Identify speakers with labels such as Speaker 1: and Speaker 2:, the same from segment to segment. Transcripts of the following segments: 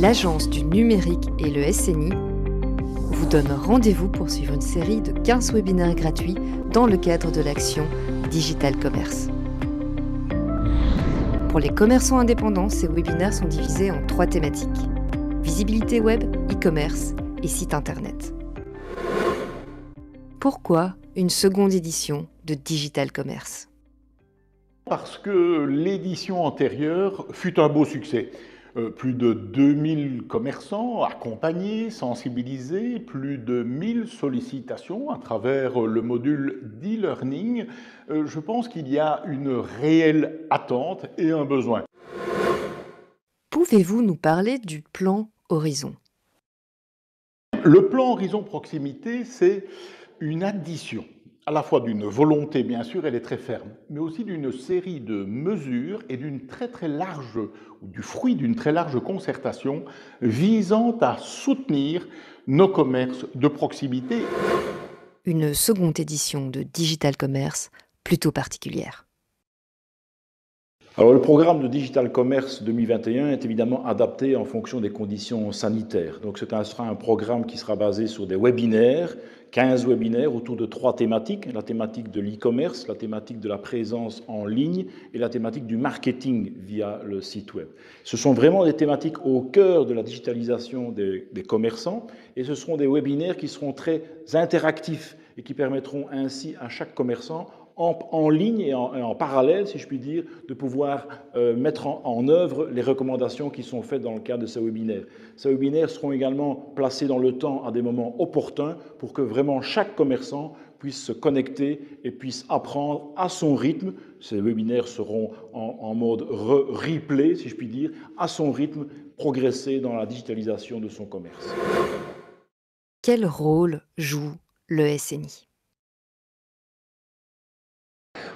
Speaker 1: l'Agence du numérique et le SNI vous donnent rendez-vous pour suivre une série de 15 webinaires gratuits dans le cadre de l'action Digital Commerce. Pour les commerçants indépendants, ces webinaires sont divisés en trois thématiques. Visibilité web, e-commerce et site internet. Pourquoi une seconde édition de Digital Commerce
Speaker 2: Parce que l'édition antérieure fut un beau succès. Euh, plus de 2000 commerçants accompagnés, sensibilisés, plus de 1000 sollicitations à travers le module d'e-learning, euh, je pense qu'il y a une réelle attente et un besoin.
Speaker 1: Pouvez-vous nous parler du plan Horizon
Speaker 2: Le plan Horizon Proximité, c'est une addition à la fois d'une volonté, bien sûr, elle est très ferme, mais aussi d'une série de mesures et d'une très très large, du fruit d'une très large concertation visant à soutenir nos commerces de proximité.
Speaker 1: Une seconde édition de Digital Commerce
Speaker 3: plutôt particulière.
Speaker 2: Alors le programme de Digital Commerce 2021 est évidemment adapté en fonction des conditions sanitaires. Donc ce sera un programme qui sera basé sur des webinaires, 15 webinaires autour de trois thématiques, la thématique de l'e-commerce, la thématique de la présence en ligne et la thématique du marketing via le site web. Ce sont vraiment des thématiques au cœur de la digitalisation des, commerçants et ce seront des webinaires qui seront très interactifs et qui permettront ainsi à chaque commerçant en, ligne et en, parallèle, si je puis dire, de pouvoir euh, mettre en, en, œuvre les recommandations qui sont faites dans le cadre de ces webinaires. Ces webinaires seront également placés dans le temps à des moments opportuns pour que vraiment chaque commerçant puisse se connecter et puisse apprendre à son rythme. Ces webinaires seront en, mode replay, si je puis dire, à son rythme, progresser dans la digitalisation de son commerce.
Speaker 1: Quel rôle joue le SNI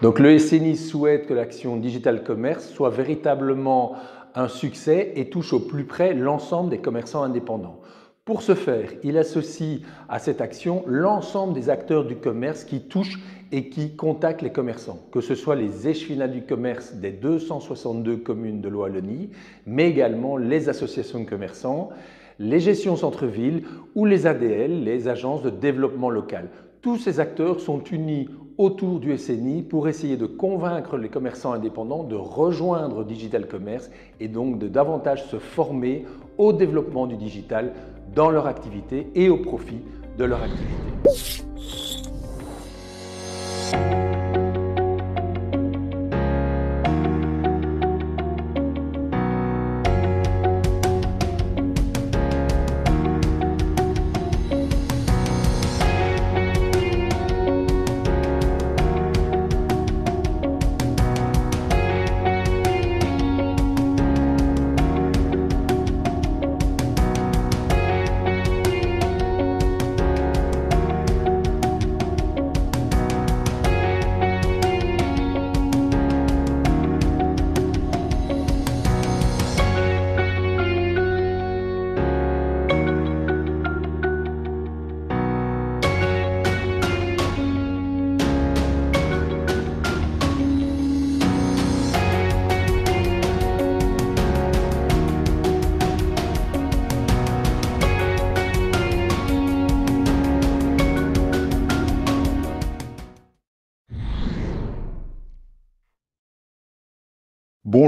Speaker 4: donc le SNI souhaite que l'action Digital Commerce soit véritablement un succès et touche au plus près l'ensemble des commerçants indépendants. Pour ce faire, il associe à cette action l'ensemble des acteurs du commerce qui touchent et qui contactent les commerçants, que ce soit les échevinats du commerce des 262 communes de l'Oualonie, mais également les associations de commerçants, les gestions centre-ville ou les ADL, les agences de développement local. Tous ces acteurs sont unis autour du SNI pour essayer de convaincre les commerçants indépendants de rejoindre Digital Commerce et donc de davantage se former au développement du digital dans leur activité et au profit de leur activité.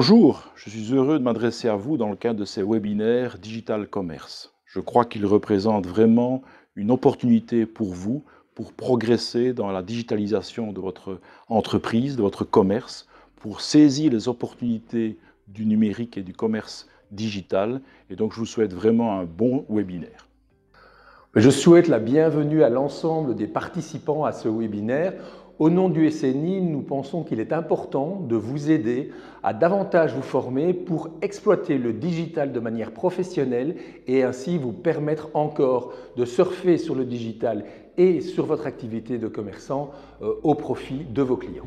Speaker 2: Bonjour, je suis heureux de m'adresser à vous dans le cadre de ces webinaires Digital Commerce. Je crois qu'ils représentent vraiment une opportunité pour vous pour progresser dans la digitalisation de votre entreprise, de votre commerce, pour saisir les opportunités du numérique et du
Speaker 4: commerce digital. Et donc, je vous souhaite vraiment un bon webinaire. Je souhaite la bienvenue à l'ensemble des participants à ce webinaire au nom du SNI, nous pensons qu'il est important de vous aider à davantage vous former pour exploiter le digital de manière professionnelle et ainsi vous permettre encore de surfer sur le digital et sur votre activité de commerçant euh, au profit de vos clients.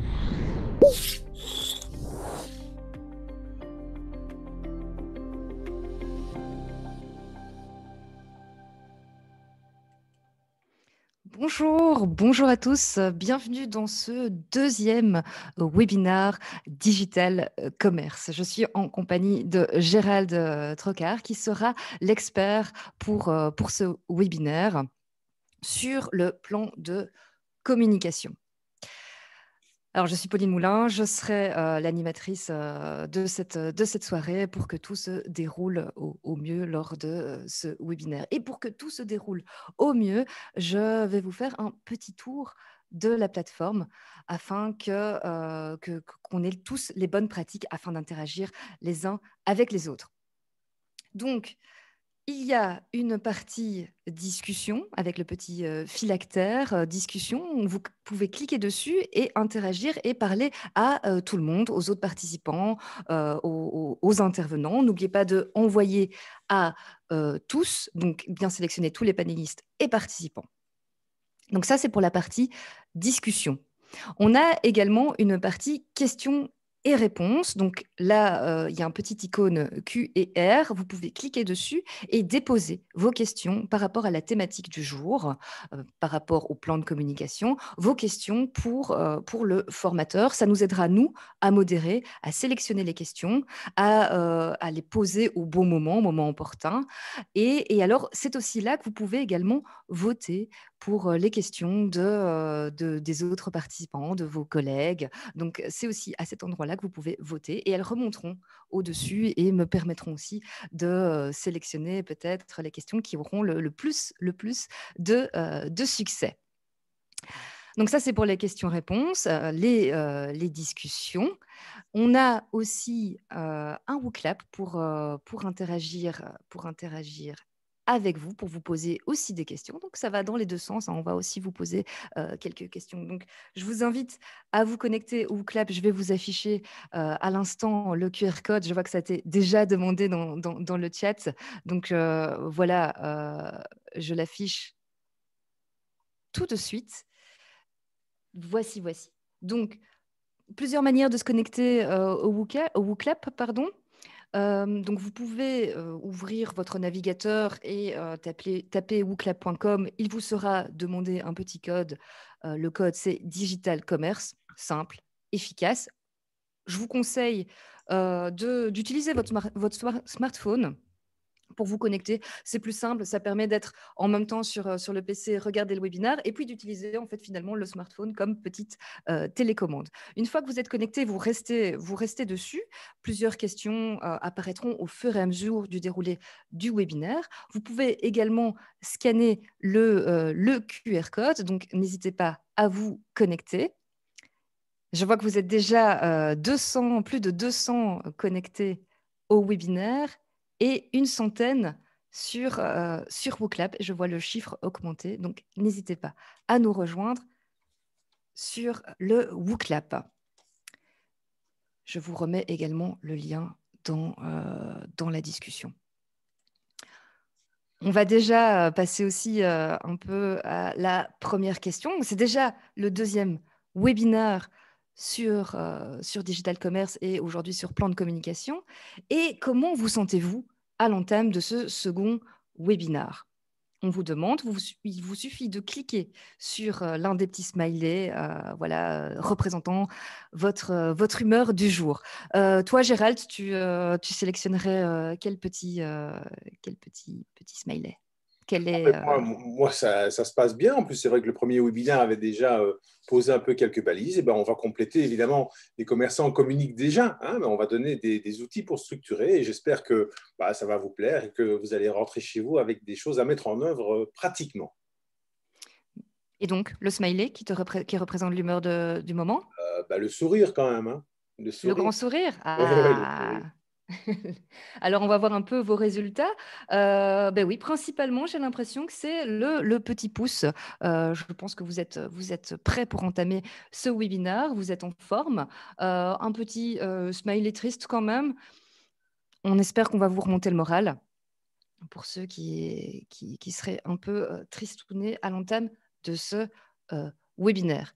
Speaker 1: Bonjour, bonjour à tous. Bienvenue dans ce deuxième euh, webinaire Digital euh, Commerce. Je suis en compagnie de Gérald euh, Trocard qui sera l'expert pour, pour ce webinaire sur le plan de communication. Alors, je suis Pauline Moulin, je serai euh, l'animatrice euh, euh, de, cette, soirée pour que tout se déroule au, mieux lors de ce webinaire. Et pour que tout se déroule au mieux, je vais vous faire un petit tour de la plateforme afin que qu'on ait tous les bonnes pratiques afin d'interagir les uns avec les autres. Donc, il y a une partie discussion avec le petit euh, fil phylactère euh, discussion. Vous pouvez cliquer dessus et interagir et parler à euh, tout le monde, aux autres participants, aux, intervenants. N'oubliez pas de envoyer à tous, donc bien sélectionner tous les panélistes et participants. Donc ça, c'est pour la partie discussion. On a également une partie questions et réponse. Donc là, euh, il y a un petit icône Q et R. Vous pouvez cliquer dessus et déposer vos questions par rapport à la thématique du jour, euh, par rapport au plan de communication, vos questions pour, euh, pour le formateur. Ça nous aidera, nous, à modérer, à sélectionner les questions, à, les poser au bon moment, au moment opportun. Et, et alors, c'est aussi là que vous pouvez également voter pour les questions de, des autres participants, de vos collègues. Donc, c'est aussi à cet endroit-là que vous pouvez voter et elles remonteront au-dessus et me permettront aussi de sélectionner peut-être les questions qui auront le, plus, le plus de, de succès. Donc ça, c'est pour les questions-réponses, les, les, discussions. On a aussi un WooClap pour, pour, interagir, pour interagir avec vous pour vous poser aussi des questions. Donc ça va dans les deux sens. Hein. On va aussi vous poser euh, quelques questions. Donc je vous invite à vous connecter au clap. Je vais vous afficher euh, à l'instant le QR code. Je vois que ça a été déjà demandé dans, le chat. Donc euh, voilà, je l'affiche tout de suite. Voici, voici. Donc plusieurs manières de se connecter au WooClap. Pardon donc vous pouvez ouvrir votre navigateur et taper, taper Il vous sera demandé un petit code. le code, c'est Digital Commerce, simple, efficace. Je vous conseille d'utiliser votre smartphone pour vous connecter. C'est plus simple, ça permet d'être en même temps sur, euh, sur le PC, regarder le webinaire et puis d'utiliser en fait finalement le smartphone comme petite euh, télécommande. Une fois que vous êtes connecté, vous restez, vous restez dessus. Plusieurs questions euh, apparaîtront au fur et à mesure du déroulé du webinaire. Vous pouvez également scanner le, le QR code, donc n'hésitez pas à vous connecter. Je vois que vous êtes déjà 200, plus de 200 connectés au webinaire et une centaine sur, euh, sur Je vois le chiffre augmenter, donc n'hésitez pas à nous rejoindre sur le Wooklap. Je vous remets également le lien dans, euh, la discussion. On va déjà euh, passer aussi euh, un peu à la première question. C'est déjà le deuxième webinaire sur, euh, sur Digital Commerce et aujourd'hui sur Plan de communication. Et comment vous sentez-vous à l'entame de ce second webinar on vous demande, vous, il vous suffit de cliquer sur euh, l'un des petits smileys, euh, voilà, représentant votre, votre humeur du jour. toi, Gérald, tu, tu sélectionnerais quel petit, quel petit, petit smiley ah,
Speaker 5: moi, euh, ça, se passe bien. En plus, c'est vrai que le premier webinaire avait déjà euh, posé un peu quelques balises. Et eh ben, on va compléter, évidemment, les commerçants communiquent déjà, hein, mais on va donner des, outils pour structurer. Et j'espère que bah, ça va vous plaire et que vous allez rentrer chez vous avec des choses à mettre en œuvre euh, pratiquement.
Speaker 1: Et donc, le smiley qui, te qui représente l'humeur du moment
Speaker 5: bah, Le sourire quand même. Hein. Le, grand sourire. Ah.
Speaker 1: Alors, on va voir un peu vos résultats. Euh, ben oui, principalement, j'ai l'impression que c'est le, petit pouce. Euh, je pense que vous êtes, vous êtes prêt pour entamer ce webinaire, vous êtes en forme. Euh, un petit smiley triste quand même. On espère qu'on va vous remonter le moral pour ceux qui, qui, qui seraient un peu tristounés à l'entame de ce webinaire.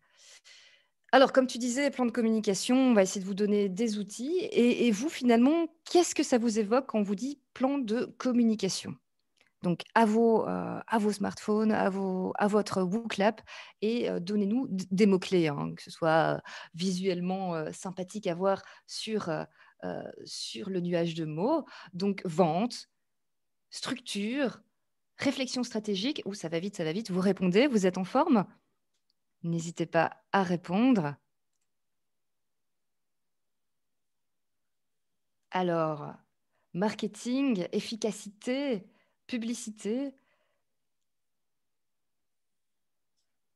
Speaker 1: Alors, comme tu disais, plan de communication, on va essayer de vous donner des outils. Et, vous, finalement, qu'est-ce que ça vous évoque quand on vous dit plan de communication donc à vos, euh, à vos smartphones, à, vos, à votre et euh, donnez-nous des mots-clés, hein, que ce soit euh, visuellement sympathique à voir sur, sur le nuage de mots. Donc vente, structure, réflexion stratégique, ou ça va vite, ça va vite, vous répondez, vous êtes en forme N'hésitez pas à répondre. Alors, marketing, efficacité, publicité.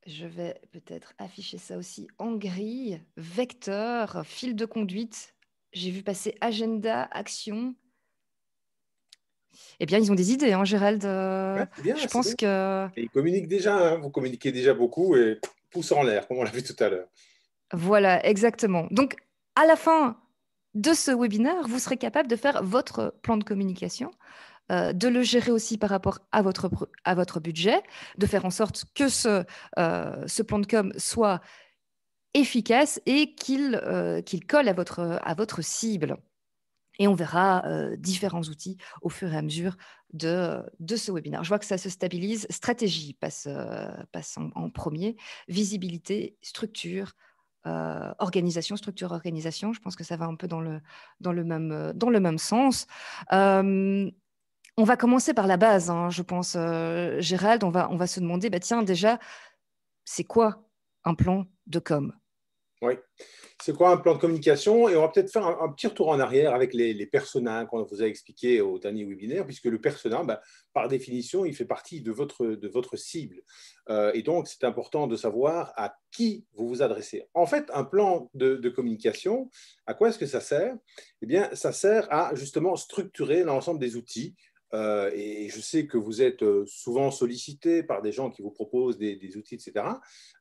Speaker 1: Je vais peut-être afficher ça aussi en gris. Vecteur, fil de conduite. J'ai vu passer agenda, action. Eh bien, ils ont des idées, hein, Gérald. Euh, je pense que.
Speaker 5: ils communiquent déjà, hein. vous communiquez déjà beaucoup et pouce en l'air, comme on l'a vu tout à l'heure.
Speaker 1: Voilà, exactement. Donc, à la fin de ce webinaire, vous serez capable de faire votre plan de communication, euh, de le gérer aussi par rapport à votre, à votre budget, de faire en sorte que ce, euh, ce plan de com soit efficace et qu'il euh, colle à votre, à votre cible. Et on verra euh, différents outils au fur et à mesure de, ce webinaire. Je vois que ça se stabilise. Stratégie passe, euh, en, premier. Visibilité, structure, euh, organisation, structure, organisation. Je pense que ça va un peu dans le, dans le, même, dans le même sens. on va commencer par la base, hein, je pense, Gérald. On va, on va se demander, bah, tiens, déjà, c'est quoi un plan de com
Speaker 2: oui.
Speaker 5: C'est quoi un plan de communication Et on va peut-être faire un, petit retour en arrière avec les, les qu'on vous a expliqué au dernier webinaire, puisque le persona, bah, par définition, il fait partie de votre, cible. Euh, et donc, c'est important de savoir à qui vous vous adressez. En fait, un plan de, de communication, à quoi est-ce que ça sert Eh bien, ça sert à justement structurer l'ensemble des outils euh, et je sais que vous êtes euh, souvent sollicité par des gens qui vous proposent des, outils, etc.,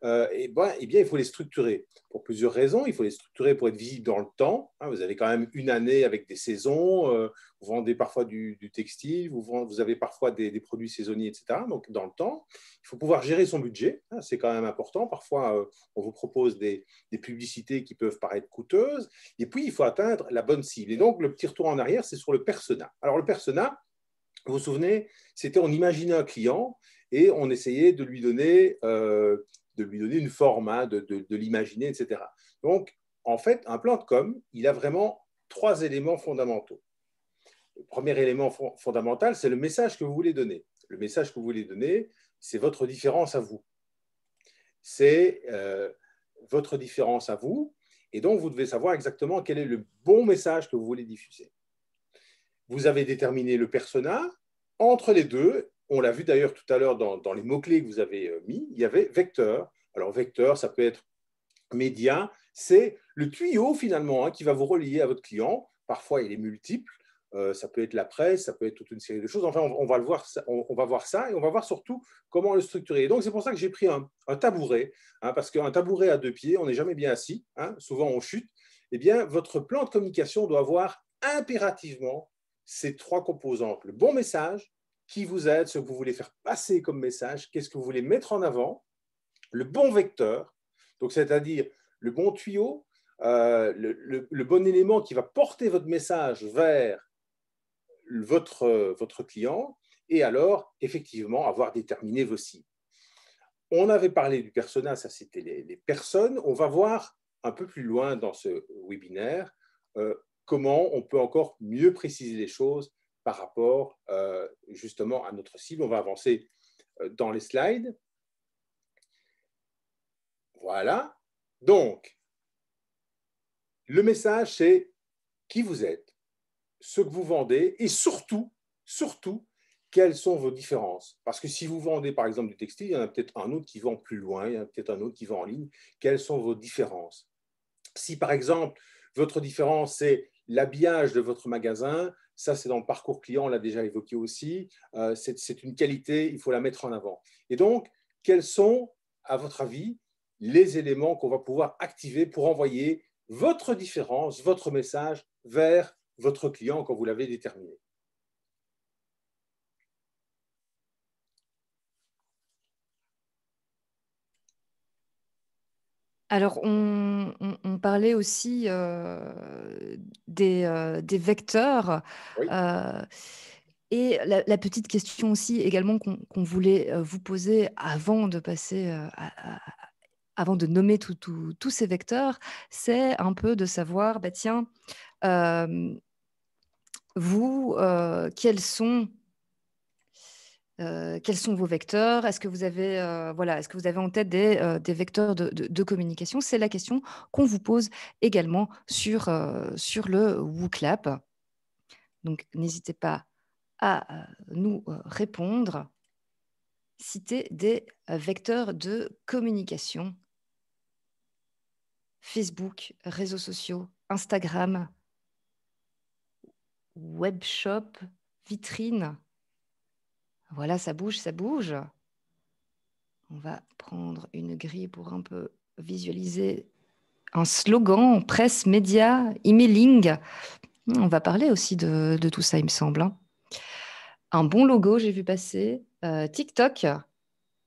Speaker 5: euh, et, ben, et eh bien, il faut les structurer. Pour plusieurs raisons, il faut les structurer pour être visible dans le temps. Hein, vous avez quand même une année avec des saisons, euh, vous vendez parfois du, textile, vous, vous, avez parfois des, produits saisonniers, etc., donc dans le temps. Il faut pouvoir gérer son budget, hein, c'est quand même important. Parfois, on vous propose des, des publicités qui peuvent paraître coûteuses, et puis il faut atteindre la bonne cible. Et donc, le petit retour en arrière, c'est sur le persona. Alors, le persona, vous vous souvenez, c'était on imaginait un client et on essayait de lui donner, euh, de lui donner une forme, hein, de, l'imaginer, etc. Donc, en fait, un plan de com, il a vraiment trois éléments fondamentaux. Le premier élément fondamental, c'est le message que vous voulez donner. Le message que vous voulez donner, c'est votre différence à vous. C'est euh, votre différence à vous. Et donc, vous devez savoir exactement quel est le bon message que vous voulez diffuser vous avez déterminé le persona. Entre les deux, on l'a vu d'ailleurs tout à l'heure dans, les mots-clés que vous avez euh, mis, il y avait vecteur. Alors vecteur, ça peut être média, c'est le tuyau finalement hein, qui va vous relier à votre client. Parfois, il est multiple. Euh, ça peut être la presse, ça peut être toute une série de choses. Enfin, on, va, le voir, on, va voir ça et on va voir surtout comment le structurer. donc, c'est pour ça que j'ai pris un, tabouret, hein, parce qu'un tabouret à deux pieds, on n'est jamais bien assis, hein. souvent on chute. Eh bien, votre plan de communication doit avoir impérativement ces trois composantes. Le bon message, qui vous aide, ce que vous voulez faire passer comme message, qu'est-ce que vous voulez mettre en avant, le bon vecteur, donc c'est-à-dire le bon tuyau, euh, le, bon élément qui va porter votre message vers votre, votre client, et alors effectivement avoir déterminé vos cibles. On avait parlé du persona, ça c'était les, personnes. On va voir un peu plus loin dans ce webinaire euh, comment on peut encore mieux préciser les choses par rapport euh, justement à notre cible. On va avancer euh, dans les slides. Voilà. Donc, le message, c'est qui vous êtes, ce que vous vendez et surtout, surtout, quelles sont vos différences Parce que si vous vendez par exemple du textile, il y en a peut-être un autre qui vend plus loin, il y en a peut-être un autre qui vend en ligne. Quelles sont vos différences Si par exemple, votre différence, c'est l'habillage de votre magasin, ça c'est dans le parcours client, on l'a déjà évoqué aussi, euh, c'est une qualité, il faut la mettre en avant. Et donc, quels sont, à votre avis, les éléments qu'on va pouvoir activer pour envoyer votre différence, votre message vers votre client quand vous l'avez déterminé
Speaker 1: Alors, on, parlait aussi des, vecteurs. et la, petite question aussi, également, qu'on voulait vous poser avant de passer avant de nommer tous ces vecteurs, c'est un peu de savoir, bah, tiens, vous, quels sont euh, quels sont vos vecteurs Est-ce que vous avez, euh, voilà, est que vous avez en tête des, euh, vecteurs de, communication C'est la question qu'on vous pose également sur, le WooClap. Donc, n'hésitez pas à nous répondre. Citez des vecteurs de communication Facebook, réseaux sociaux, Instagram, webshop, vitrine voilà, ça bouge, ça bouge. On va prendre une grille pour un peu visualiser un slogan, presse, médias, emailing. On va parler aussi de, tout ça, il me semble. Hein. Un bon logo, j'ai vu passer. Euh, TikTok,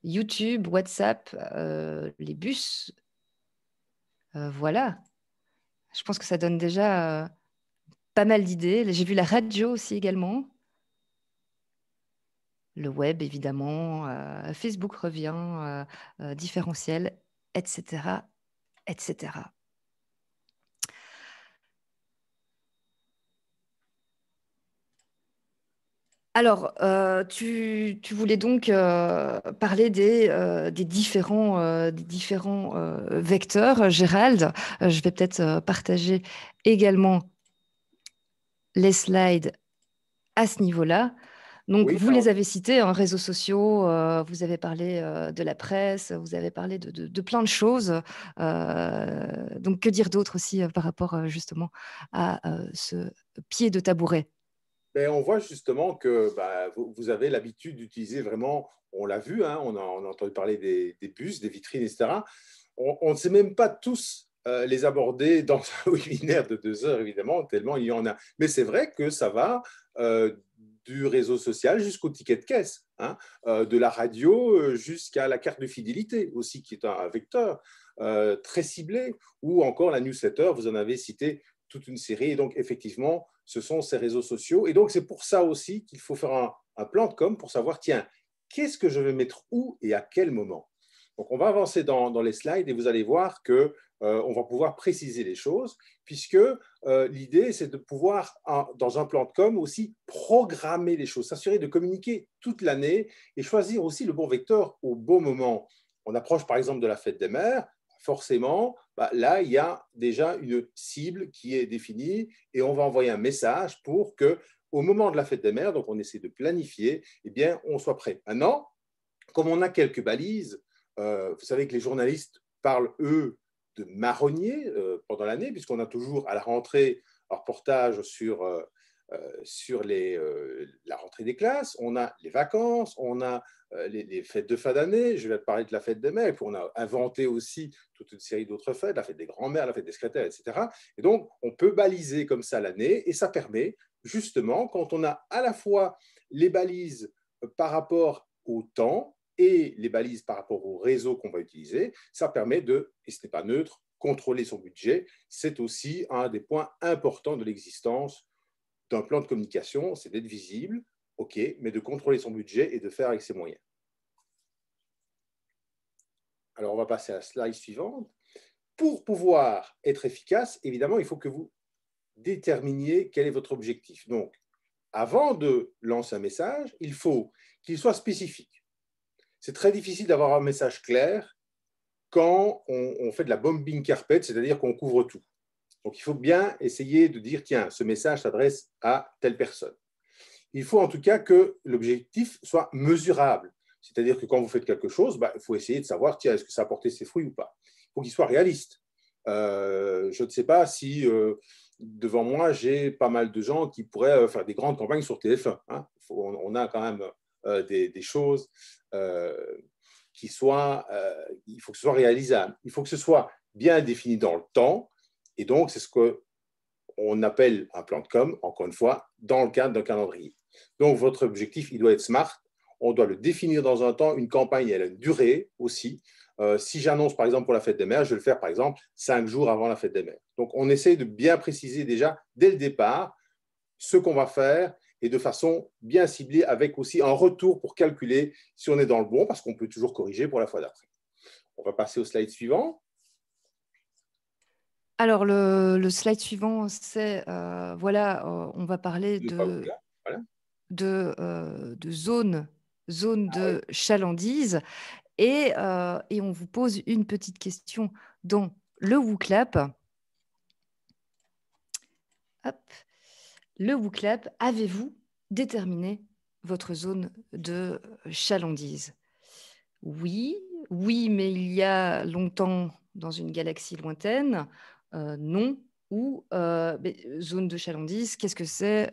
Speaker 1: YouTube, WhatsApp, euh, les bus. Euh, voilà. Je pense que ça donne déjà pas mal d'idées. J'ai vu la radio aussi également le web, évidemment, euh, Facebook revient, euh, euh, différentiel, etc., etc. Alors, tu, voulais donc parler des, des différents, des différents vecteurs. Gérald, je vais peut-être partager également les slides à ce niveau-là. Donc, vous les avez cités, en réseaux sociaux, euh, vous avez parlé euh, de la presse, vous avez parlé de, plein de choses. Euh, donc, que dire d'autre aussi par rapport justement à ce pied de tabouret
Speaker 2: ben, On
Speaker 5: voit justement que bah, vous, avez l'habitude d'utiliser vraiment, on l'a vu, hein, on, a, entendu parler des, bus, des vitrines, etc. On, ne sait même pas tous les aborder dans un webinaire de deux heures, évidemment, tellement il y en a. Mais c'est vrai que ça va du réseau social jusqu'au ticket de caisse, hein, euh, de la radio euh, jusqu'à la carte de fidélité aussi, qui est un, vecteur euh, très ciblé, ou encore la newsletter, vous en avez cité toute une série, et donc effectivement, ce sont ces réseaux sociaux, et donc c'est pour ça aussi qu'il faut faire un, plan de com pour savoir, tiens, qu'est-ce que je vais mettre où et à quel moment. Donc on va avancer dans les slides et vous allez voir que euh, on va pouvoir préciser les choses, puisque euh, l'idée, c'est de pouvoir, dans un plan de com, aussi programmer les choses, s'assurer de communiquer toute l'année et choisir aussi le bon vecteur au bon moment. On approche par exemple de la fête des mères, forcément, bah, là, il y a déjà une cible qui est définie et on va envoyer un message pour que, au moment de la fête des mères, donc on essaie de planifier, eh bien, on soit prêt. Maintenant, comme on a quelques balises, euh, vous savez que les journalistes parlent, eux, de marronnier euh, pendant l'année, puisqu'on a toujours à la rentrée un reportage sur, euh, euh, sur les, la rentrée des classes, on a les vacances, on a les, fêtes de fin d'année, je vais te parler de la fête des mères, on a inventé aussi toute une série d'autres fêtes, la fête des grands-mères, la fête des secrétaires, etc. Et donc, on peut baliser comme ça l'année, et ça permet justement, quand on a à la fois les balises par rapport au temps, et les balises par rapport au réseau qu'on va utiliser, ça permet de, et ce n'est pas neutre, contrôler son budget. C'est aussi un des points importants de l'existence d'un plan de communication, c'est d'être visible, ok, mais de contrôler son budget et de faire avec ses moyens. Alors on va passer à la slide suivante. Pour pouvoir être efficace, évidemment, il faut que vous déterminiez quel est votre objectif. Donc, avant de lancer un message, il faut qu'il soit spécifique c'est très difficile d'avoir un message clair quand on, fait de la bombing carpet, c'est-à-dire qu'on couvre tout. Donc il faut bien essayer de dire, tiens, ce message s'adresse à telle personne. Il faut en tout cas que l'objectif soit mesurable. C'est-à-dire que quand vous faites quelque chose, bah, il faut essayer de savoir, tiens, est-ce que ça a porté ses fruits ou pas. Il faut qu'il soit réaliste. Euh, je ne sais pas si euh, devant moi, j'ai pas mal de gens qui pourraient euh, faire des grandes campagnes sur TF1. Hein. on, a quand même euh, des, choses euh, qui soient, euh, il faut que ce soit réalisable, il faut que ce soit bien défini dans le temps, et donc c'est ce que on appelle un plan de com, encore une fois, dans le cadre d'un calendrier. Donc votre objectif, il doit être smart, on doit le définir dans un temps, une campagne, elle a une durée aussi. si j'annonce par exemple pour la fête des mères, je vais le faire par exemple cinq jours avant la fête des mères. Donc on essaie de bien préciser déjà dès le départ ce qu'on va faire et de façon bien ciblée avec aussi un retour pour calculer si on est dans le bon, parce qu'on peut toujours corriger pour la fois d'après. On va passer au slide suivant.
Speaker 1: Alors, le, slide suivant, c'est, euh, voilà, euh, on va parler de, de, euh, zones zone ah de chalandise, et, et, on vous pose une petite question dans le WooClap. Hop le WooClap, avez-vous déterminé votre zone de chalandise Oui, oui, mais il y a longtemps dans une galaxie lointaine, euh, non, ou euh, euh, zone de chalandise, qu'est-ce que c'est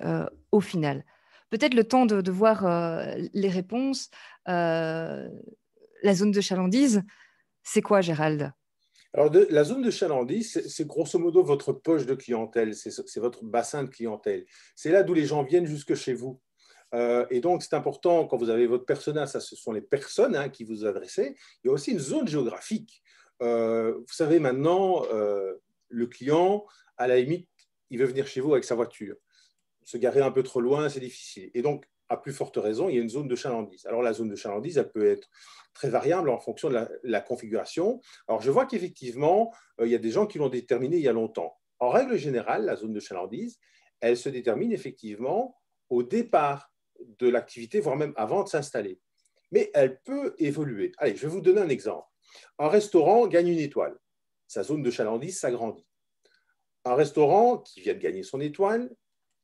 Speaker 1: au final Peut-être le temps de, de voir les réponses. la zone de chalandise, c'est quoi, Gérald
Speaker 5: alors, la zone de chalandise, c'est grosso modo votre poche de clientèle, c'est votre bassin de clientèle. C'est là d'où les gens viennent jusque chez vous. Euh, et donc, c'est important, quand vous avez votre persona, ça, ce sont les personnes hein, qui vous adressent. Il y a aussi une zone géographique. Euh, vous savez, maintenant, euh, le client, à la limite, il veut venir chez vous avec sa voiture. Se garer un peu trop loin, c'est difficile. Et donc, à plus forte raison, il y a une zone de chalandise. Alors la zone de chalandise, elle peut être très variable en fonction de la, configuration. Alors je vois qu'effectivement, euh, il y a des gens qui l'ont déterminée il y a longtemps. En règle générale, la zone de chalandise, elle se détermine effectivement au départ de l'activité, voire même avant de s'installer. Mais elle peut évoluer. Allez, je vais vous donner un exemple. Un restaurant gagne une étoile. Sa zone de chalandise s'agrandit. Un restaurant qui vient de gagner son étoile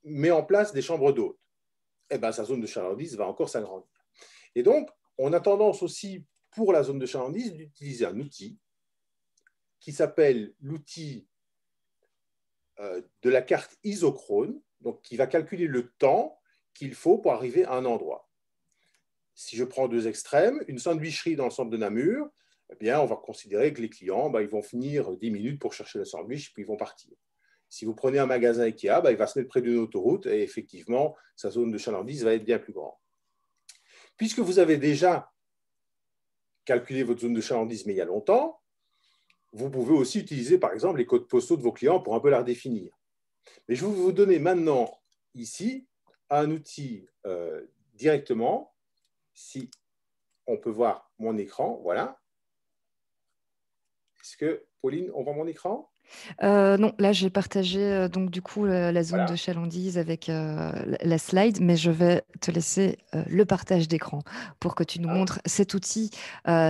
Speaker 5: met en place des chambres d'hôtes eh ben, sa zone de chalandise va encore s'agrandir. Et donc, on a tendance aussi, pour la zone de chalandise, d'utiliser un outil qui s'appelle l'outil euh, de la carte isochrone, donc qui va calculer le temps qu'il faut pour arriver à un endroit. Si je prends deux extrêmes, une sandwicherie dans le centre de Namur, eh bien, on va considérer que les clients, bah, ils vont finir 10 minutes pour chercher la sandwich, puis ils vont partir. Si vous prenez un magasin IKEA, bah, il va se mettre près d'une autoroute et effectivement, sa zone de chalandise va être bien plus grande. Puisque vous avez déjà calculé votre zone de chalandise, mais il y a longtemps, vous pouvez aussi utiliser, par exemple, les codes postaux de vos clients pour un peu la redéfinir. Mais je vais vous donner maintenant, ici, un outil euh, directement. Si on peut voir mon écran, voilà. Est-ce que, Pauline, on voit mon écran
Speaker 1: euh, non, là j'ai partagé euh, donc du coup la, zone de chalandise avec euh, la slide, mais je vais te laisser le partage d'écran pour que tu nous ah. montres cet outil,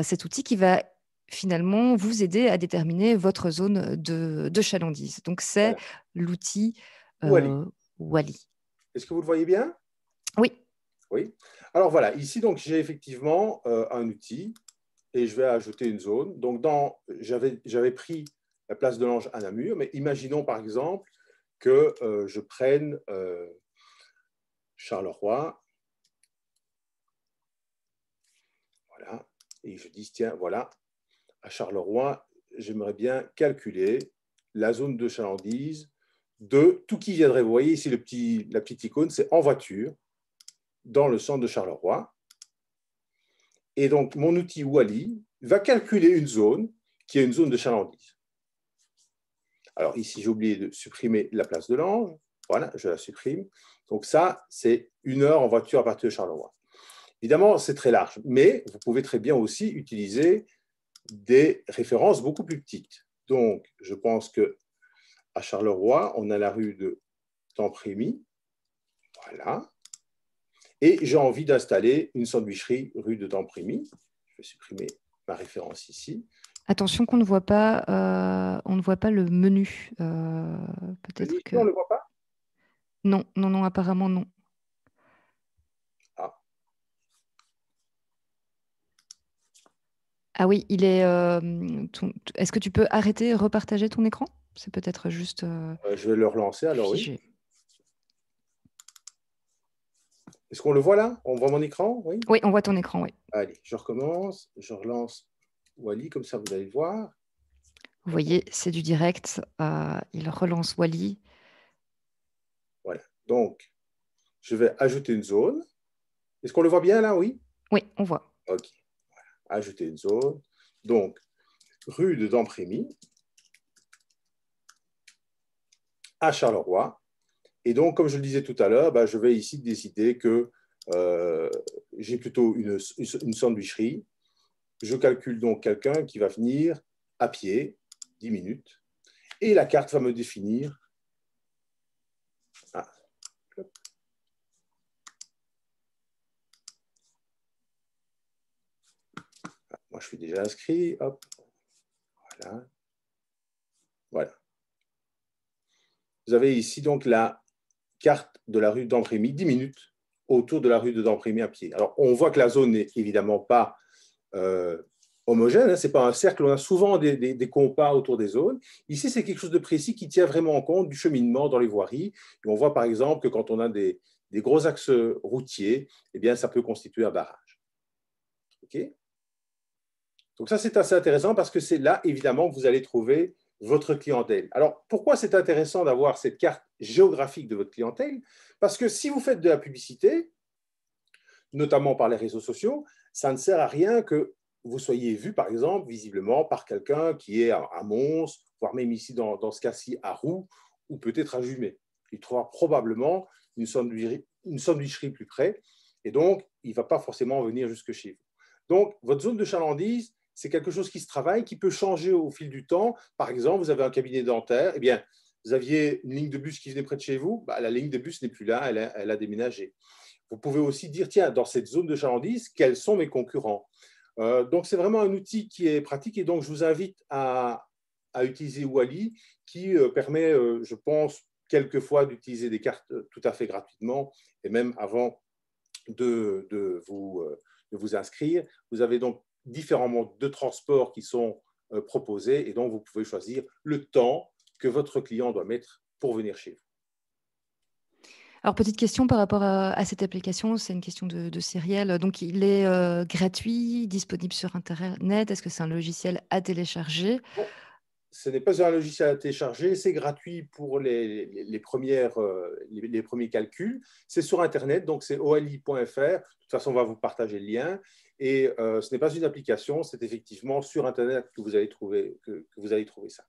Speaker 1: cet outil qui va finalement vous aider à déterminer votre zone de, chalandise. Donc c'est l'outil
Speaker 5: Wally. Est-ce que vous le voyez bien Oui. Oui. Alors voilà, ici donc j'ai effectivement un outil et je vais ajouter une zone. Donc dans, j'avais pris place de l'Ange à Namur, mais imaginons par exemple que euh, je prenne euh, Charleroi, voilà, et je dis, tiens, voilà, à Charleroi, j'aimerais bien calculer la zone de chalandise de tout qui viendrait. Vous voyez ici le petit, la petite icône, c'est en voiture, dans le centre de Charleroi. Et donc, mon outil Wally va calculer une zone qui est une zone de chalandise. Alors ici, j'ai oublié de supprimer la place de l'ange. Voilà, je la supprime. Donc ça, c'est une heure en voiture à partir de Charleroi. Évidemment, c'est très large, mais vous pouvez très bien aussi utiliser des références beaucoup plus petites. Donc, je pense que à Charleroi, on a la rue de Temprémy. Voilà. Et j'ai envie d'installer une sandwicherie rue de Temprémy. Je vais supprimer ma référence ici.
Speaker 1: Attention qu'on ne voit pas, euh, on ne voit pas le menu. Euh, peut-être que. On ne
Speaker 4: le voit
Speaker 5: pas.
Speaker 1: Non, non, non, apparemment non. Ah. Ah oui, il est. Euh, est-ce que tu peux arrêter, et repartager ton écran C'est peut-être juste. je
Speaker 5: vais le relancer alors oui. Est-ce qu'on le voit là On voit mon écran oui,
Speaker 1: oui, on voit ton écran, oui.
Speaker 5: Allez, je recommence, je relance Wally, comme ça vous allez voir.
Speaker 1: Vous voyez, c'est du direct. Euh, il relance Wally.
Speaker 5: Voilà. Donc, je vais ajouter une zone. Est-ce qu'on le voit bien là, oui
Speaker 1: Oui, on voit.
Speaker 5: OK. Voilà. Ajouter une zone. Donc, rue de Damprémy à Charleroi. Et donc, comme je le disais tout à l'heure, bah, je vais ici décider que euh, j'ai plutôt une, une, sandwicherie je calcule donc quelqu'un qui va venir à pied, 10 minutes, et la carte va me définir. Ah. Ah, moi, je suis déjà inscrit. Voilà. Voilà. Vous avez ici donc la carte de la rue d'Emprémy, 10 minutes autour de la rue de à pied. Alors, on voit que la zone n'est évidemment pas euh, homogène, hein. c'est ce pas un cercle, on a souvent des, compas autour des zones. Ici, c'est quelque chose de précis qui tient vraiment en compte du cheminement dans les voiries. on voit par exemple que quand on a des, gros axes routiers, eh bien, ça peut constituer un barrage. Ok Donc ça, c'est assez intéressant parce que c'est là, évidemment, que vous allez trouver votre clientèle. Alors, pourquoi c'est intéressant d'avoir cette carte géographique de votre clientèle Parce que si vous faites de la publicité, notamment par les réseaux sociaux, ça ne sert à rien que vous soyez vu, par exemple, visiblement par quelqu'un qui est à Mons, voire même ici dans, ce cas-ci à Roux, ou peut-être à Jumet. Il trouvera probablement une, sandwicherie, plus près, et donc il ne va pas forcément venir jusque chez vous. Donc, votre zone de chalandise, c'est quelque chose qui se travaille, qui peut changer au fil du temps. Par exemple, vous avez un cabinet dentaire, eh bien, vous aviez une ligne de bus qui venait près de chez vous, bah, la ligne de bus n'est plus là, elle a déménagé. Vous pouvez aussi dire, tiens, dans cette zone de chalandise, quels sont mes concurrents euh, Donc, c'est vraiment un outil qui est pratique et donc je vous invite à, utiliser Wally qui euh, permet, euh, je pense, quelquefois d'utiliser des cartes tout à fait gratuitement et même avant de, vous, de vous inscrire. Vous avez donc différents modes de transport qui sont proposés et donc vous pouvez choisir le temps que votre client doit mettre pour venir chez vous.
Speaker 1: Alors, petite question par rapport à, cette application, c'est une question de, de Donc, il est euh, gratuit, disponible sur Internet. Est-ce que c'est un logiciel à télécharger
Speaker 5: Ce n'est pas un logiciel à télécharger, c'est gratuit pour les, premières, euh, les, premiers calculs. C'est sur Internet, donc c'est oli.fr, De toute façon, on va vous partager le lien. Et euh, ce n'est pas une application, c'est effectivement sur Internet que vous allez trouver, que vous allez trouver ça.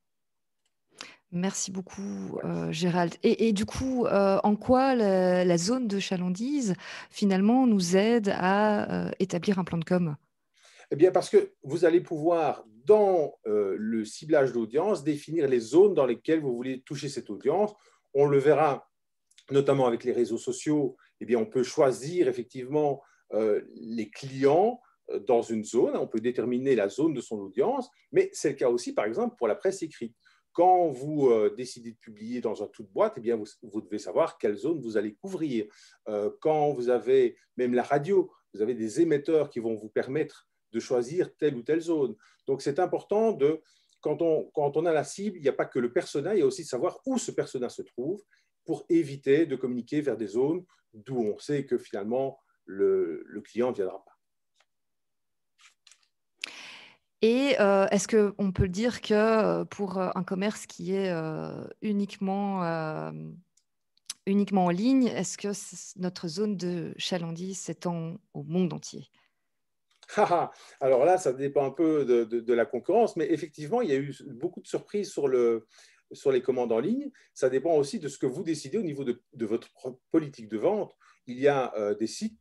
Speaker 1: Merci beaucoup, euh, Gérald. Et, du coup, euh, en quoi la, zone de chalandise, finalement, nous aide à euh, établir un plan de com
Speaker 5: Eh bien, parce que vous allez pouvoir, dans le ciblage d'audience, définir les zones dans lesquelles vous voulez toucher cette audience. On le verra notamment avec les réseaux sociaux. Eh bien, on peut choisir effectivement les clients dans une zone. On peut déterminer la zone de son audience, mais c'est le cas aussi, par exemple, pour la presse écrite quand vous euh, décidez de publier dans un toute boîte, eh bien vous, devez savoir quelle zone vous allez couvrir. Euh, quand vous avez même la radio, vous avez des émetteurs qui vont vous permettre de choisir telle ou telle zone. Donc c'est important de, quand on, quand on a la cible, il n'y a pas que le persona, il y a aussi de savoir où ce persona se trouve pour éviter de communiquer vers des zones d'où on sait que finalement le, le client ne viendra pas.
Speaker 1: Et euh, est-ce qu'on peut dire que euh, pour euh, un commerce qui est uniquement, uniquement en ligne, est-ce que notre zone de chalandise s'étend au monde entier
Speaker 5: ah, ah. Alors là, ça dépend un peu de, de, la concurrence, mais effectivement, il y a eu beaucoup de surprises sur, le, sur les commandes en ligne. Ça dépend aussi de ce que vous décidez au niveau de, de votre politique de vente. Il y a des sites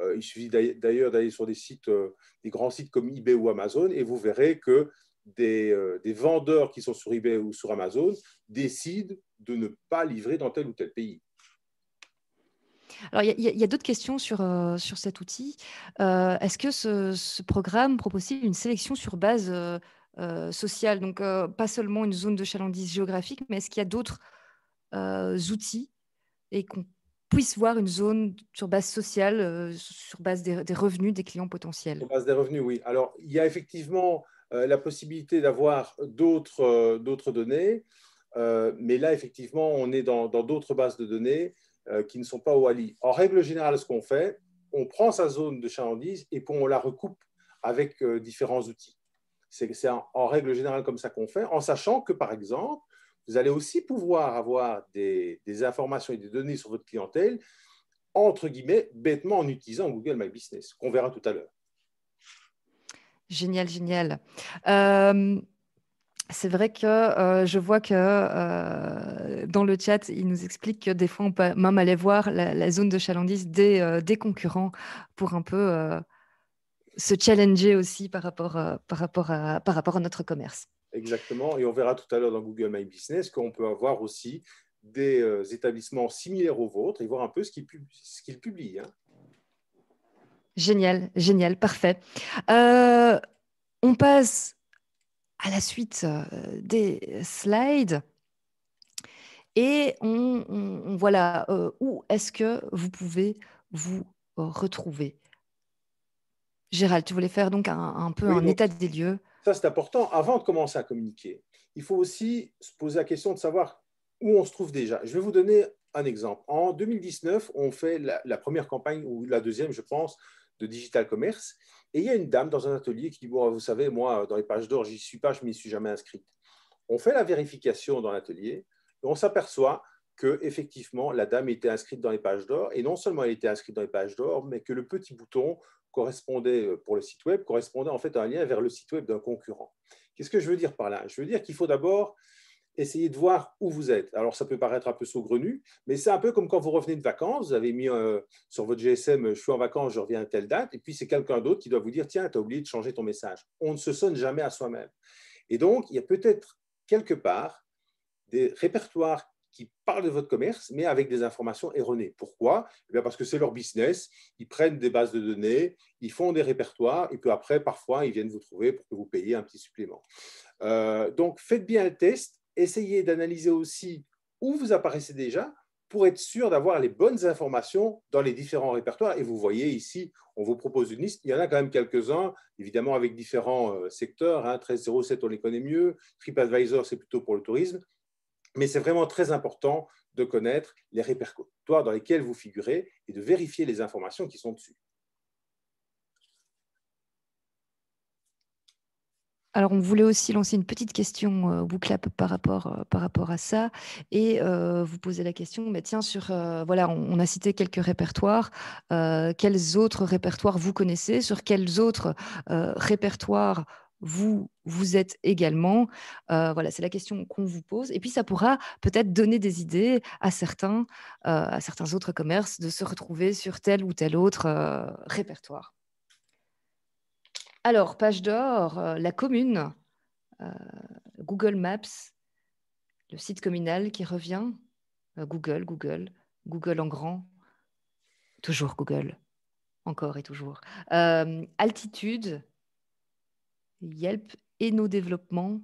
Speaker 5: euh, il suffit d'ailleurs d'aller sur des sites, euh, des grands sites comme eBay ou Amazon, et vous verrez que euh, des, vendeurs qui sont sur eBay ou sur Amazon décident de ne pas livrer dans tel ou tel pays.
Speaker 1: Alors, il y a, d'autres questions sur, sur cet outil. Est-ce que ce, programme propose-t-il une sélection sur base sociale Donc, pas seulement une zone de chalandise géographique, mais est-ce qu'il y a d'autres outils et qu'on puisse voir une zone sur base sociale, euh, sur base des, revenus des clients potentiels. Sur
Speaker 5: base des revenus, oui. Alors, il y a effectivement euh, la possibilité d'avoir d'autres euh, d'autres données, mais là, effectivement, on est dans d'autres bases de données qui ne sont pas au Ali. En règle générale, ce qu'on fait, on prend sa zone de chalandise et puis on la recoupe avec différents outils. C'est en règle générale comme ça qu'on fait, en sachant que, par exemple, vous allez aussi pouvoir avoir des, informations et des données sur votre clientèle, entre guillemets, bêtement en utilisant Google My Business, qu'on verra tout à l'heure.
Speaker 1: Génial, génial. Euh, c'est vrai que euh, je vois que euh, dans le chat, il nous explique que des fois, on peut même aller voir la, zone de chalandise des, des, concurrents pour un peu se challenger aussi par rapport, par, rapport à, par rapport à notre commerce.
Speaker 5: Exactement. Et on verra tout à l'heure dans Google My Business qu'on peut avoir aussi des euh, établissements similaires aux vôtres et voir un peu ce qu'ils, publient. Hein.
Speaker 1: Génial, génial, parfait. Euh, on passe à la suite euh, des slides. Et on, on, voilà où est-ce que vous pouvez vous retrouver. Gérald, tu voulais faire donc un, peu un état
Speaker 5: des lieux. Ça, c'est important. Avant de commencer à communiquer, il faut aussi se poser la question de savoir où on se trouve déjà. Je vais vous donner un exemple. En 2019, on fait la, première campagne, ou la deuxième, je pense, de Digital Commerce. Et il y a une dame dans un atelier qui dit, bon, vous savez, moi, dans les pages d'or, n'y suis pas, je m'y suis jamais inscrite. On fait la vérification dans l'atelier et on s'aperçoit que effectivement la dame était inscrite dans les pages d'or et non seulement elle était inscrite dans les pages d'or, mais que le petit bouton correspondait, euh, pour le site web, correspondait en fait à un lien vers le site web d'un concurrent. Qu'est-ce que je veux dire par là Je veux dire qu'il faut d'abord essayer de voir où vous êtes. Alors, ça peut paraître un peu saugrenu, mais c'est un peu comme quand vous revenez de vacances, vous avez mis euh, sur votre GSM, je suis en vacances, je reviens à telle date, et puis c'est quelqu'un d'autre qui doit vous dire, tiens, tu as oublié de changer ton message. On ne se sonne jamais à soi-même. Et donc, il y a peut-être quelque part des répertoires qui parlent de votre commerce, mais avec des informations erronées. Pourquoi eh Parce que c'est leur business, ils prennent des bases de données, ils font des répertoires, et puis après, parfois, ils viennent vous trouver pour que vous payiez un petit supplément. Euh, donc, faites bien le test, essayez d'analyser aussi où vous apparaissez déjà pour être sûr d'avoir les bonnes informations dans les différents répertoires. Et vous voyez ici, on vous propose une liste. Il y en a quand même quelques-uns, évidemment avec différents euh, secteurs. 1307, hein. on les connaît mieux. TripAdvisor, c'est plutôt pour le tourisme. Mais c'est vraiment très important de connaître les répertoires dans lesquels vous figurez et de vérifier les informations qui sont dessus.
Speaker 1: Alors, on voulait aussi lancer une petite question au euh, bouclap par rapport, euh, par rapport à ça et euh, vous poser la question, mais tiens, sur, voilà, on, a cité quelques répertoires. quels autres répertoires vous connaissez Sur quels autres répertoires vous vous êtes également euh, Voilà, c'est la question qu'on vous pose. Et puis ça pourra peut-être donner des idées à certains, euh, à certains autres commerces de se retrouver sur tel ou tel autre euh, répertoire. Alors, page d'or, la commune, Google Maps, le site communal qui revient, Google, Google, Google en grand, toujours Google, encore et toujours. altitude, Yelp et nos développements.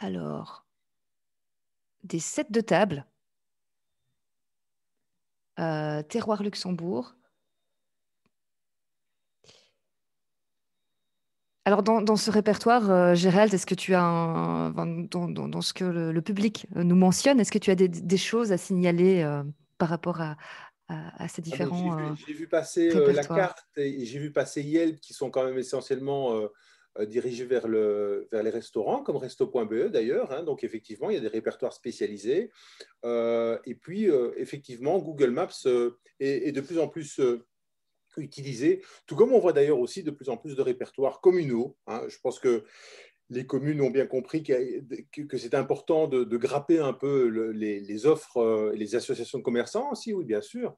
Speaker 1: Alors, des sets de table, euh, Terroir Luxembourg. Alors, dans, ce répertoire, euh, Gérald, est-ce que tu as, dans, ce que le, public nous mentionne, est-ce que tu as des, choses à signaler euh, par rapport à, à, ces ah, différents. Euh, j'ai, vu, passer euh, la carte
Speaker 5: et j'ai vu passer Yelp qui sont quand même essentiellement euh, dirigés vers, le, vers les restaurants, comme resto.be d'ailleurs. Hein. donc effectivement, il y a des répertoires spécialisés. et puis, effectivement, Google Maps est, de plus en plus utilisé, tout comme on voit d'ailleurs aussi de plus en plus de répertoires communaux. Hein. Je pense que les communes ont bien compris que, c'est important de, grapper un peu les, offres, euh, les associations de commerçants aussi, oui, bien sûr,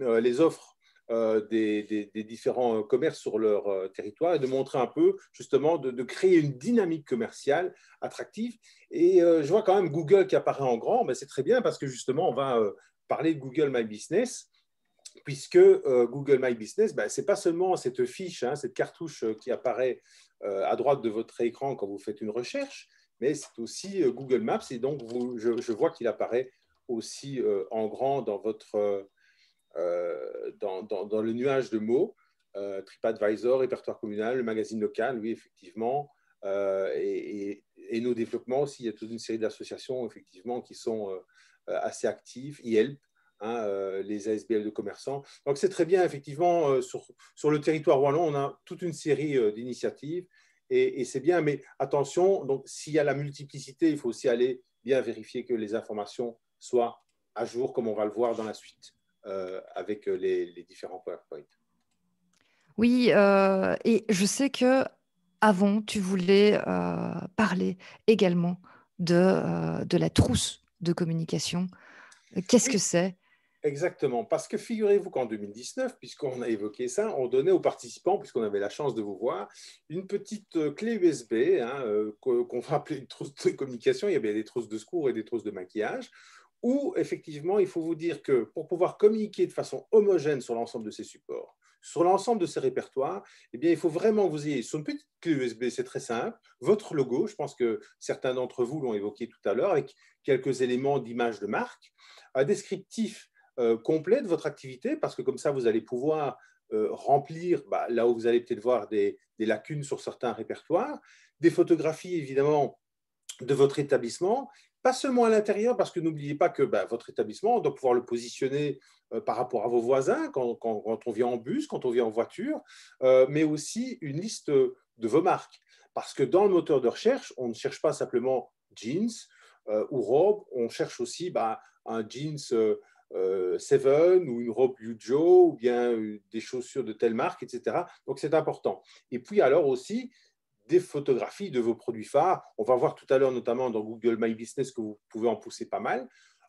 Speaker 5: euh, les offres euh, des, différents commerces sur leur territoire et de montrer un peu, justement, de, de créer une dynamique commerciale attractive. Et je vois quand même Google qui apparaît en grand, mais c'est très bien parce que justement, on va parler de Google My Business puisque euh, Google My Business, bah, ce n'est pas seulement cette fiche, hein, cette cartouche euh, qui apparaît euh, à droite de votre écran quand vous faites une recherche, mais c'est aussi Google Maps, et donc je, vois qu'il apparaît aussi en grand dans, votre, dans, le nuage de mots, TripAdvisor, répertoire communal, le magazine local, oui, effectivement, et, nos développements aussi, il y a toute une série d'associations, effectivement, qui sont assez actives, e-help, Hein, euh, les ASBL de commerçants. Donc c'est très bien, effectivement, euh, sur, sur, le territoire wallon, on a toute une série euh, d'initiatives et, c'est bien, mais attention, donc s'il y a la multiplicité, il faut aussi aller bien vérifier que les informations soient à jour, comme on va le voir dans la suite avec les, différents PowerPoint.
Speaker 1: Oui, et je sais que avant, tu voulais parler également de, de la trousse de communication. Qu'est-ce que c'est
Speaker 5: Exactement, parce que figurez-vous qu'en 2019, puisqu'on a évoqué ça, on donnait aux participants, puisqu'on avait la chance de vous voir, une petite euh, clé USB hein, euh, qu'on va appeler une trousse de communication. Il y avait des trousses de secours et des trousses de maquillage, où effectivement, il faut vous dire que pour pouvoir communiquer de façon homogène sur l'ensemble de ces supports, sur l'ensemble de ces répertoires, eh bien, il faut vraiment que vous ayez sur une petite clé USB, c'est très simple, votre logo, je pense que certains d'entre vous l'ont évoqué tout à l'heure, avec quelques éléments d'image de marque, un descriptif euh, complet de votre activité, parce que comme ça, vous allez pouvoir euh, remplir bah, là où vous allez peut-être voir des, lacunes sur certains répertoires, des photographies évidemment de votre établissement, pas seulement à l'intérieur, parce que n'oubliez pas que bah, votre établissement, doit pouvoir le positionner euh, par rapport à vos voisins quand, on vient en bus, quand on vient en voiture, mais aussi une liste de vos marques. Parce que dans le moteur de recherche, on ne cherche pas simplement jeans ou robe, on cherche aussi bah, un jeans euh, Seven ou une robe Yujo ou bien euh, des chaussures de telle marque, etc. Donc c'est important. Et puis alors aussi des photographies de vos produits phares. On va voir tout à l'heure notamment dans Google My Business que vous pouvez en pousser pas mal.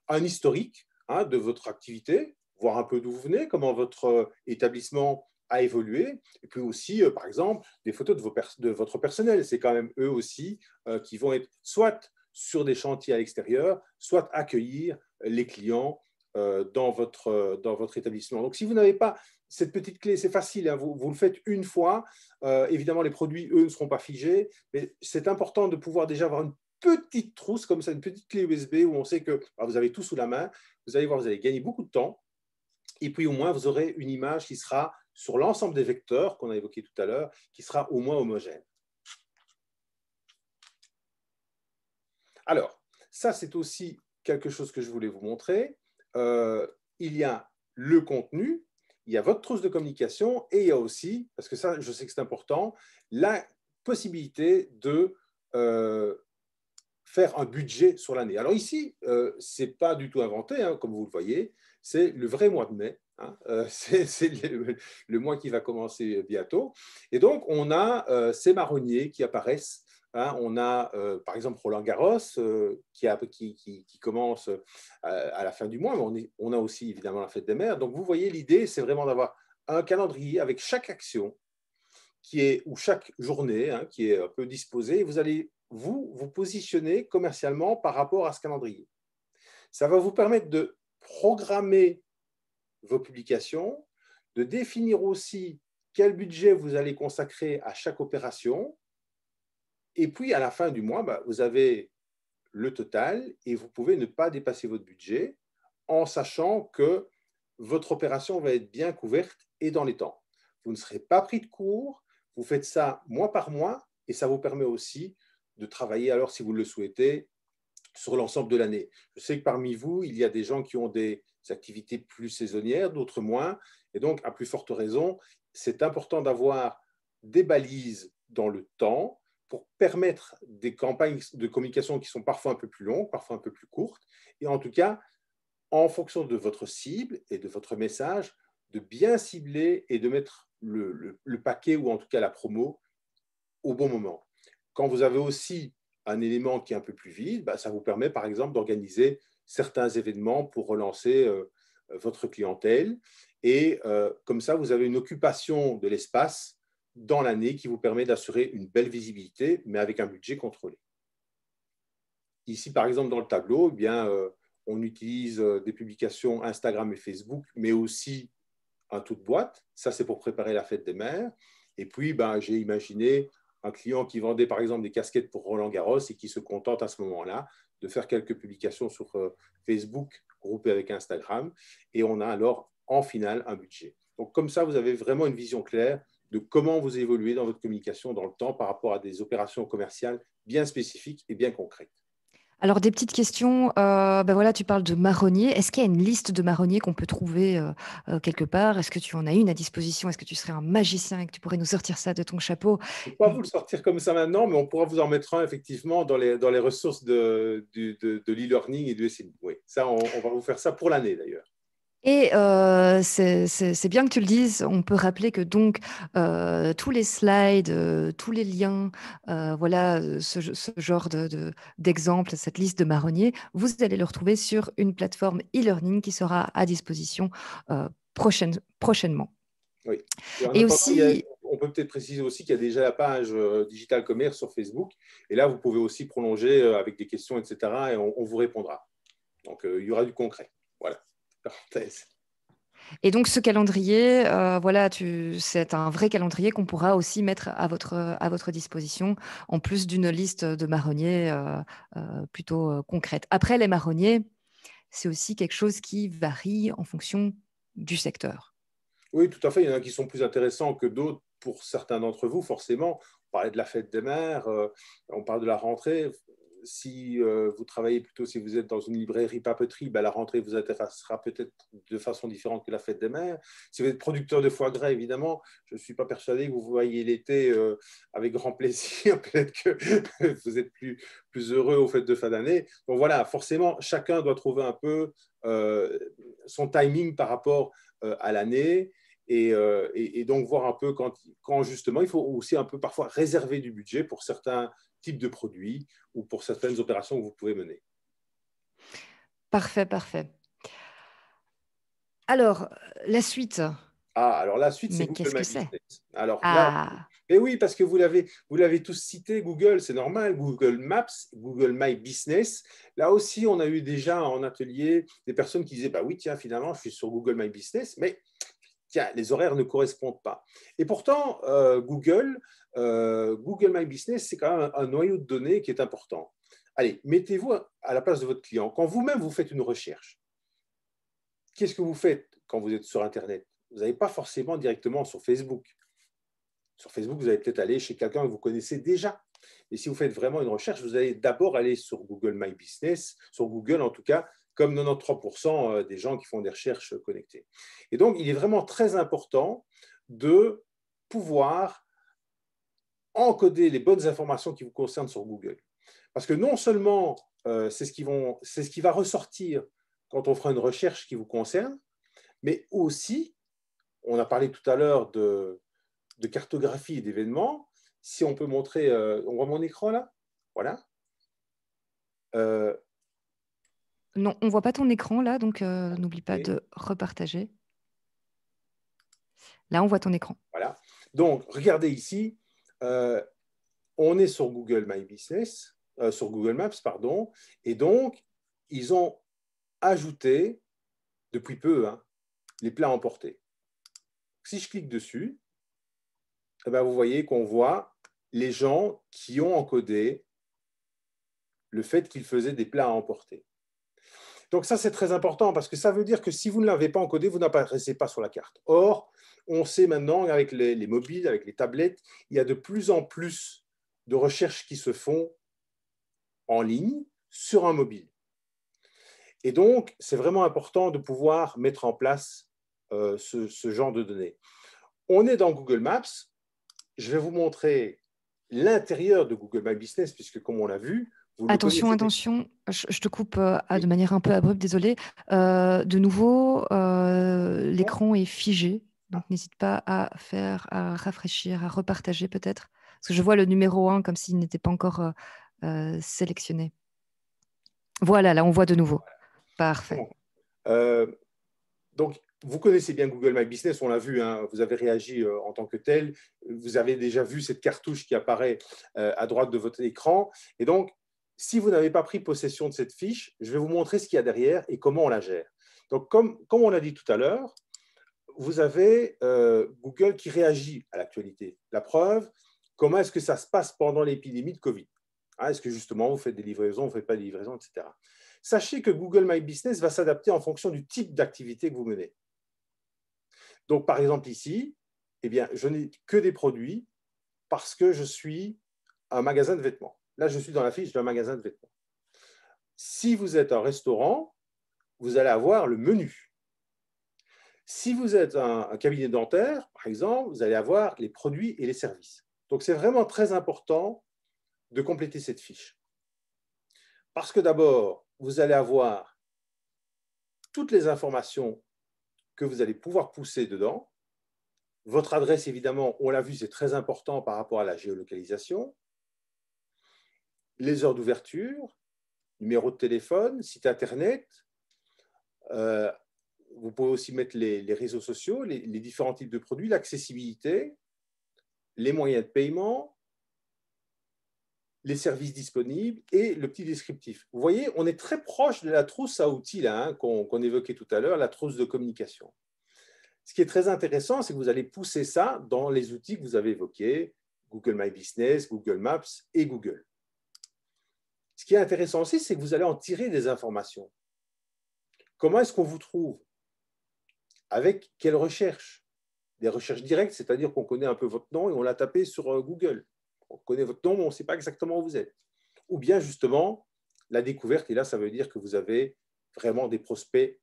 Speaker 5: Un historique hein, de votre activité, voir un peu d'où vous venez, comment votre euh, établissement a évolué, et puis aussi, par exemple, des photos de, votre personnel. C'est quand même eux aussi qui vont être soit sur des chantiers à l'extérieur, soit accueillir les clients euh, dans votre, euh, dans votre établissement. Donc, si vous n'avez pas cette petite clé, c'est facile, hein, vous, vous, le faites une fois. Euh, évidemment, les produits, eux, ne seront pas figés, mais c'est important de pouvoir déjà avoir une petite trousse comme ça, une petite clé USB où on sait que ah, vous avez tout sous la main. Vous allez voir, vous allez gagner beaucoup de temps. Et puis, au moins, vous aurez une image qui sera sur l'ensemble des vecteurs qu'on a évoqués tout à l'heure, qui sera au moins homogène. Alors, ça, c'est aussi quelque chose que je voulais vous montrer. Euh, il y a le contenu, il y a votre trousse de communication et il y a aussi, parce que ça, je sais que c'est important, la possibilité de euh, faire un budget sur l'année. Alors ici, euh, ce n'est pas du tout inventé, hein, comme vous le voyez, c'est le vrai mois de mai. Hein. Euh, c'est le, mois qui va commencer bientôt. Et donc, on a ces marronniers qui apparaissent Hein, on a euh, par exemple Roland Garros euh, qui, commence euh, à, la fin du mois, mais on, a aussi évidemment la fête des mères. Donc vous voyez, l'idée, c'est vraiment d'avoir un calendrier avec chaque action qui est, ou chaque journée hein, qui est un peu disposée. vous allez vous positionner commercialement par rapport à ce calendrier. Ça va vous permettre de programmer vos publications, de définir aussi quel budget vous allez consacrer à chaque opération, et puis, à la fin du mois, bah, vous avez le total et vous pouvez ne pas dépasser votre budget en sachant que votre opération va être bien couverte et dans les temps. Vous ne serez pas pris de cours, vous faites ça mois par mois et ça vous permet aussi de travailler, alors si vous le souhaitez, sur l'ensemble de l'année. Je sais que parmi vous, il y a des gens qui ont des activités plus saisonnières, d'autres moins, et donc à plus forte raison, c'est important d'avoir des balises dans le temps pour permettre des campagnes de communication qui sont parfois un peu plus longues, parfois un peu plus courtes, et en tout cas, en fonction de votre cible et de votre message, de bien cibler et de mettre le, paquet ou en tout cas la promo au bon moment. Quand vous avez aussi un élément qui est un peu plus vide, bah, ça vous permet par exemple d'organiser certains événements pour relancer euh, votre clientèle. Et euh, comme ça, vous avez une occupation de l'espace dans l'année qui vous permet d'assurer une belle visibilité, mais avec un budget contrôlé. Ici, par exemple, dans le tableau, eh bien, euh, on utilise euh, des publications Instagram et Facebook, mais aussi un tout de boîte. Ça, c'est pour préparer la fête des mères. Et puis, ben, j'ai imaginé un client qui vendait par exemple des casquettes pour Roland Garros et qui se contente à ce moment-là de faire quelques publications sur euh, Facebook groupées avec Instagram. Et on a alors en finale un budget. Donc comme ça, vous avez vraiment une vision claire de comment vous évoluez dans votre communication dans le temps par rapport à des opérations commerciales bien spécifiques et bien concrètes.
Speaker 1: Alors des petites questions, euh, ben voilà, tu parles de marronniers. Est-ce qu'il y a une liste de marronniers qu'on peut trouver euh, euh, quelque part Est-ce que tu en as une à disposition Est-ce que tu serais un magicien et que tu pourrais nous sortir ça de ton chapeau
Speaker 5: Je ne pas vous le sortir comme ça maintenant, mais on pourra vous en mettre un effectivement dans les, dans les ressources de, de, de, l'e-learning et du SMI. Oui, ça, on va vous faire ça pour l'année d'ailleurs.
Speaker 1: Et c'est bien que tu le dises. On peut rappeler que donc tous les slides, tous les liens, voilà ce, genre d'exemple, de, d'exemple, cette liste de marronniers, vous allez le retrouver sur une plateforme e-learning qui sera à disposition prochainement.
Speaker 5: Oui. Et aussi. on peut peut-être préciser aussi qu'il y a déjà la page Digital Commerce sur Facebook. Et là, vous pouvez aussi prolonger avec des questions, etc. Et on vous répondra. Donc, il y aura du concret. Voilà.
Speaker 1: Et donc ce calendrier, euh, voilà, c'est un vrai calendrier qu'on pourra aussi mettre à votre, à votre disposition, en plus d'une liste de marronniers euh, euh, plutôt concrète. Après, les marronniers, c'est aussi quelque chose qui varie en fonction du secteur.
Speaker 5: Oui, tout à fait. Il y en a qui sont plus intéressants que d'autres pour certains d'entre vous, forcément. On parlait de la fête des mères, on parle de la rentrée si euh, vous travaillez plutôt, si vous êtes dans une librairie papeterie, ben, la rentrée vous intéressera peut-être de façon différente que la fête des mères. Si vous êtes producteur de foie gras, évidemment, je ne suis pas persuadé que vous voyez l'été euh, avec grand plaisir. peut-être que vous êtes plus, plus heureux aux fêtes de fin d'année. Donc voilà, forcément, chacun doit trouver un peu euh, son timing par rapport à l'année. Et, et, donc voir un peu quand, quand, justement il faut aussi un peu parfois réserver du budget pour certains, type de produit ou pour certaines opérations que vous pouvez mener.
Speaker 1: Parfait, parfait. Alors, la suite.
Speaker 5: Ah, alors la suite, c'est Google My Business. Alors, et ah. oui, parce que vous l'avez, vous l'avez tous cité, Google, c'est normal, Google Maps, Google My Business. Là aussi, on a eu déjà en atelier des personnes qui disaient, bah oui, tiens, finalement, je suis sur Google My Business, mais tiens, les horaires ne correspondent pas. Et pourtant, euh, Google, euh, Google My Business, c'est quand même un, un, noyau de données qui est important. Allez, mettez-vous à la place de votre client. Quand vous-même vous faites une recherche, qu'est-ce que vous faites quand vous êtes sur Internet Vous n'allez pas forcément directement sur Facebook. Sur Facebook, vous allez peut-être aller chez quelqu'un que vous connaissez déjà. Et si vous faites vraiment une recherche, vous allez d'abord aller sur Google My Business, sur Google en tout cas, comme 93% euh, des gens qui font des recherches connectées. Et donc, il est vraiment très important de pouvoir encoder les bonnes informations qui vous concernent sur Google. Parce que non seulement euh, c'est ce, qui va ressortir quand on fera une recherche qui vous concerne, mais aussi, on a parlé tout à l'heure de, cartographie et d'événements. Si on peut montrer, euh, on voit mon écran là Voilà. Euh,
Speaker 1: non, on ne voit pas ton écran là, donc n'oublie pas de repartager. Là, on voit ton écran.
Speaker 5: Voilà. Donc, regardez ici, euh, on est sur Google My Business, euh, sur Google Maps, pardon, et donc ils ont ajouté, depuis peu, hein, les plats emportés. Si je clique dessus, eh ben, vous voyez qu'on voit les gens qui ont encodé le fait qu'ils faisaient des plats à emporter. Donc ça, c'est très important parce que ça veut dire que si vous ne l'avez pas encodé, vous n'apparaissez pas sur la carte. Or, on sait maintenant avec les, mobiles, avec les tablettes, il y a de plus en plus de recherches qui se font en ligne sur un mobile. Et donc, c'est vraiment important de pouvoir mettre en place euh, ce, genre de données. On est dans Google Maps. Je vais vous montrer l'intérieur de Google My Business, puisque comme on l'a vu, Attention, attention,
Speaker 1: je, te coupe euh, de manière un peu abrupte, désolé. Euh, de nouveau, l'écran est figé. Donc n'hésite pas à faire, à rafraîchir, à repartager peut-être. Parce que je vois le numéro 1 comme s'il n'était pas encore euh, euh, sélectionné. Voilà, là on voit de nouveau. Parfait.
Speaker 5: Euh, donc vous connaissez bien Google My Business, on l'a vu, hein. vous avez réagi en tant que tel, vous avez déjà vu cette cartouche qui apparaît à droite de votre écran. Et donc, si vous n'avez pas pris possession de cette fiche, je vais vous montrer ce qu'il y a derrière et comment on la gère. Donc, comme, comme on l'a dit tout à l'heure, vous avez euh, Google qui réagit à l'actualité. La preuve, comment est-ce que ça se passe pendant l'épidémie de Covid hein, Est-ce que justement, vous faites des livraisons, vous ne faites pas des livraisons, etc. Sachez que Google My Business va s'adapter en fonction du type d'activité que vous menez. Donc, par exemple, ici, eh bien, je n'ai que des produits parce que je suis un magasin de vêtements. Là, je suis dans la fiche d'un magasin de vêtements. Si vous êtes un restaurant, vous allez avoir le menu. Si vous êtes un, cabinet dentaire, par exemple, vous allez avoir les produits et les services. Donc c'est vraiment très important de compléter cette fiche. Parce que d'abord, vous allez avoir toutes les informations que vous allez pouvoir pousser dedans. Votre adresse, évidemment, on l'a vu, c'est très important par rapport à la géolocalisation. Les heures d'ouverture, numéro de téléphone, site Internet, euh, vous pouvez aussi mettre les, réseaux sociaux, les, différents types de produits, l'accessibilité, les moyens de paiement, les services disponibles et le petit descriptif. Vous voyez, on est très proche de la trousse à outils hein, qu'on évoquait tout à l'heure, la trousse de communication. Ce qui est très intéressant, c'est que vous allez pousser ça dans les outils que vous avez évoqués, Google My Business, Google Maps et Google. Ce qui est intéressant aussi, c'est que vous allez en tirer des informations. Comment est-ce qu'on vous trouve avec quelle recherche Des recherches directes, c'est-à-dire qu'on connaît un peu votre nom et on l'a tapé sur euh, Google. On connaît votre nom, mais on ne sait pas exactement où vous êtes. Ou bien justement, la découverte, et là, ça veut dire que vous avez vraiment des prospects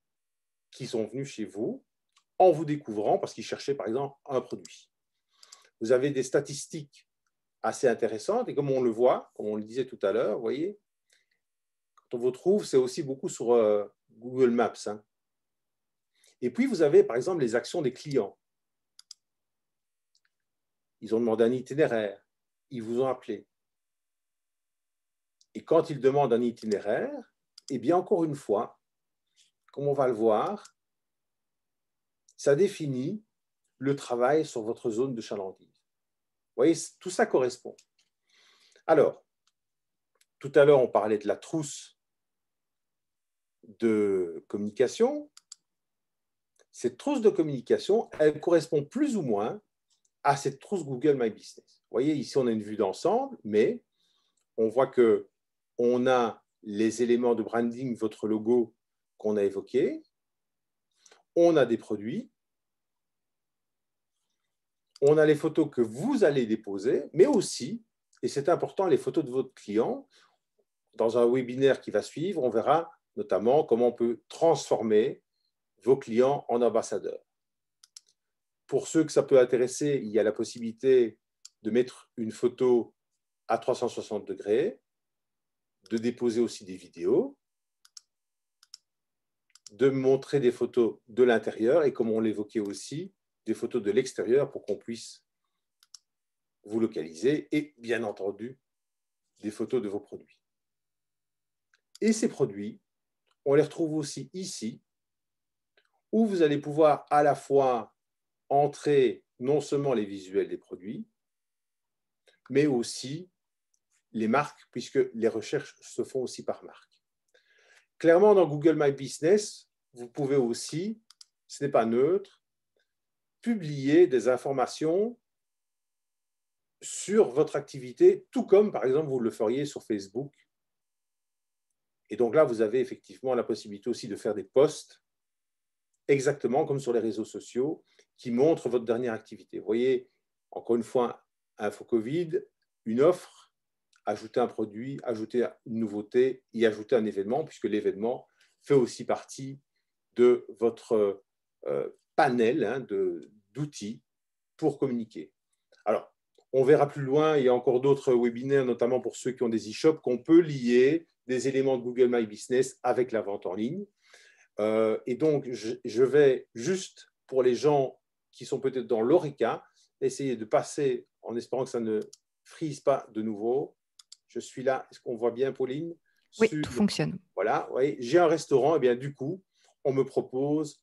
Speaker 5: qui sont venus chez vous en vous découvrant parce qu'ils cherchaient par exemple un produit. Vous avez des statistiques assez intéressantes et comme on le voit, comme on le disait tout à l'heure, vous voyez, quand on vous trouve, c'est aussi beaucoup sur euh, Google Maps. Hein. Et puis, vous avez, par exemple, les actions des clients. Ils ont demandé un itinéraire, ils vous ont appelé. Et quand ils demandent un itinéraire, eh bien, encore une fois, comme on va le voir, ça définit le travail sur votre zone de chalandise. Vous voyez, tout ça correspond. Alors, tout à l'heure, on parlait de la trousse de communication cette trousse de communication, elle correspond plus ou moins à cette trousse Google My Business. Vous voyez, ici, on a une vue d'ensemble, mais on voit que on a les éléments de branding, votre logo qu'on a évoqué, on a des produits, on a les photos que vous allez déposer, mais aussi, et c'est important, les photos de votre client. Dans un webinaire qui va suivre, on verra notamment comment on peut transformer vos clients en ambassadeurs. Pour ceux que ça peut intéresser, il y a la possibilité de mettre une photo à 360 degrés, de déposer aussi des vidéos, de montrer des photos de l'intérieur et, comme on l'évoquait aussi, des photos de l'extérieur pour qu'on puisse vous localiser et, bien entendu, des photos de vos produits. Et ces produits, on les retrouve aussi ici où vous allez pouvoir à la fois entrer non seulement les visuels des produits, mais aussi les marques, puisque les recherches se font aussi par marque. Clairement, dans Google My Business, vous pouvez aussi, ce n'est pas neutre, publier des informations sur votre activité, tout comme par exemple vous le feriez sur Facebook. Et donc là, vous avez effectivement la possibilité aussi de faire des posts exactement comme sur les réseaux sociaux qui montrent votre dernière activité. Vous voyez, encore une fois, info Covid, une offre, ajouter un produit, ajouter une nouveauté, y ajouter un événement, puisque l'événement fait aussi partie de votre euh, panel hein, d'outils pour communiquer. Alors, on verra plus loin, il y a encore d'autres webinaires, notamment pour ceux qui ont des e-shops, qu'on peut lier des éléments de Google My Business avec la vente en ligne. Euh, et donc, je, vais juste pour les gens qui sont peut-être dans l'orica, essayer de passer en espérant que ça ne frise pas de nouveau. Je suis là. Est-ce qu'on voit bien, Pauline Oui, tout fonctionne. Voilà. Voyez, j'ai un restaurant. Et bien, du coup, on me propose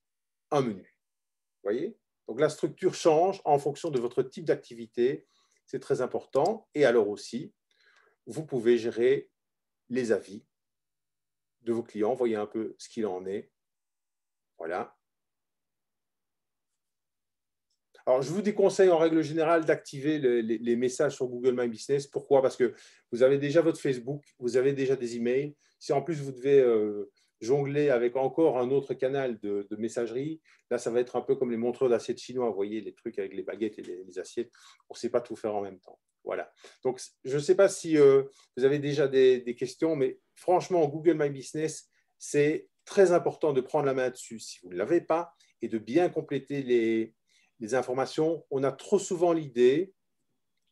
Speaker 5: un menu. Vous voyez Donc, la structure change en fonction de votre type d'activité. C'est très important. Et alors aussi, vous pouvez gérer les avis de vos clients, voyez un peu ce qu'il en est. Voilà. Alors, je vous déconseille en règle générale d'activer les, messages sur Google My Business. Pourquoi Parce que vous avez déjà votre Facebook, vous avez déjà des emails. Si en plus vous devez euh, jongler avec encore un autre canal de, messagerie, là, ça va être un peu comme les montreurs d'assiettes chinois. Vous voyez les trucs avec les baguettes et les, assiettes. On ne sait pas tout faire en même temps. Voilà. Donc, je ne sais pas si euh, vous avez déjà des questions, mais franchement, Google My Business, c'est Très important de prendre la main dessus si vous ne l'avez pas et de bien compléter les, informations. On a trop souvent l'idée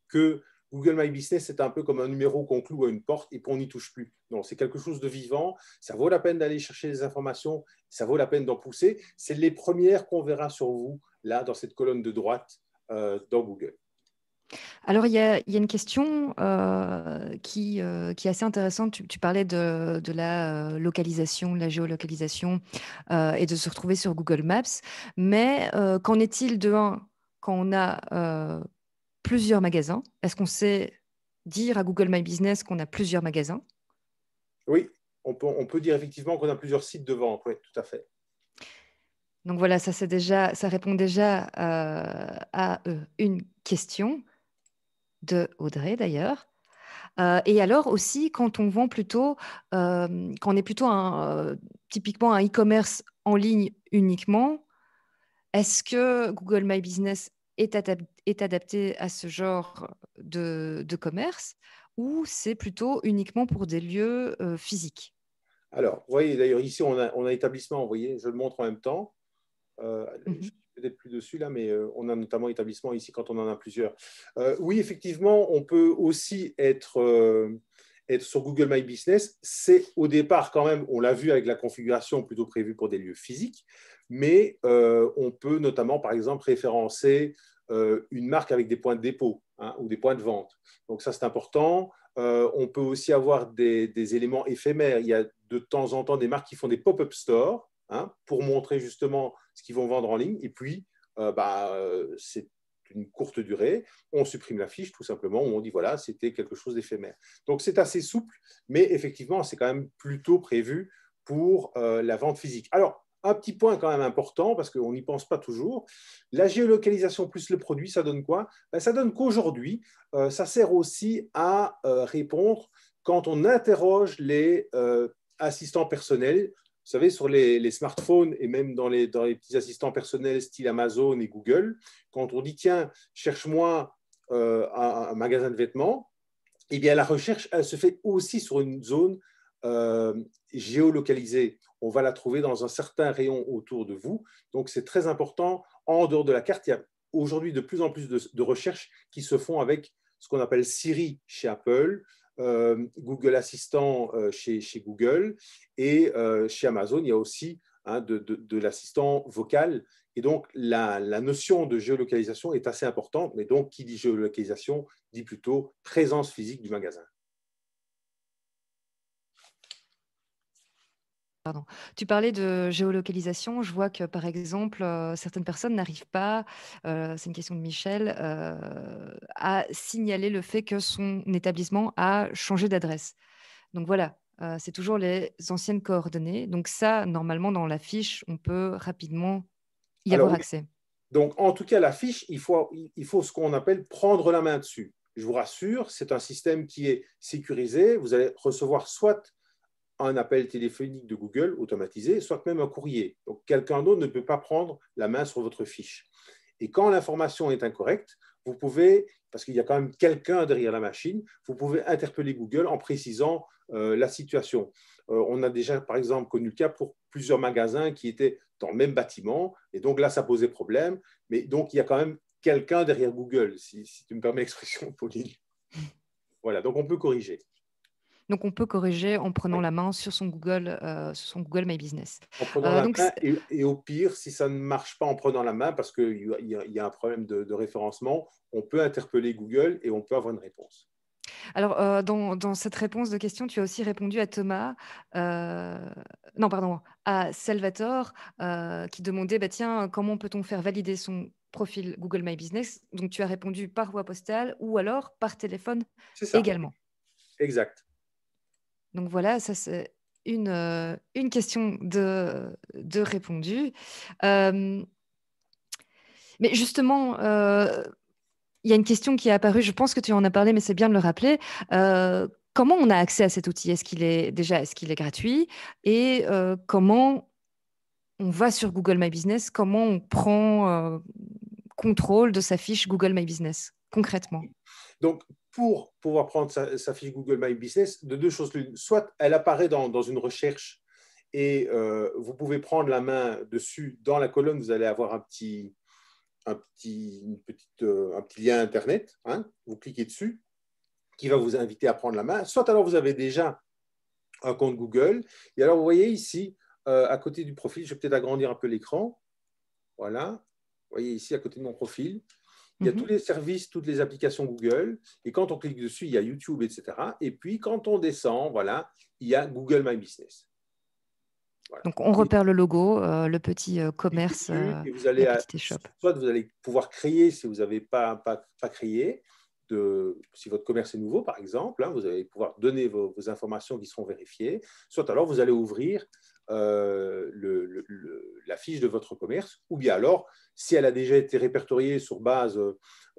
Speaker 5: que Google My Business, c'est un peu comme un numéro qu'on cloue à une porte et qu'on n'y touche plus. Non, c'est quelque chose de vivant. Ça vaut la peine d'aller chercher des informations. Ça vaut la peine d'en pousser. C'est les premières qu'on verra sur vous, là, dans cette colonne de droite, euh, dans Google.
Speaker 1: Alors, il y, a, une question euh, euh, qui, est assez intéressante. Tu, parlais de, la euh, localisation, de la géolocalisation et de se retrouver sur Google Maps. Mais qu'en est-il de quand on a plusieurs magasins Est-ce qu'on sait dire à Google My Business qu'on a plusieurs magasins
Speaker 5: Oui, on peut, dire effectivement qu'on a plusieurs sites de vente. Oui, tout à fait.
Speaker 1: Donc voilà, ça répond déjà à une question de Audrey d'ailleurs. Euh, et alors aussi, quand on vend plutôt, euh, quand on est plutôt euh, typiquement un e-commerce en ligne uniquement, est-ce que Google My Business est, adapté à ce genre de, commerce ou c'est plutôt uniquement pour des lieux physiques
Speaker 5: alors, vous voyez, d'ailleurs, ici, on a, on établissement, vous voyez, je le montre en même temps. Euh, ne mhm. peut-être plus dessus là, mais euh, on a notamment établissement ici quand on en a plusieurs. Euh, oui, effectivement, on peut aussi être, euh, être sur Google My Business. C'est au départ quand même, on l'a vu avec la configuration plutôt prévue pour des lieux physiques, mais on peut notamment, par exemple, référencer une marque avec des points de dépôt hein, ou des points de vente. Donc ça, c'est important. on peut aussi avoir des, des, éléments éphémères. Il y a de temps en temps des marques qui font des pop-up stores Hein, pour montrer justement ce qu'ils vont vendre en ligne. Et puis, euh, bah, euh, c'est une courte durée, on supprime la fiche tout simplement, on dit voilà, c'était quelque chose d'éphémère. Donc c'est assez souple, mais effectivement, c'est quand même plutôt prévu pour euh, la vente physique. Alors, un petit point quand même important, parce qu'on n'y pense pas toujours, la géolocalisation plus le produit, ça donne quoi ben, Ça donne qu'aujourd'hui, ça sert aussi à répondre quand on interroge les assistants personnels vous savez, sur les, smartphones et même dans les, petits assistants personnels style Amazon et Google, quand on dit tiens, cherche-moi euh, un, magasin de vêtements, eh bien la recherche, elle se fait aussi sur une zone euh, géolocalisée. On va la trouver dans un certain rayon autour de vous. Donc c'est très important. En dehors de la carte, il y a aujourd'hui de plus en plus de recherches qui se font avec ce qu'on appelle Siri chez Apple, euh, Google Assistant euh, chez, Google et euh, chez Amazon, il y a aussi hein, de, l'assistant vocal. Et donc, la, la, notion de géolocalisation est assez importante, mais donc, qui dit géolocalisation, dit plutôt présence physique du magasin.
Speaker 1: Tu parlais de géolocalisation. Je vois que, par exemple, euh, certaines personnes n'arrivent pas, euh, c'est une question de Michel, euh, à signaler le fait que son établissement a changé d'adresse. Donc voilà, c'est toujours les anciennes coordonnées. Donc ça, normalement, dans la fiche, on peut rapidement
Speaker 5: y avoir accès. Donc, en tout cas, la fiche, il faut, il faut ce qu'on appelle prendre la main dessus. Je vous rassure, c'est un système qui est sécurisé. Vous allez recevoir soit un appel téléphonique de Google automatisé, soit même un courrier. Donc quelqu'un d'autre ne peut pas prendre la main sur votre fiche. Et quand l'information est incorrecte, vous pouvez, parce qu'il y a quand même quelqu'un derrière la machine, vous pouvez interpeller Google en précisant euh, la situation. Euh, on a déjà, par exemple, connu le cas pour plusieurs magasins qui étaient dans le même bâtiment, et donc là, ça posait problème. Mais donc, il y a quand même quelqu'un derrière Google, si, si tu me permets l'expression, Pauline. Voilà, donc on peut corriger.
Speaker 1: Donc, on peut corriger en prenant la main sur son Google, euh, sur son Google My Business.
Speaker 5: Euh, et, au pire, si ça ne marche pas en prenant la main, parce qu'il y, a un problème de, référencement, on peut interpeller Google et on peut avoir une réponse.
Speaker 1: Alors, euh, dans, cette réponse de question, tu as aussi répondu à Thomas, non, pardon, à Salvatore, qui demandait, bah, tiens, comment peut-on faire valider son profil Google My Business Donc, tu as répondu par voie postale ou alors par téléphone
Speaker 5: également. Exact.
Speaker 1: Donc voilà, ça c'est une, euh, une question de, répondu. Euh, mais justement, euh, il y a une question qui est apparue, je pense que tu en as parlé, mais c'est bien de le rappeler. comment on a accès à cet outil Est-ce qu'il est déjà est-ce qu'il est gratuit Et comment on va sur Google My Business Comment on prend contrôle de sa fiche Google My Business concrètement
Speaker 5: pour pouvoir prendre sa, fiche Google My Business de deux choses l'une. Soit elle apparaît dans, une recherche et euh, vous pouvez prendre la main dessus dans la colonne, vous allez avoir un petit, un petit, euh, un petit lien Internet, hein. vous cliquez dessus, qui va vous inviter à prendre la main. Soit alors vous avez déjà un compte Google, et alors vous voyez ici, euh, à côté du profil, je vais peut-être agrandir un peu l'écran, voilà, vous voyez ici à côté de mon profil, il y a mhm. tous les services, toutes les applications Google. Et quand on clique dessus, il y a YouTube, etc. Et puis, quand on descend, voilà, il y a Google My Business.
Speaker 1: Donc, on repère le logo, euh, le petit euh, commerce, euh, et vous
Speaker 5: allez Soit vous allez pouvoir créer si vous n'avez pas, pas, créé, de, si votre commerce est nouveau, par exemple, hein, vous allez pouvoir donner vos, informations qui seront vérifiées. Soit alors, vous allez ouvrir le, la fiche de votre commerce, ou bien alors, si elle a déjà été répertoriée sur base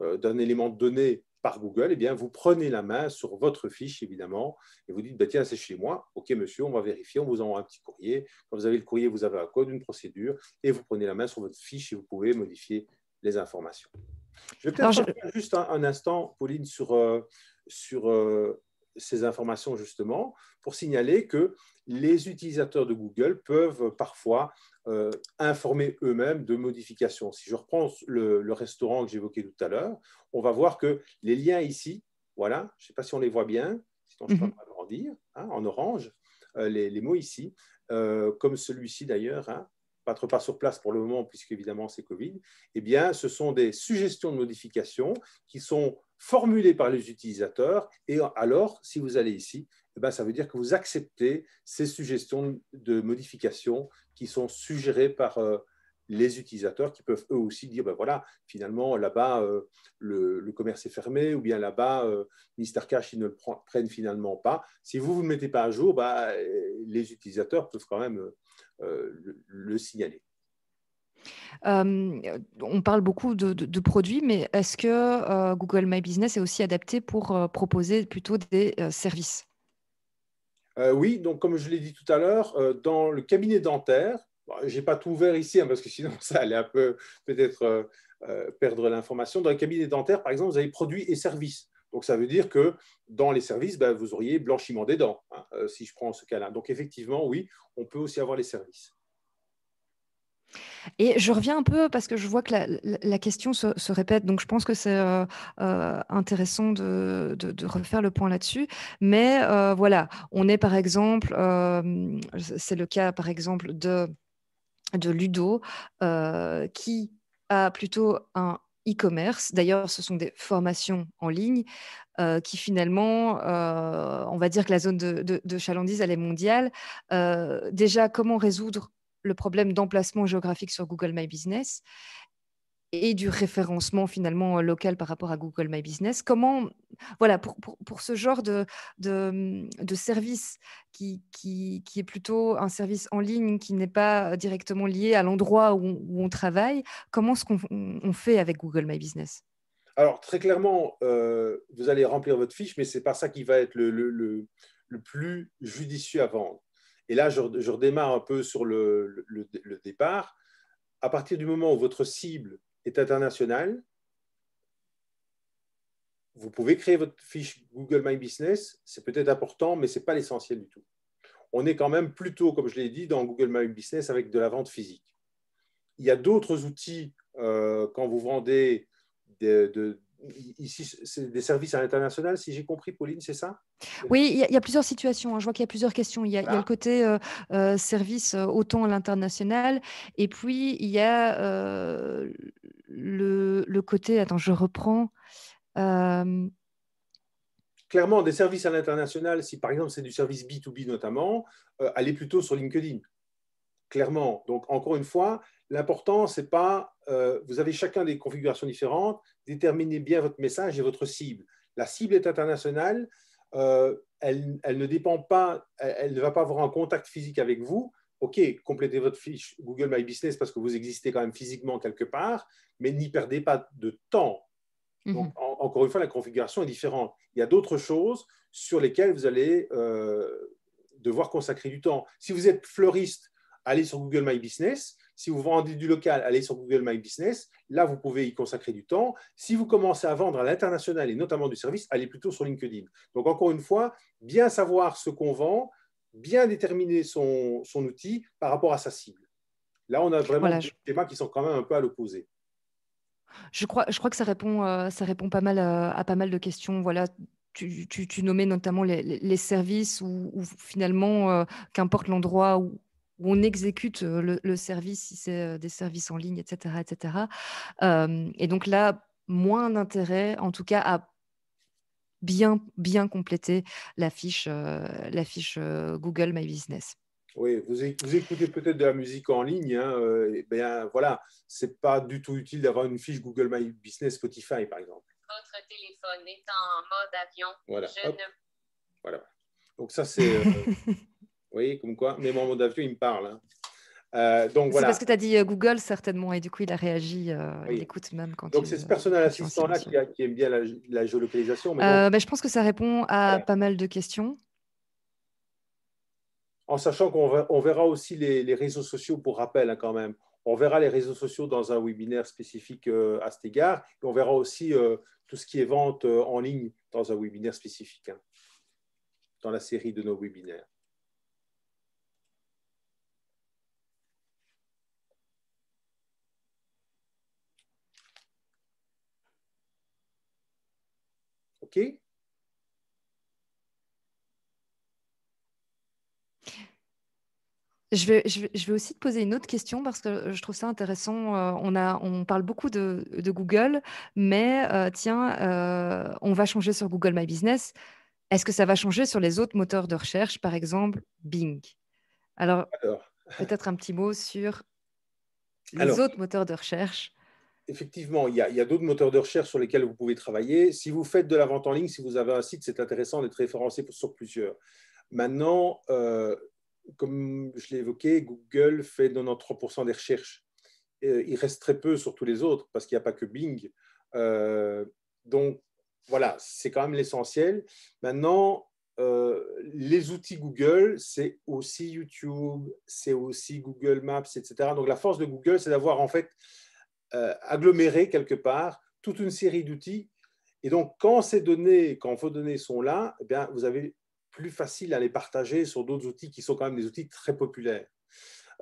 Speaker 5: euh, d'un élément donné par Google, et eh bien, vous prenez la main sur votre fiche, évidemment, et vous dites, bah, tiens, c'est chez moi, ok monsieur, on va vérifier, on vous envoie un petit courrier. Quand vous avez le courrier, vous avez un code, une procédure, et vous prenez la main sur votre fiche et vous pouvez modifier les informations. Je vais peut-être juste un, instant, Pauline, sur, euh, sur euh, ces informations, justement, pour signaler que les utilisateurs de Google peuvent parfois euh, informer eux-mêmes de modifications. Si je reprends le, restaurant que j'évoquais tout à l'heure, on va voir que les liens ici, voilà, je ne sais pas si on les voit bien, sinon je ne mhm. peux pas grandir, hein, en orange, euh, les, mots ici, euh, comme celui-ci d'ailleurs, hein, pas trop pas sur place pour le moment, puisque évidemment c'est Covid, eh bien, ce sont des suggestions de modifications qui sont formulées par les utilisateurs. Et alors, si vous allez ici, eh ben, ça veut dire que vous acceptez ces suggestions de modifications qui sont suggérées par euh, les utilisateurs qui peuvent eux aussi dire, ben voilà, finalement, là-bas, euh, le, commerce est fermé, ou bien là-bas, euh, Mister Cash, ils ne le prennent finalement pas. Si vous ne vous mettez pas à jour, bah, les utilisateurs peuvent quand même le, signaler.
Speaker 1: on parle beaucoup de, produits, mais est-ce que Google My Business est aussi adapté pour proposer plutôt des services
Speaker 5: euh, oui, donc comme je l'ai dit tout à l'heure, euh, dans le cabinet dentaire, je n'ai pas tout ouvert ici hein, parce que sinon ça allait un peu peut-être euh, perdre l'information. Dans le cabinet dentaire, par exemple, vous avez produits et services. Donc ça veut dire que dans les services, ben, vous auriez blanchiment des dents, hein, si je prends ce cas-là. Donc effectivement, oui, on peut aussi avoir les services.
Speaker 1: Et je reviens un peu parce que je vois que la, question se, répète, donc je pense que c'est euh, euh, intéressant de, refaire le point là-dessus. Mais euh, voilà, on est par exemple, c'est le cas par exemple de, de Ludo qui a plutôt un e-commerce. D'ailleurs, ce sont des formations en ligne qui finalement, on va dire que la zone de, chalandise, elle est mondiale. déjà, comment résoudre le problème d'emplacement géographique sur Google My Business et du référencement finalement local par rapport à Google My Business. Comment, voilà, pour, ce genre de, service qui, est plutôt un service en ligne qui n'est pas directement lié à l'endroit où, on travaille, comment est-ce qu'on fait avec Google My Business
Speaker 5: Alors, très clairement, euh, vous allez remplir votre fiche, mais c'est pas ça qui va être le, le plus judicieux à vendre. Et là, je, redémarre un peu sur le, départ. À partir du moment où votre cible est internationale, vous pouvez créer votre fiche Google My Business. C'est peut-être important, mais ce n'est pas l'essentiel du tout. On est quand même plutôt, comme je l'ai dit, dans Google My Business avec de la vente physique. Il y a d'autres outils euh, quand vous vendez des… de, ici, c'est des services à l'international, si j'ai compris, Pauline, c'est ça
Speaker 1: Oui, il y, a plusieurs situations. Hein. Je vois qu'il y a plusieurs questions. Il y a, le ah. côté euh, euh, service euh, autant à l'international, et puis il y a le, le, côté. Attends, je reprends.
Speaker 5: Clairement, des services à l'international, si par exemple c'est du service B2B notamment, allez plutôt sur LinkedIn clairement. Donc, encore une fois, l'important, c'est pas, euh, vous avez chacun des configurations différentes, déterminez bien votre message et votre cible. La cible est internationale, euh, elle, elle, ne dépend pas, elle, ne va pas avoir un contact physique avec vous. OK, complétez votre fiche Google My Business parce que vous existez quand même physiquement quelque part, mais n'y perdez pas de temps. Mhm. Donc, encore une fois, la configuration est différente. Il y a d'autres choses sur lesquelles vous allez euh, devoir consacrer du temps. Si vous êtes fleuriste, allez sur Google My Business. Si vous vendez du local, allez sur Google My Business. Là, vous pouvez y consacrer du temps. Si vous commencez à vendre à l'international et notamment du service, allez plutôt sur LinkedIn. Donc, encore une fois, bien savoir ce qu'on vend, bien déterminer son, son, outil par rapport à sa cible. Là, on a vraiment des thémas qui sont quand même un peu à l'opposé.
Speaker 1: Je crois, je crois que ça répond, euh, ça répond pas mal euh, à, pas mal de questions. Voilà, tu, tu, nommais notamment les, services ou finalement, euh, qu'importe l'endroit où, où on exécute le, service, si c'est des services en ligne, etc. etc. et donc là, moins d'intérêt, en tout cas, à bien, bien compléter la fiche, la fiche Google My Business.
Speaker 5: Oui, vous, écoutez peut-être de la musique en ligne. Hein, et bien, voilà, c'est pas du tout utile d'avoir une fiche Google My Business Spotify, par exemple.
Speaker 6: Votre téléphone est en mode avion. Voilà.
Speaker 5: voilà. Donc ça, c'est... Euh, oui, comme quoi, mes membres d'avion, il me parle. Hein. Euh, donc voilà. C'est parce que
Speaker 1: tu as dit euh, Google certainement et du coup il a réagi, euh, il écoute même quand
Speaker 5: Donc c'est ce personnel assistant-là qui, aime bien la, géolocalisation. Mais ben, je
Speaker 1: pense que ça répond à pas mal de questions.
Speaker 5: En sachant qu'on verra aussi les, réseaux sociaux pour rappel hein, quand même. On verra les réseaux sociaux dans un webinaire spécifique à cet égard on verra aussi tout ce qui est vente en ligne dans un webinaire spécifique, hein, dans la série de nos webinaires. Je
Speaker 1: vais, je, vais, aussi te poser une autre question parce que euh, je trouve ça intéressant. Euh, on, a, on parle beaucoup de, Google, mais euh, tiens, on va changer sur Google My Business. Est-ce que ça va changer sur les autres moteurs de recherche, par exemple Bing Alors, peut-être un petit mot sur les autres moteurs de recherche
Speaker 5: effectivement, il y a, d'autres moteurs de recherche sur lesquels vous pouvez travailler. Si vous faites de la vente en ligne, si vous avez un site, c'est intéressant d'être référencé sur plusieurs. Maintenant, euh, comme je l'ai évoqué, Google fait 93% des recherches. Euh, il reste très peu sur tous les autres parce qu'il n'y a pas que Bing. Euh, donc, voilà, c'est quand même l'essentiel. Maintenant, les outils Google, c'est aussi YouTube, c'est aussi Google Maps, etc. Donc, la force de Google, c'est d'avoir en fait euh, agglomérer quelque part toute une série d'outils. Et donc, quand ces données, quand vos données sont là, eh bien, vous avez plus facile à les partager sur d'autres outils qui sont quand même des outils très populaires.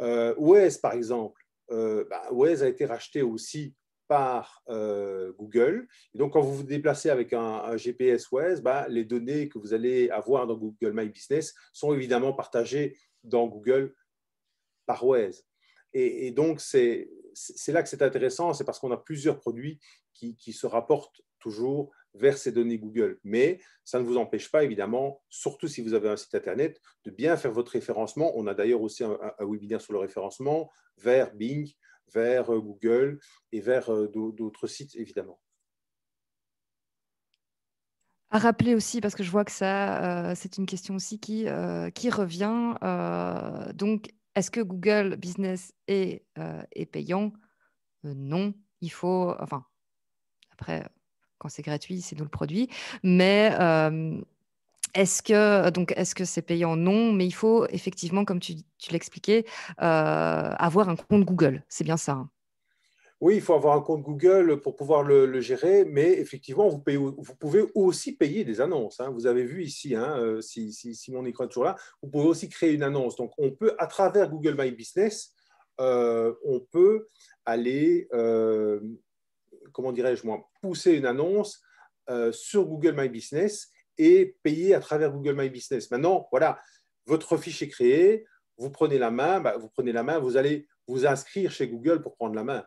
Speaker 5: Euh, Waze, par exemple. Euh, bah, a été racheté aussi par euh, Google. Et donc, quand vous vous déplacez avec un, GPS Waze, bah, les données que vous allez avoir dans Google My Business sont évidemment partagées dans Google par Waze. et donc, c'est c'est là que c'est intéressant, c'est parce qu'on a plusieurs produits qui, se rapportent toujours vers ces données Google. Mais ça ne vous empêche pas, évidemment, surtout si vous avez un site Internet, de bien faire votre référencement. On a d'ailleurs aussi un, webinaire sur le référencement vers Bing, vers euh, Google et vers euh, d'autres sites, évidemment.
Speaker 1: À rappeler aussi, parce que je vois que ça, euh, c'est une question aussi qui, revient. donc, est-ce que Google Business est, euh, est payant euh, Non, il faut, enfin, après, quand c'est gratuit, c'est nous le produit, mais euh, est-ce que donc que c'est payant Non, mais il faut effectivement, comme tu, tu l'expliquais, avoir un compte Google. C'est bien ça. Hein
Speaker 5: oui, il faut avoir un compte Google pour pouvoir le, gérer, mais effectivement, vous, pouvez aussi payer des annonces. Hein. Vous avez vu ici, hein, euh, si, mon écran est toujours là, vous pouvez aussi créer une annonce. Donc, on peut, à travers Google My Business, euh, on peut aller, euh, comment dirais-je moi, pousser une annonce sur Google My Business et payer à travers Google My Business. Maintenant, voilà, votre fiche est créée, vous prenez la main, bah, vous prenez la main, vous allez vous inscrire chez Google pour prendre la main.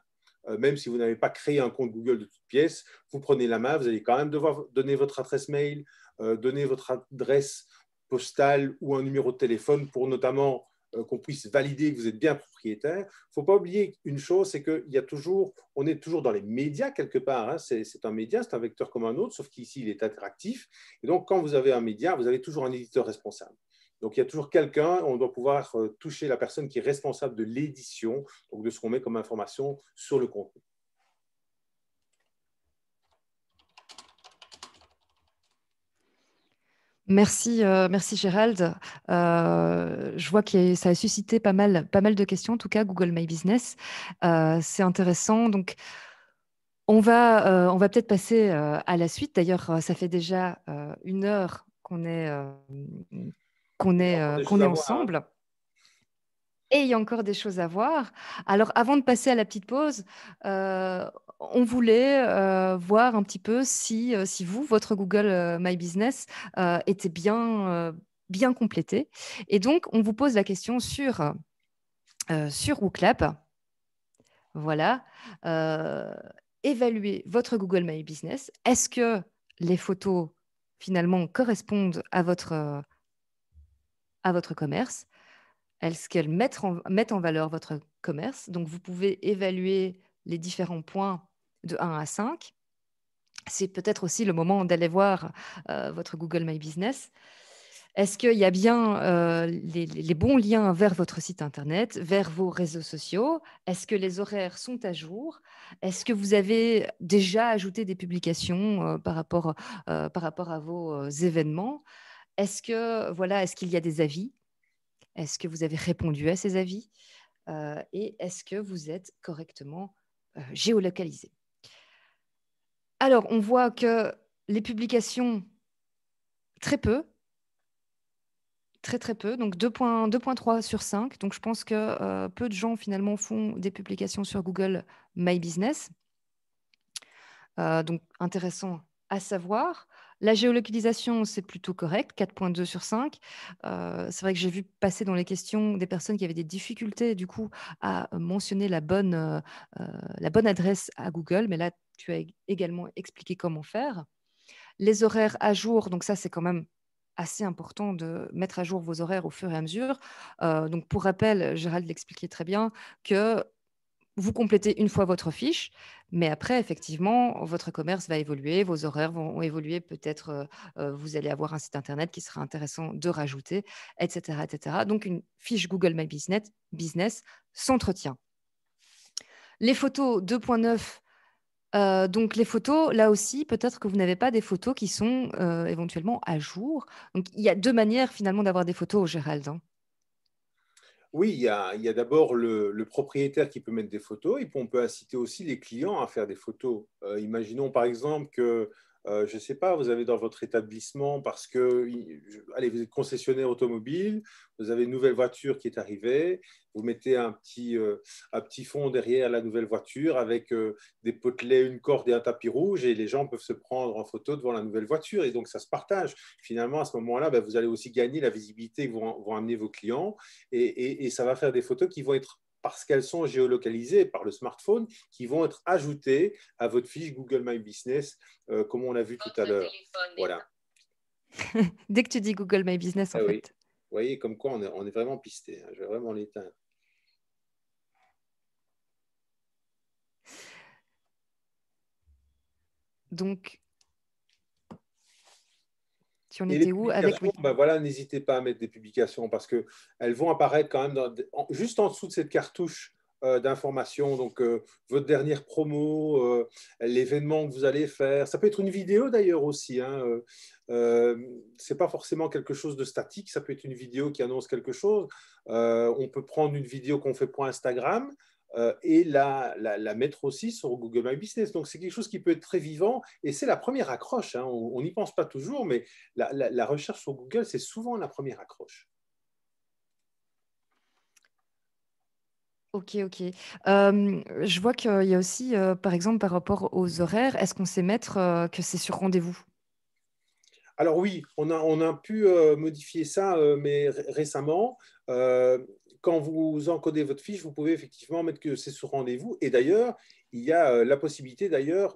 Speaker 5: Euh, même si vous n'avez pas créé un compte Google de toute pièce, vous prenez la main, vous allez quand même devoir donner votre adresse mail, euh, donner votre adresse postale ou un numéro de téléphone pour notamment euh, qu'on puisse valider que vous êtes bien propriétaire. Il ne faut pas oublier une chose, c'est qu'il y a toujours, on est toujours dans les médias quelque part. Hein. C'est un média, c'est un vecteur comme un autre, sauf qu'ici, il est interactif. Et donc, quand vous avez un média, vous avez toujours un éditeur responsable. Donc, il y a toujours quelqu'un, on doit pouvoir euh, toucher la personne qui est responsable de l'édition, donc de ce qu'on met comme information sur le contenu.
Speaker 1: Merci, euh, merci Gérald. Euh, je vois que ça a suscité pas mal, pas mal de questions, en tout cas Google My Business. c'est intéressant. Donc, on va, on va peut-être passer à la suite. D'ailleurs, ça fait déjà une heure qu'on est, qu'on euh, est, qu'on est ensemble. Et il y a encore des choses à voir. Alors, avant de passer à la petite pause, euh, on voulait euh, voir un petit peu si, si vous, votre Google My Business, était bien, bien complété. Et donc, on vous pose la question sur, sur WooClap. Voilà. évaluer votre Google My Business. Est-ce que les photos, finalement, correspondent à votre à votre commerce Est-ce qu'elles mettent, en, valeur votre commerce Donc, vous pouvez évaluer les différents points de 1 à 5. C'est peut-être aussi le moment d'aller voir euh, votre Google My Business. Est-ce qu'il y a bien euh, les, bons liens vers votre site Internet, vers vos réseaux sociaux Est-ce que les horaires sont à jour Est-ce que vous avez déjà ajouté des publications euh, par, rapport, par rapport à vos événements est-ce que voilà, est-ce qu'il y a des avis Est-ce que vous avez répondu à ces avis euh, Et est-ce que vous êtes correctement euh, géolocalisé Alors, on voit que les publications, très peu, très très peu, donc 2.3 sur 5. Donc je pense que euh, peu de gens finalement font des publications sur Google My Business. donc intéressant à savoir. La géolocalisation, c'est plutôt correct, 4.2 sur 5. Euh, c'est vrai que j'ai vu passer dans les questions des personnes qui avaient des difficultés, du coup, à euh, mentionner la bonne, euh, la bonne adresse à Google, mais là, tu as également expliqué comment faire. Les horaires à jour, donc ça, c'est quand même assez important de mettre à jour vos horaires au fur et à mesure. donc, pour rappel, Gérald l'expliquait très bien que vous complétez une fois votre fiche, mais après, effectivement, votre commerce va évoluer, vos horaires vont évoluer, peut-être euh, euh, vous allez avoir un site Internet qui sera intéressant de rajouter, etc. etc. Donc, une fiche Google My Business, business s'entretient. Les photos 2.9. Euh, donc les photos, là aussi, peut-être que vous n'avez pas des photos qui sont éventuellement à jour. Donc il y a deux manières finalement d'avoir des photos, Gérald. Hein.
Speaker 5: Oui, il y a, d'abord le, propriétaire qui peut mettre des photos et puis on peut inciter aussi les clients à faire des photos. Euh, imaginons par exemple que euh, je ne sais pas, vous avez dans votre établissement, parce que allez, vous êtes concessionnaire automobile, vous avez une nouvelle voiture qui est arrivée, vous mettez un petit, euh, un petit fond derrière la nouvelle voiture avec euh, des potelets, une corde et un tapis rouge, et les gens peuvent se prendre en photo devant la nouvelle voiture, et donc ça se partage. Finalement, à ce moment-là, ben, vous allez aussi gagner la visibilité que vont, amener vos clients, et ça va faire des photos qui vont être parce qu'elles sont géolocalisées par le smartphone, qui vont être ajoutées à votre fiche Google My Business, euh, comme on l'a vu tout à l'heure. Voilà.
Speaker 1: Dès que tu dis Google My Business, en ah fait.
Speaker 5: Vous voyez, comme quoi on est, vraiment pisté. Hein. Je vais vraiment l'éteindre.
Speaker 1: Donc, si on était où avec
Speaker 5: ben voilà, n'hésitez pas à mettre des publications parce que elles vont apparaître quand même juste en dessous de cette cartouche euh, d'informations, donc euh, votre dernière promo, euh, l'événement que vous allez faire. Ça peut être une vidéo d'ailleurs aussi. Hein, c'est pas forcément quelque chose de statique. Ça peut être une vidéo qui annonce quelque chose. on peut prendre une vidéo qu'on fait pour Instagram, euh, et la, la, mettre aussi sur Google My Business. Donc c'est quelque chose qui peut être très vivant et c'est la première accroche. Hein. On n'y pense pas toujours, mais la, recherche sur Google, c'est souvent la première accroche.
Speaker 1: Ok, ok. Euh, je vois qu'il y a aussi, euh, par exemple, par rapport aux horaires, est-ce qu'on sait mettre que c'est sur rendez-vous
Speaker 5: Alors oui, on a, on a pu modifier ça, mais récemment quand vous encodez votre fiche, vous pouvez effectivement mettre que c'est sous rendez-vous. Et d'ailleurs, il y a euh, la possibilité d'ailleurs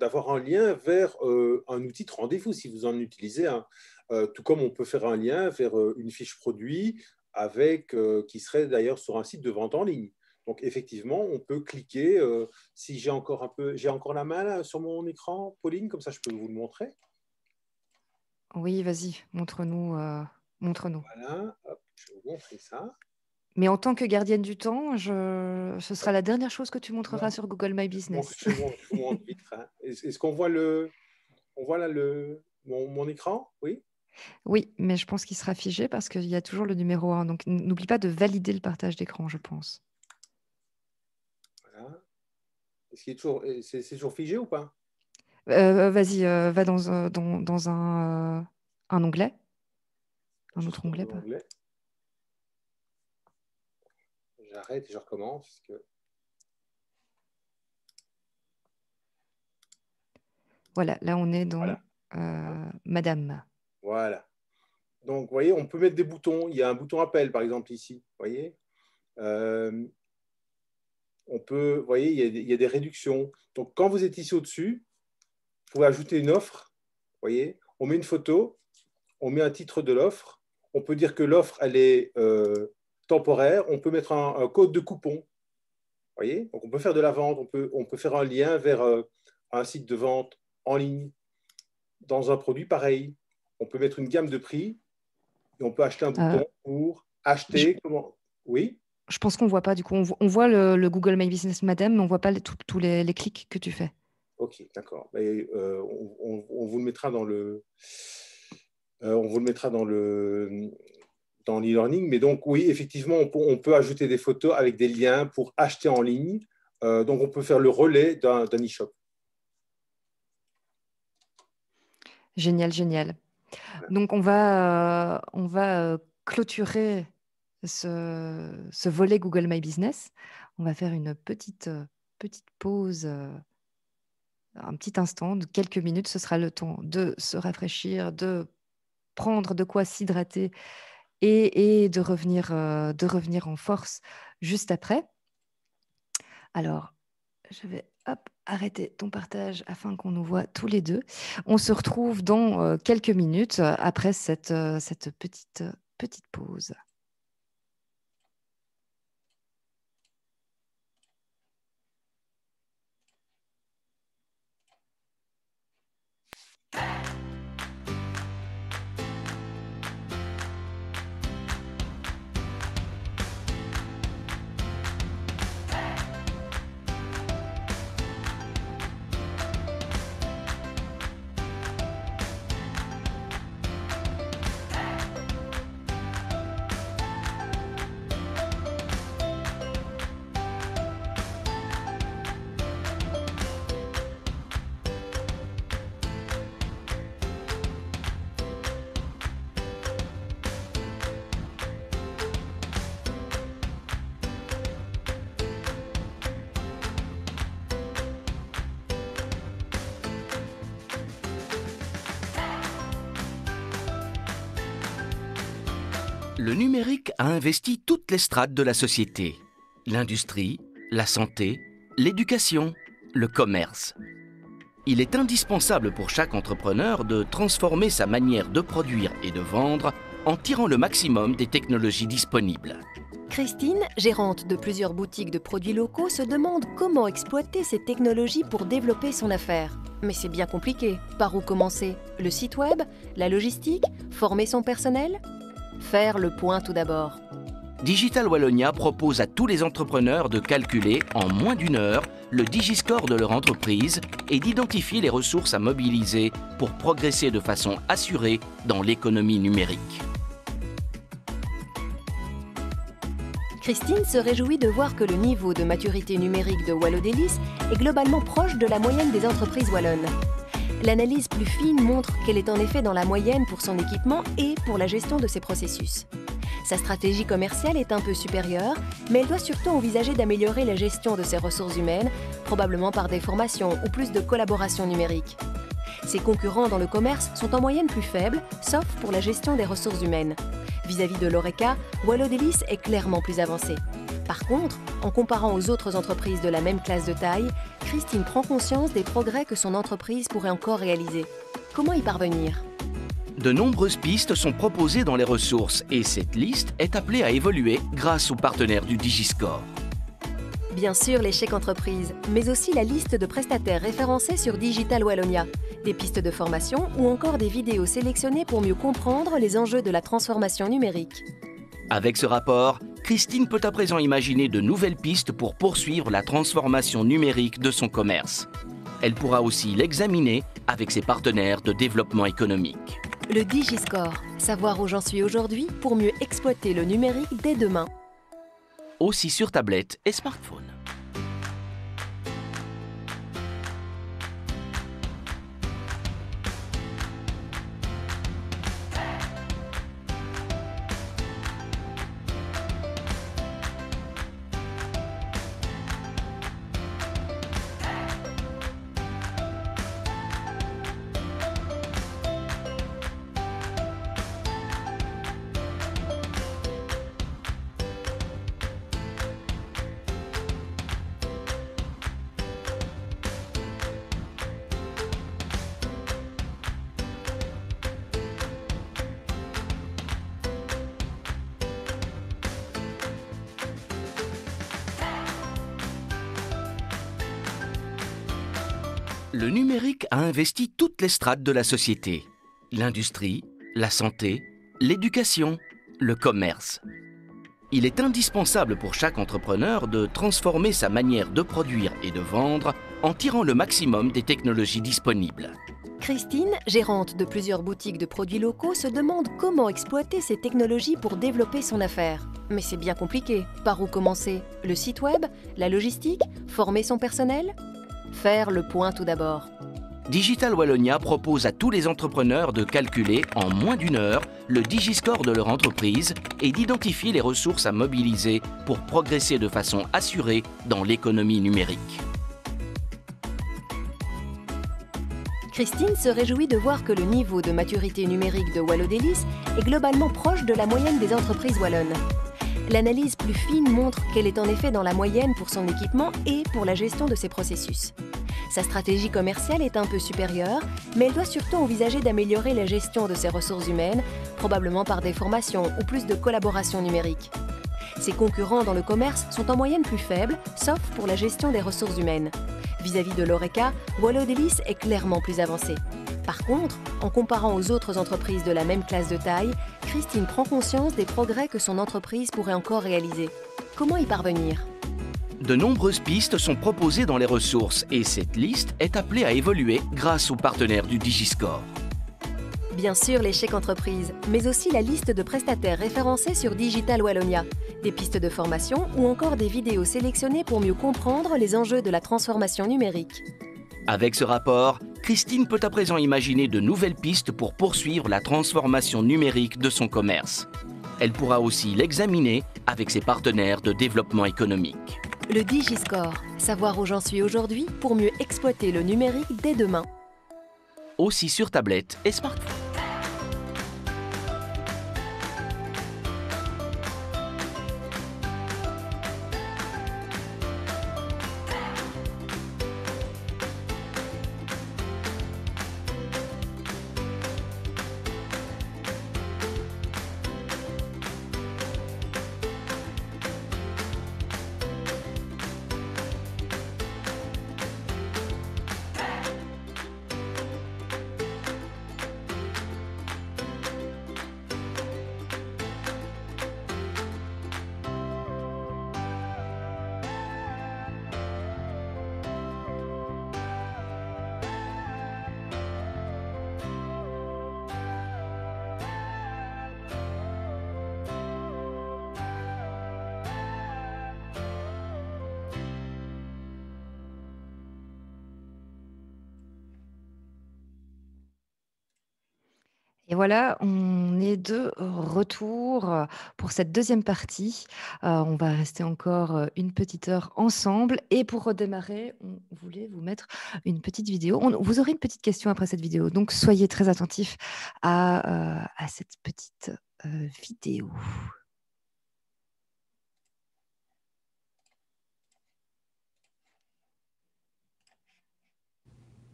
Speaker 5: d'avoir un lien vers euh, un outil de rendez-vous si vous en utilisez un. Euh, tout comme on peut faire un lien vers une fiche produit avec, qui serait d'ailleurs sur un site de vente en ligne. Donc effectivement, on peut cliquer. si j'ai encore un peu, j'ai encore la main sur mon écran, Pauline, comme ça je peux vous le montrer.
Speaker 1: Oui, vas-y, montre-nous. montre
Speaker 5: Voilà, hop, je vais vous montrer ça.
Speaker 1: Mais en tant que gardienne du temps, ce sera la dernière chose que tu montreras sur Google My Business. Hein.
Speaker 5: Est-ce qu'on voit le, on voit le mon, écran, oui
Speaker 1: Oui, mais je pense qu'il sera figé parce qu'il y a toujours le numéro 1. Donc n'oublie pas de valider le partage d'écran, je pense.
Speaker 5: Voilà. c'est, toujours figé ou pas
Speaker 1: euh, euh, Vas-y, euh, va dans, un, onglet,
Speaker 5: un autre onglet. Pas j'arrête et je recommence. que...
Speaker 1: Voilà, là on est dans euh, Madame.
Speaker 5: Voilà. Donc, vous voyez, on peut mettre des boutons. Il y a un bouton appel, par exemple, ici. Vous voyez euh, On peut, vous voyez, il y, a, des réductions. Donc, quand vous êtes ici au-dessus, vous pouvez ajouter une offre. Vous voyez On met une photo, on met un titre de l'offre. On peut dire que l'offre, elle est euh, temporaire, on peut mettre un, code de coupon. Voyez Donc on peut faire de la vente, on peut, on peut faire un lien vers euh, un site de vente en ligne. Dans un produit pareil, on peut mettre une gamme de prix et on peut acheter un bouton euh, pour acheter. Oui
Speaker 1: Je pense qu'on ne voit pas, du coup, on voit, le, Google My Business Madame, mais on ne voit pas tous les, clics que tu fais.
Speaker 5: Ok, d'accord. Mais euh, on, on, vous le mettra dans le. on vous le mettra dans le dans l'e-learning. Mais donc, oui, effectivement, on peut, ajouter des photos avec des liens pour acheter en ligne. Euh, donc, on peut faire le relais d'un e-shop.
Speaker 1: Génial, génial. Donc, on va, euh, on va euh, clôturer ce, ce, volet Google My Business. On va faire une petite, petite pause, un petit instant, de quelques minutes. Ce sera le temps de se rafraîchir, de prendre de quoi s'hydrater et, euh, de, revenir, en force juste après. Alors, je vais arrêter ton partage afin qu'on nous voit tous les deux. On se retrouve dans euh, quelques minutes après cette, euh, cette petite, petite pause.
Speaker 7: Le numérique a investi toutes les strates de la société. L'industrie, la santé, l'éducation, le commerce. Il est indispensable pour chaque entrepreneur de transformer sa manière de produire et de vendre en tirant le maximum des technologies disponibles.
Speaker 3: Christine, gérante de plusieurs boutiques de produits locaux, se demande comment exploiter ces technologies pour développer son affaire. Mais c'est bien compliqué. Par où commencer Le site web La logistique Former son personnel Faire le point tout d'abord.
Speaker 7: Digital Wallonia propose à tous les entrepreneurs de calculer en moins d'une heure le Digiscore de leur entreprise et d'identifier les ressources à mobiliser pour progresser de façon assurée dans l'économie numérique.
Speaker 3: Christine se réjouit de voir que le niveau de maturité numérique de Wallodélis est globalement proche de la moyenne des entreprises wallonnes l'analyse plus fine montre qu'elle est en effet dans la moyenne pour son équipement et pour la gestion de ses processus. Sa stratégie commerciale est un peu supérieure, mais elle doit surtout envisager d'améliorer la gestion de ses ressources humaines, probablement par des formations ou plus de collaboration numérique. Ses concurrents dans le commerce sont en moyenne plus faibles, sauf pour la gestion des ressources humaines. Vis-à-vis de l'ORECA, Wallodelis est clairement plus avancé. Par contre, en comparant aux autres entreprises de la même classe de taille, Christine prend conscience des progrès que son entreprise pourrait encore réaliser. Comment y parvenir
Speaker 7: de nombreuses pistes sont proposées dans les ressources et cette liste est appelée à évoluer grâce aux partenaires du Digiscore.
Speaker 3: Bien sûr les chèques mais aussi la liste de prestataires référencés sur Digital Wallonia, des pistes de formation ou encore des vidéos sélectionnées pour mieux comprendre les enjeux de la transformation numérique.
Speaker 7: Avec ce rapport, Christine peut à présent imaginer de nouvelles pistes pour poursuivre la transformation numérique de son commerce. Elle pourra aussi l'examiner avec ses partenaires de développement économique.
Speaker 3: Le Digiscore, savoir où j'en suis aujourd'hui pour mieux exploiter le numérique dès demain. Aussi
Speaker 7: sur tablette et smartphone. investit toutes les strates de la société. L'industrie, la santé, l'éducation, le commerce. Il est indispensable pour chaque entrepreneur de transformer sa manière de produire et de vendre en tirant le maximum des technologies disponibles.
Speaker 3: Christine, gérante de plusieurs boutiques de produits locaux, se demande comment exploiter ces technologies pour développer son affaire. Mais c'est bien compliqué. Par où commencer Le site web La logistique Former son personnel Faire le point tout d'abord.
Speaker 7: Digital Wallonia propose à tous les entrepreneurs de calculer en moins d'une heure le Digiscore de leur entreprise et d'identifier les ressources à mobiliser pour progresser de façon assurée dans l'économie numérique.
Speaker 3: Christine se réjouit de voir que le niveau de maturité numérique de Wallodélis est globalement proche de la moyenne des entreprises wallonnes. L'analyse plus fine montre qu'elle est en effet dans la moyenne pour son équipement et pour la gestion de ses processus. Sa stratégie commerciale est un peu supérieure, mais elle doit surtout envisager d'améliorer la gestion de ses ressources humaines, probablement par des formations ou plus de collaboration numérique. Ses concurrents dans le commerce sont en moyenne plus faibles, sauf pour la gestion des ressources humaines. Vis-à-vis de l'ORECA, Wallow est clairement plus avancé. Par contre, en comparant aux autres entreprises de la même classe de taille, Christine prend conscience des progrès que son entreprise pourrait encore réaliser. Comment y parvenir
Speaker 7: de nombreuses pistes sont proposées dans les ressources et cette liste est appelée à évoluer grâce aux partenaires du Digiscore.
Speaker 3: Bien sûr les chèques mais aussi la liste de prestataires référencés sur Digital Wallonia, des pistes de formation ou encore des vidéos sélectionnées pour mieux comprendre les enjeux de la transformation numérique.
Speaker 7: Avec ce rapport, Christine peut à présent imaginer de nouvelles pistes pour poursuivre la transformation numérique de son commerce. Elle pourra aussi l'examiner avec ses partenaires de développement économique.
Speaker 3: Le Digiscore, savoir où j'en suis aujourd'hui pour mieux exploiter le numérique dès demain.
Speaker 7: Aussi sur tablette
Speaker 3: et smartphone.
Speaker 1: voilà, on est de retour pour cette deuxième partie. Euh, on va rester encore euh, une petite heure ensemble. Et pour redémarrer, on voulait vous mettre une petite vidéo. On, vous aurez une petite question après cette vidéo. Donc soyez très attentifs à, euh, cette petite vidéo.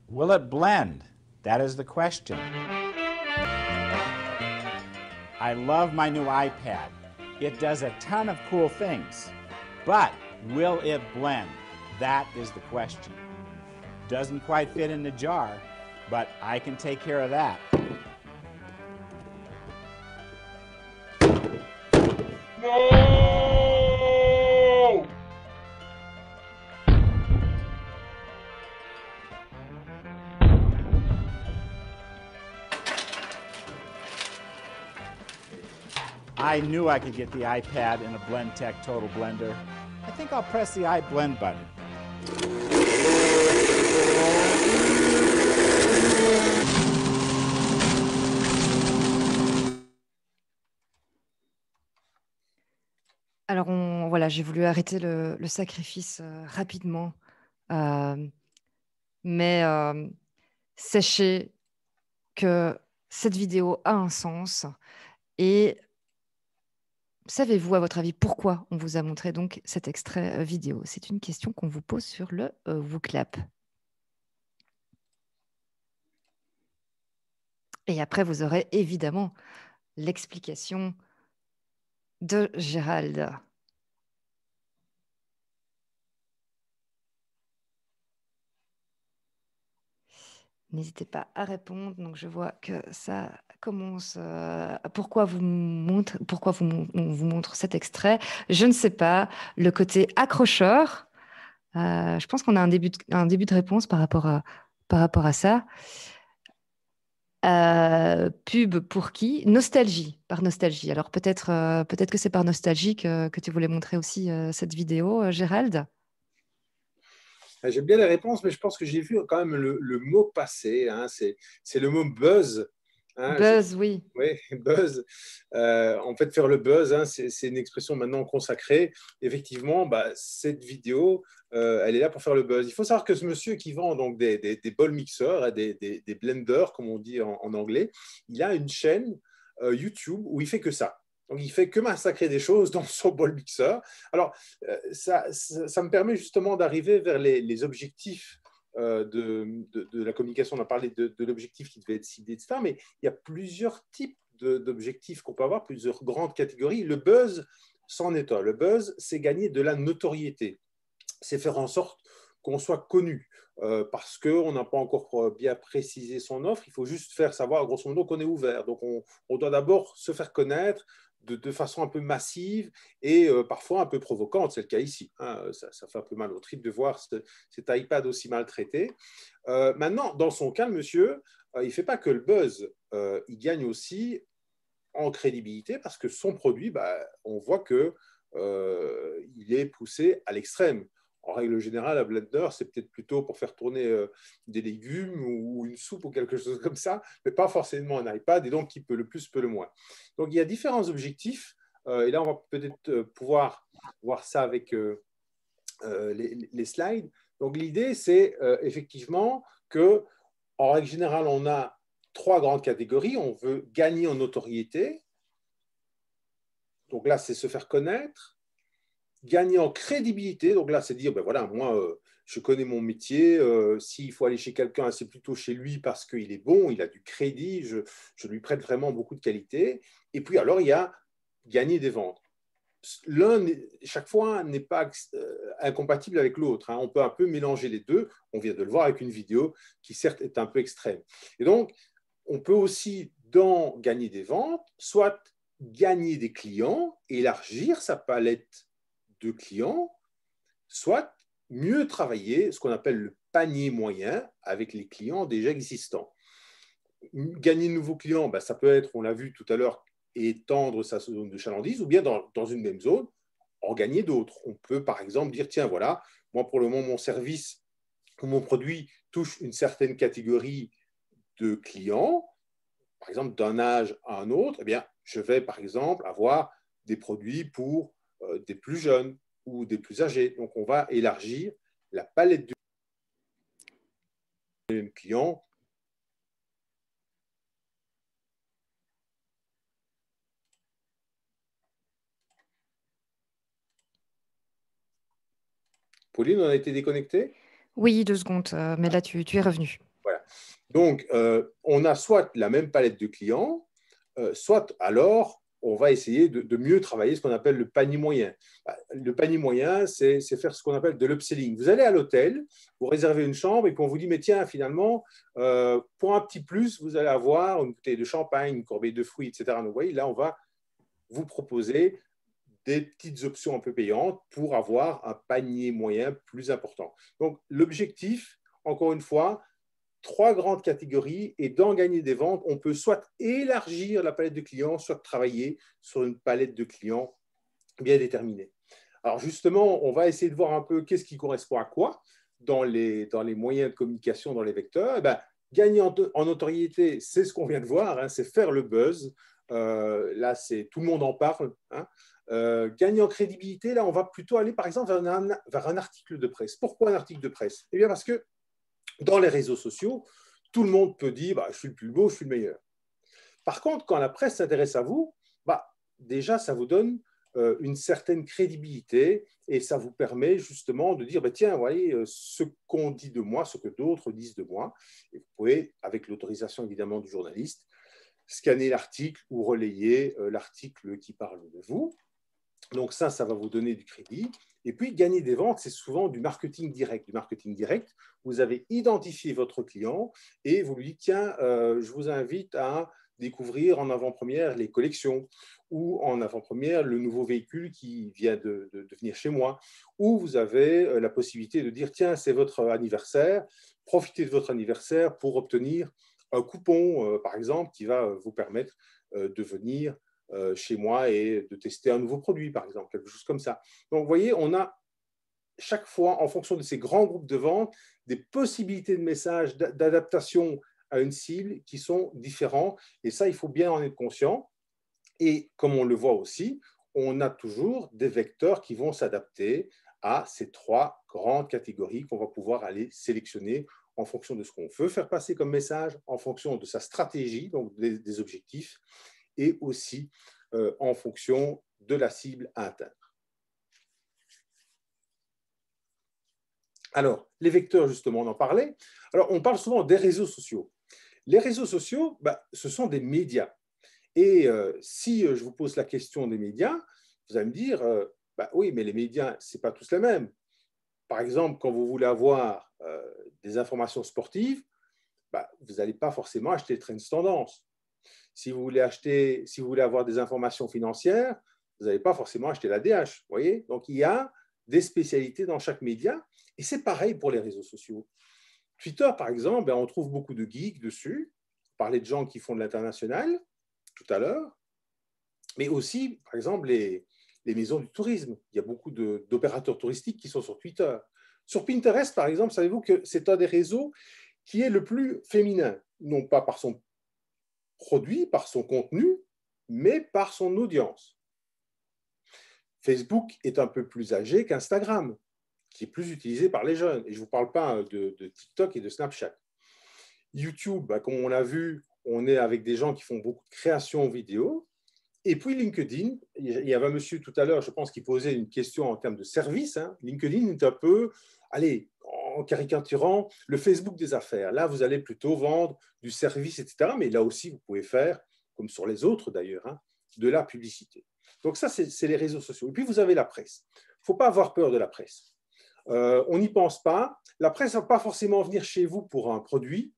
Speaker 2: Will it blend? That is the question. I love my new iPad. It does a ton of cool things, but will it blend? That is the question. Doesn't quite fit in the jar, but I can take care of that.
Speaker 4: No!
Speaker 2: I knew I could get the iPad in a BlendTech Total Blender. I think I'll press the iBlend button.
Speaker 1: Alors on, voilà, j'ai voulu arrêter le, le sacrifice euh, rapidement, euh, mais euh, sachez que cette vidéo a un sens et savez-vous, à votre avis, pourquoi on vous a montré donc cet extrait euh, vidéo C'est une question qu'on vous pose sur le euh, WooClap. Et après, vous aurez évidemment l'explication de Gérald. N'hésitez pas à répondre. Donc, je vois que ça commence. Euh, pourquoi vous montre, pourquoi vous, on vous montre cet extrait Je ne sais pas. Le côté accrocheur. Euh, je pense qu'on a un début, de, un début de réponse par rapport à, par rapport à ça. Euh, pub pour qui Nostalgie, par nostalgie. Alors peut-être peut que c'est par nostalgie que, que, tu voulais montrer aussi cette vidéo, Gérald.
Speaker 5: Ah, j'aime bien la réponse, mais je pense que j'ai vu quand même le, mot passé, hein, c'est le mot buzz. Hein, buzz, oui. Oui, buzz. Euh, en fait, faire le buzz, hein, c'est une expression maintenant consacrée. Effectivement, bah, cette vidéo, euh, elle est là pour faire le buzz. Il faut savoir que ce monsieur qui vend donc des, des, des bols mixeurs, des, des, blenders, comme on dit en, anglais, il a une chaîne euh, YouTube où il fait que ça. Donc, il fait que massacrer des choses dans son bol mixeur. Alors, euh, ça, ça, me permet justement d'arriver vers les, objectifs euh, de, de, la communication. On a parlé de, l'objectif qui devait être ciblé, etc. Mais il y a plusieurs types d'objectifs qu'on peut avoir, plusieurs grandes catégories. Le buzz, c'en est un. Le buzz, c'est gagner de la notoriété. C'est faire en sorte qu'on soit connu. Euh, parce qu'on n'a pas encore bien précisé son offre, il faut juste faire savoir, grosso modo, qu'on est ouvert. Donc, on doit d'abord se faire connaître, de, façon un peu massive et euh, parfois un peu provocante. C'est le cas ici. Hein. Euh, ça, fait un peu mal au trip de voir cet iPad aussi maltraité. Euh, maintenant, dans son cas, monsieur, il ne fait pas que le buzz. il gagne aussi en crédibilité parce que son produit, bah, on voit que il est poussé à l'extrême en règle générale, un blender, c'est peut-être plutôt pour faire tourner euh, des légumes ou, une soupe ou quelque chose comme ça, mais pas forcément un iPad, et donc qui peut le plus, peut le moins. Donc il y a différents objectifs, euh, et là on va peut-être euh, pouvoir voir ça avec les, les, slides. Donc l'idée, c'est effectivement que, en règle générale, on a trois grandes catégories. On veut gagner en notoriété. Donc là, c'est se faire connaître gagner en crédibilité. Donc là, c'est dire, ben voilà, moi, euh, je connais mon métier. Euh, s'il faut aller chez quelqu'un, c'est plutôt chez lui parce qu'il est bon, il a du crédit, je, lui prête vraiment beaucoup de qualité. Et puis alors, il y a gagner des ventes. L'un, chaque fois, n'est pas euh, incompatible avec l'autre. Hein. On peut un peu mélanger les deux. On vient de le voir avec une vidéo qui, certes, est un peu extrême. Et donc, on peut aussi, dans gagner des ventes, soit gagner des clients, élargir sa palette de clients, soit mieux travailler ce qu'on appelle le panier moyen avec les clients déjà existants. Gagner de nouveaux clients, bah, ça peut être, on l'a vu tout à l'heure, étendre sa zone de chalandise ou bien dans, une même zone, en gagner d'autres. On peut par exemple dire, tiens, voilà, moi pour le moment, mon service ou mon produit touche une certaine catégorie de clients, par exemple d'un âge à un autre, et eh bien, je vais par exemple avoir des produits pour euh, des plus jeunes ou des plus âgés. Donc, on va élargir la palette de clients. Pauline, on a été déconnecté
Speaker 1: Oui, deux secondes, euh, mais là, tu, es revenu.
Speaker 5: Voilà. Donc, euh, on a soit la même palette de clients, soit alors on va essayer de, mieux travailler ce qu'on appelle le panier moyen. Bah, le panier moyen, c'est faire ce qu'on appelle de l'upselling. Vous allez à l'hôtel, vous réservez une chambre et puis on vous dit, mais tiens, finalement, euh, pour un petit plus, vous allez avoir une bouteille de champagne, une corbeille de fruits, etc. Donc, vous voyez, là, on va vous proposer des petites options un peu payantes pour avoir un panier moyen plus important. Donc, l'objectif, encore une fois, trois grandes catégories et dans gagner des ventes, on peut soit élargir la palette de clients, soit travailler sur une palette de clients bien déterminée. Alors justement, on va essayer de voir un peu qu'est-ce qui correspond à quoi dans les, dans les moyens de communication, dans les vecteurs. Eh ben, gagner en, notoriété, c'est ce qu'on vient de voir, hein, c'est faire le buzz. Euh, là, c'est tout le monde en parle. Hein. Euh, gagner en crédibilité, là, on va plutôt aller, par exemple, vers un, vers un article de presse. Pourquoi un article de presse Eh bien, parce que dans les réseaux sociaux, tout le monde peut dire bah, je suis le plus beau, je suis le meilleur. Par contre, quand la presse s'intéresse à vous, bah, déjà, ça vous donne euh, une certaine crédibilité et ça vous permet justement de dire bah, tiens, voyez, euh, ce qu'on dit de moi, ce que d'autres disent de moi, et vous pouvez, avec l'autorisation évidemment du journaliste, scanner l'article ou relayer euh, l'article qui parle de vous. Donc ça, ça va vous donner du crédit. Et puis, gagner des ventes, c'est souvent du marketing direct. Du marketing direct, vous avez identifié votre client et vous lui dites, tiens, euh, je vous invite à découvrir en avant-première les collections ou en avant-première le nouveau véhicule qui vient de, venir chez moi, ou vous avez euh, la possibilité de dire, tiens, c'est votre anniversaire, profitez de votre anniversaire pour obtenir un coupon, euh, par exemple, qui va vous permettre de venir euh, chez moi et de tester un nouveau produit, par exemple, quelque chose comme ça. Donc, vous voyez, on a chaque fois, en fonction de ces grands groupes de vente, des possibilités de messages, d'adaptation à une cible qui sont différents. Et ça, il faut bien en être conscient. Et comme on le voit aussi, on a toujours des vecteurs qui vont s'adapter à ces trois grandes catégories qu'on va pouvoir aller sélectionner en fonction de ce qu'on veut faire passer comme message, en fonction de sa stratégie, donc des objectifs, et aussi euh, en fonction de la cible à atteindre. Alors, les vecteurs, justement, on en parlait. Alors, on parle souvent des réseaux sociaux. Les réseaux sociaux, bah, ce sont des médias. Et euh, si euh, je vous pose la question des médias, vous allez me dire, bah oui, mais les médias, ce n'est pas tous les mêmes. Par exemple, quand vous voulez avoir des informations sportives, bah, vous n'allez pas forcément acheter le train de tendance. Si vous voulez acheter, si vous voulez avoir des informations financières, vous n'allez pas forcément acheter la DH. Voyez Donc il y a des spécialités dans chaque média. Et c'est pareil pour les réseaux sociaux. Twitter, par exemple, ben, on trouve beaucoup de geeks dessus. On de gens qui font de l'international tout à l'heure. Mais aussi, par exemple, les, les maisons du tourisme. Il y a beaucoup d'opérateurs touristiques qui sont sur Twitter. Sur Pinterest, par exemple, savez-vous que c'est un des réseaux qui est le plus féminin, non pas par son produit, par son contenu, mais par son audience. Facebook est un peu plus âgé qu'Instagram, qui est plus utilisé par les jeunes. Et je ne vous parle pas hein, de, TikTok et de Snapchat. YouTube, bah, comme on l'a vu, on est avec des gens qui font beaucoup de créations vidéo. Et puis LinkedIn, il y avait un monsieur tout à l'heure, je pense, qui posait une question en termes de service. Hein. LinkedIn est un peu, allez, en caricaturant le Facebook des affaires. Là, vous allez plutôt vendre du service, etc. Mais là aussi, vous pouvez faire, comme sur les autres d'ailleurs, hein, de la publicité. Donc ça, c'est les réseaux sociaux. Et puis, vous avez la presse. Il ne faut pas avoir peur de la presse. Euh, on n'y pense pas. La presse ne va pas forcément venir chez vous pour un produit.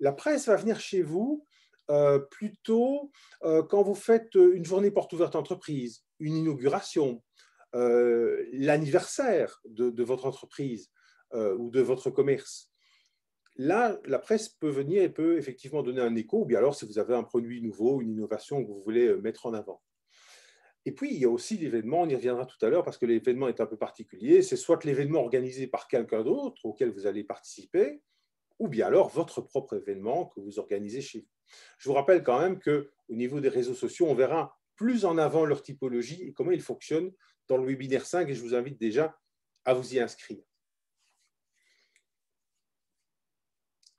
Speaker 5: La presse va venir chez vous euh, plutôt euh, quand vous faites une journée porte ouverte entreprise, une inauguration, l'anniversaire de, votre entreprise, euh, ou de votre commerce. Là, la presse peut venir et peut effectivement donner un écho, ou bien alors si vous avez un produit nouveau, une innovation que vous voulez euh, mettre en avant. Et puis, il y a aussi l'événement, on y reviendra tout à l'heure parce que l'événement est un peu particulier, c'est soit l'événement organisé par quelqu'un d'autre auquel vous allez participer, ou bien alors votre propre événement que vous organisez chez vous. Je vous rappelle quand même que au niveau des réseaux sociaux, on verra plus en avant leur typologie et comment ils fonctionnent dans le webinaire 5 et je vous invite déjà à vous y inscrire.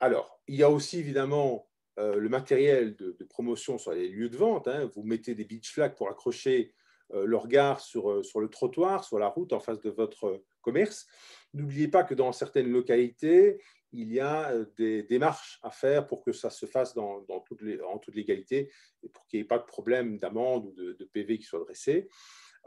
Speaker 5: alors, il y a aussi évidemment euh, le matériel de, promotion sur les lieux de vente. Hein. Vous mettez des beach flags pour accrocher euh, gare euh, sur, le trottoir, sur la route, en face de votre euh, commerce. N'oubliez pas que dans certaines localités, il y a des démarches à faire pour que ça se fasse dans, les, en toute légalité et pour qu'il n'y ait pas de problème d'amende ou de, de, PV qui soit dressé.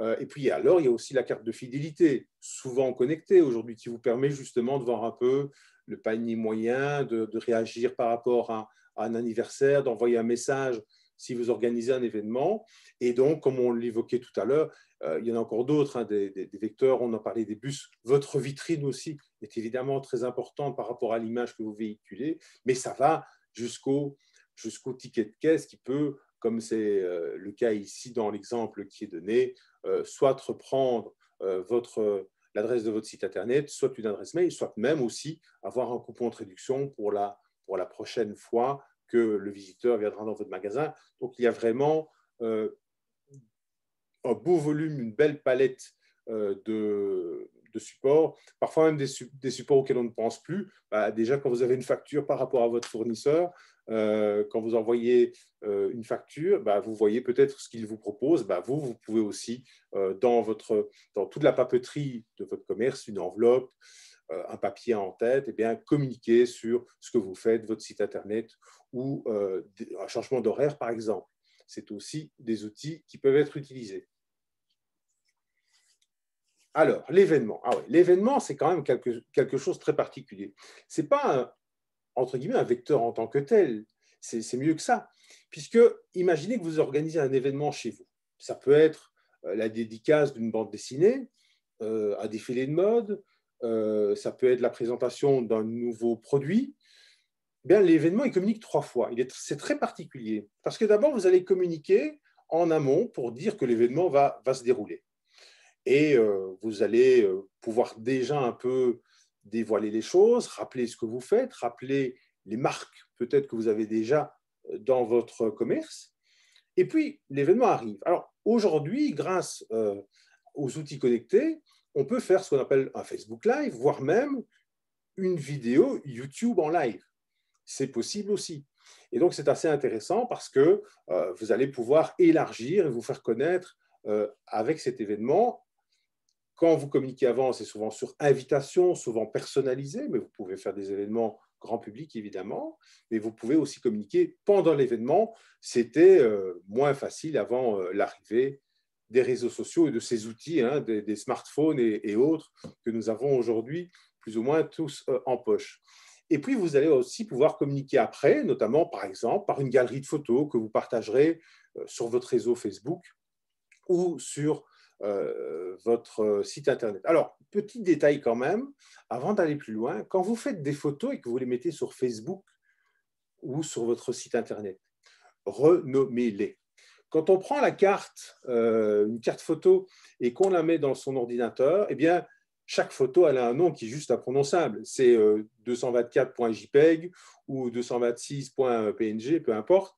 Speaker 5: et puis alors, il y a aussi la carte de fidélité, souvent connectée aujourd'hui, qui vous permet justement de voir un peu le panier moyen, de, réagir par rapport à, un anniversaire, d'envoyer un message si vous organisez un événement. Et donc, comme on l'évoquait tout à l'heure, euh, il y en a encore d'autres, hein, des, vecteurs, on en parlait des bus. Votre vitrine aussi est évidemment très importante par rapport à l'image que vous véhiculez, mais ça va jusqu'au jusqu'au ticket de caisse qui peut, comme c'est euh, le cas ici dans l'exemple qui est donné, euh, soit reprendre votre, l'adresse de votre site Internet, soit une adresse mail, soit même aussi avoir un coupon de réduction pour la, pour la prochaine fois que le visiteur viendra dans votre magasin. Donc, il y a vraiment euh, un beau volume, une belle palette euh, de, de supports, parfois même des, des, supports auxquels on ne pense plus. Bah, déjà, quand vous avez une facture par rapport à votre fournisseur, euh, quand vous envoyez euh, une facture, bah, vous voyez peut-être ce qu'il vous propose. Bah, vous, vous pouvez aussi, euh, dans, votre, dans toute la papeterie de votre commerce, une enveloppe, un papier en tête, et eh bien, communiquer sur ce que vous faites, votre site Internet ou un changement d'horaire, par exemple. C'est aussi des outils qui peuvent être utilisés. Alors, l'événement. Ah l'événement, c'est quand même quelque, quelque, chose de très particulier. Ce n'est pas entre guillemets, un vecteur en tant que tel. C'est mieux que ça. Puisque imaginez que vous organisez un événement chez vous. Ça peut être euh, la dédicace d'une bande dessinée, un euh, défilé de mode, euh, ça peut être la présentation d'un nouveau produit. Eh bien, l'événement, il communique trois fois. C'est très particulier. Parce que d'abord, vous allez communiquer en amont pour dire que l'événement va, se dérouler. Et vous allez pouvoir déjà un peu dévoiler les choses, rappeler ce que vous faites, rappeler les marques peut-être que vous avez déjà euh, dans votre commerce. Et puis, l'événement arrive. Alors, aujourd'hui, grâce euh, aux outils connectés, on peut faire ce qu'on appelle un Facebook Live, voire même une vidéo YouTube en live. C'est possible aussi. Et donc, c'est assez intéressant parce que euh, vous allez pouvoir élargir et vous faire connaître avec cet événement quand vous communiquez avant, c'est souvent sur invitation, souvent personnalisé, mais vous pouvez faire des événements grand public évidemment, mais vous pouvez aussi communiquer pendant l'événement. C'était euh, moins facile avant euh, l'arrivée des réseaux sociaux et de ces outils, hein, des, smartphones et, autres que nous avons aujourd'hui plus ou moins tous euh, en poche. Et puis, vous allez aussi pouvoir communiquer après, notamment par exemple par une galerie de photos que vous partagerez sur votre réseau Facebook ou sur euh, votre euh, site Internet. Alors, petit détail quand même, avant d'aller plus loin, quand vous faites des photos et que vous les mettez sur Facebook ou sur votre site Internet, renommez-les. Quand on prend la carte, euh, une carte photo, et qu'on la met dans son ordinateur, eh bien, chaque photo, elle a un nom qui est juste imprononçable. C'est 224.jpeg ou 226.png, peu importe.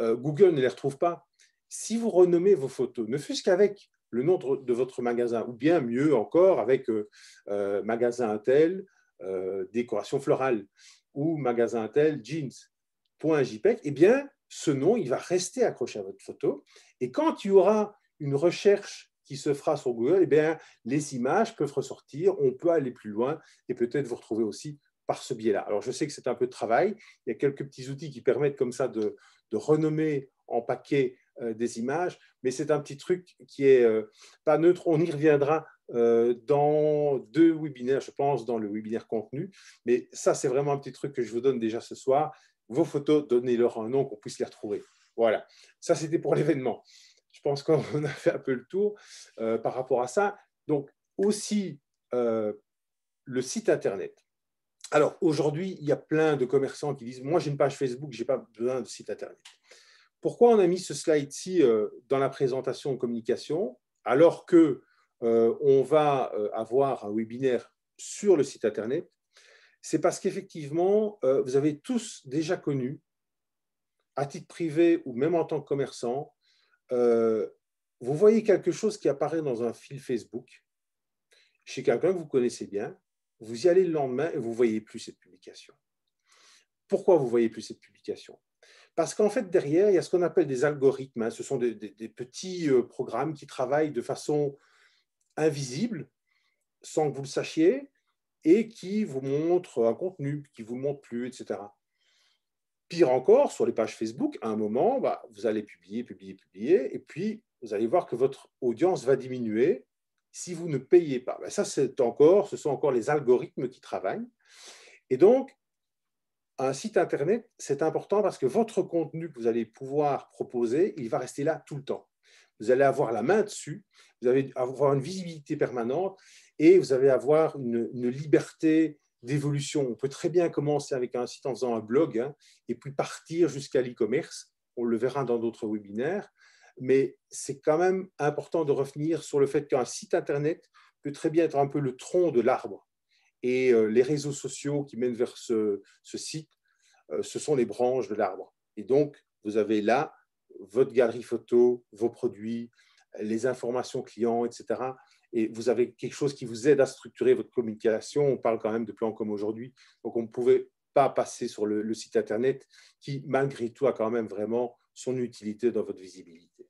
Speaker 5: Google ne les retrouve pas. Si vous renommez vos photos, ne fût-ce qu'avec le nom de, votre magasin, ou bien mieux encore avec euh, euh, magasin Intel euh, décoration florale, ou magasin Intel jeans.jpeg eh », bien, ce nom, il va rester accroché à votre photo. Et quand il y aura une recherche qui se fera sur Google, eh bien, les images peuvent ressortir, on peut aller plus loin et peut-être vous retrouver aussi par ce biais-là. Alors, je sais que c'est un peu de travail. Il y a quelques petits outils qui permettent comme ça de, renommer en paquet des images, mais c'est un petit truc qui est euh, pas neutre. On y reviendra euh, dans deux webinaires, je pense, dans le webinaire contenu. Mais ça, c'est vraiment un petit truc que je vous donne déjà ce soir. Vos photos, donnez-leur un nom qu'on puisse les retrouver. Voilà. Ça, c'était pour l'événement. Je pense qu'on a fait un peu le tour euh, par rapport à ça. Donc, aussi, le site Internet. Alors, aujourd'hui, il y a plein de commerçants qui disent, moi, j'ai une page Facebook, je n'ai pas besoin de site Internet pourquoi on a mis ce slide-ci euh, dans la présentation en communication alors que euh, on va euh, avoir un webinaire sur le site internet C'est parce qu'effectivement, vous avez tous déjà connu, à titre privé ou même en tant que commerçant, vous voyez quelque chose qui apparaît dans un fil Facebook chez quelqu'un que vous connaissez bien, vous y allez le lendemain et vous ne voyez plus cette publication. Pourquoi vous ne voyez plus cette publication parce qu'en fait, derrière, il y a ce qu'on appelle des algorithmes. Hein. Ce sont des, petits euh, programmes qui travaillent de façon invisible, sans que vous le sachiez, et qui vous montrent un contenu, qui vous montrent plus, etc. Pire encore, sur les pages Facebook, à un moment, bah, vous allez publier, publier, publier, et puis vous allez voir que votre audience va diminuer si vous ne payez pas. Bah, ça, c'est encore, ce sont encore les algorithmes qui travaillent. Et donc, un site Internet, c'est important parce que votre contenu que vous allez pouvoir proposer, il va rester là tout le temps. Vous allez avoir la main dessus, vous allez avoir une visibilité permanente et vous allez avoir une, liberté d'évolution. On peut très bien commencer avec un site en faisant un blog hein, et puis partir jusqu'à l'e-commerce. On le verra dans d'autres webinaires. Mais c'est quand même important de revenir sur le fait qu'un site Internet peut très bien être un peu le tronc de l'arbre et euh, les réseaux sociaux qui mènent vers ce, site, euh, ce sont les branches de l'arbre. Et donc, vous avez là votre galerie photo, vos produits, les informations clients, etc. Et vous avez quelque chose qui vous aide à structurer votre communication. On parle quand même de plans comme aujourd'hui. Donc, on ne pouvait pas passer sur le site Internet qui, malgré tout, a quand même vraiment son utilité dans votre visibilité.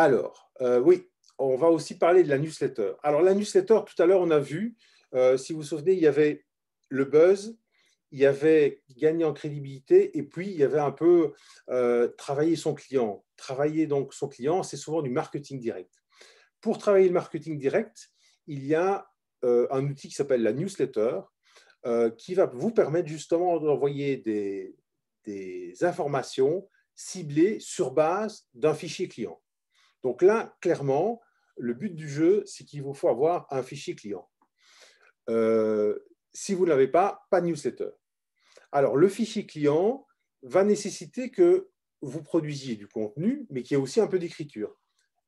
Speaker 5: Alors, euh, oui, on va aussi parler de la newsletter. Alors, la newsletter, tout à l'heure, on a vu, euh, si vous vous souvenez, il y avait le buzz, il y avait gagner en crédibilité, et puis il y avait un peu euh, travailler son client. Travailler donc son client, c'est souvent du marketing direct. Pour travailler le marketing direct, il y a un outil qui s'appelle la newsletter, qui va vous permettre justement d'envoyer des informations ciblées sur base d'un fichier client. Donc là, clairement, le but du jeu, c'est qu'il vous faut avoir un fichier client. Euh, si vous ne l'avez pas, pas de newsletter. Alors, le fichier client va nécessiter que vous produisiez du contenu, mais qu'il y ait aussi un peu d'écriture.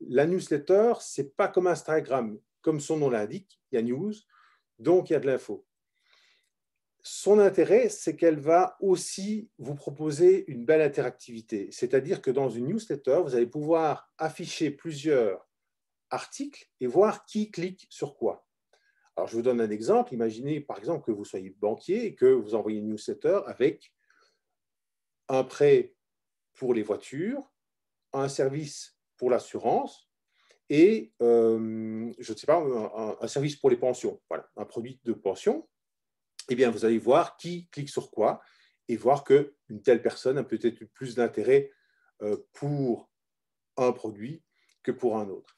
Speaker 5: La newsletter, ce n'est pas comme Instagram. Comme son nom l'indique, il y a news, donc il y a de l'info son intérêt, c'est qu'elle va aussi vous proposer une belle interactivité. C'est-à-dire que dans une newsletter, vous allez pouvoir afficher plusieurs articles et voir qui clique sur quoi. Alors, je vous donne un exemple. Imaginez, par exemple, que vous soyez banquier et que vous envoyez une newsletter avec un prêt pour les voitures, un service pour l'assurance et, euh, je ne sais pas, un, un, service pour les pensions. Voilà, un produit de pension eh bien, vous allez voir qui clique sur quoi et voir qu'une telle personne a peut-être plus d'intérêt euh, pour un produit que pour un autre.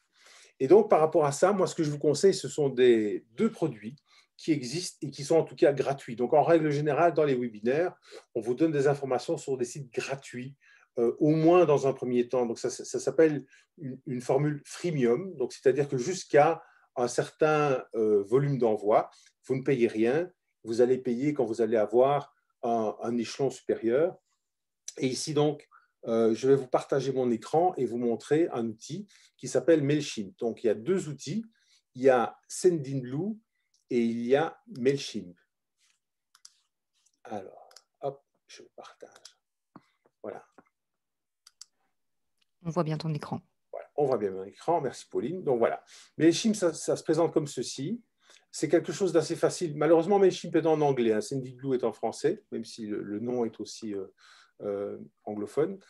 Speaker 5: Et donc, par rapport à ça, moi, ce que je vous conseille, ce sont des deux produits qui existent et qui sont en tout cas gratuits. Donc, en règle générale, dans les webinaires, on vous donne des informations sur des sites gratuits, euh, au moins dans un premier temps. Donc, ça, s'appelle une, formule freemium. Donc, c'est-à-dire que jusqu'à un certain euh, volume d'envoi, vous ne payez rien vous allez payer quand vous allez avoir un, échelon supérieur. Et ici, donc, euh, je vais vous partager mon écran et vous montrer un outil qui s'appelle MailChimp. Donc, il y a deux outils. Il y a Sendinblue et il y a MailChimp. Alors, hop, je partage. Voilà.
Speaker 1: On voit bien ton écran.
Speaker 5: Voilà, on voit bien mon écran. Merci, Pauline. Donc, voilà. MailChimp, ça se présente comme ceci c'est quelque chose d'assez facile. Malheureusement, Mailchimp est en anglais, hein. Glue est en français, même si le, nom est aussi euh, euh, anglophone.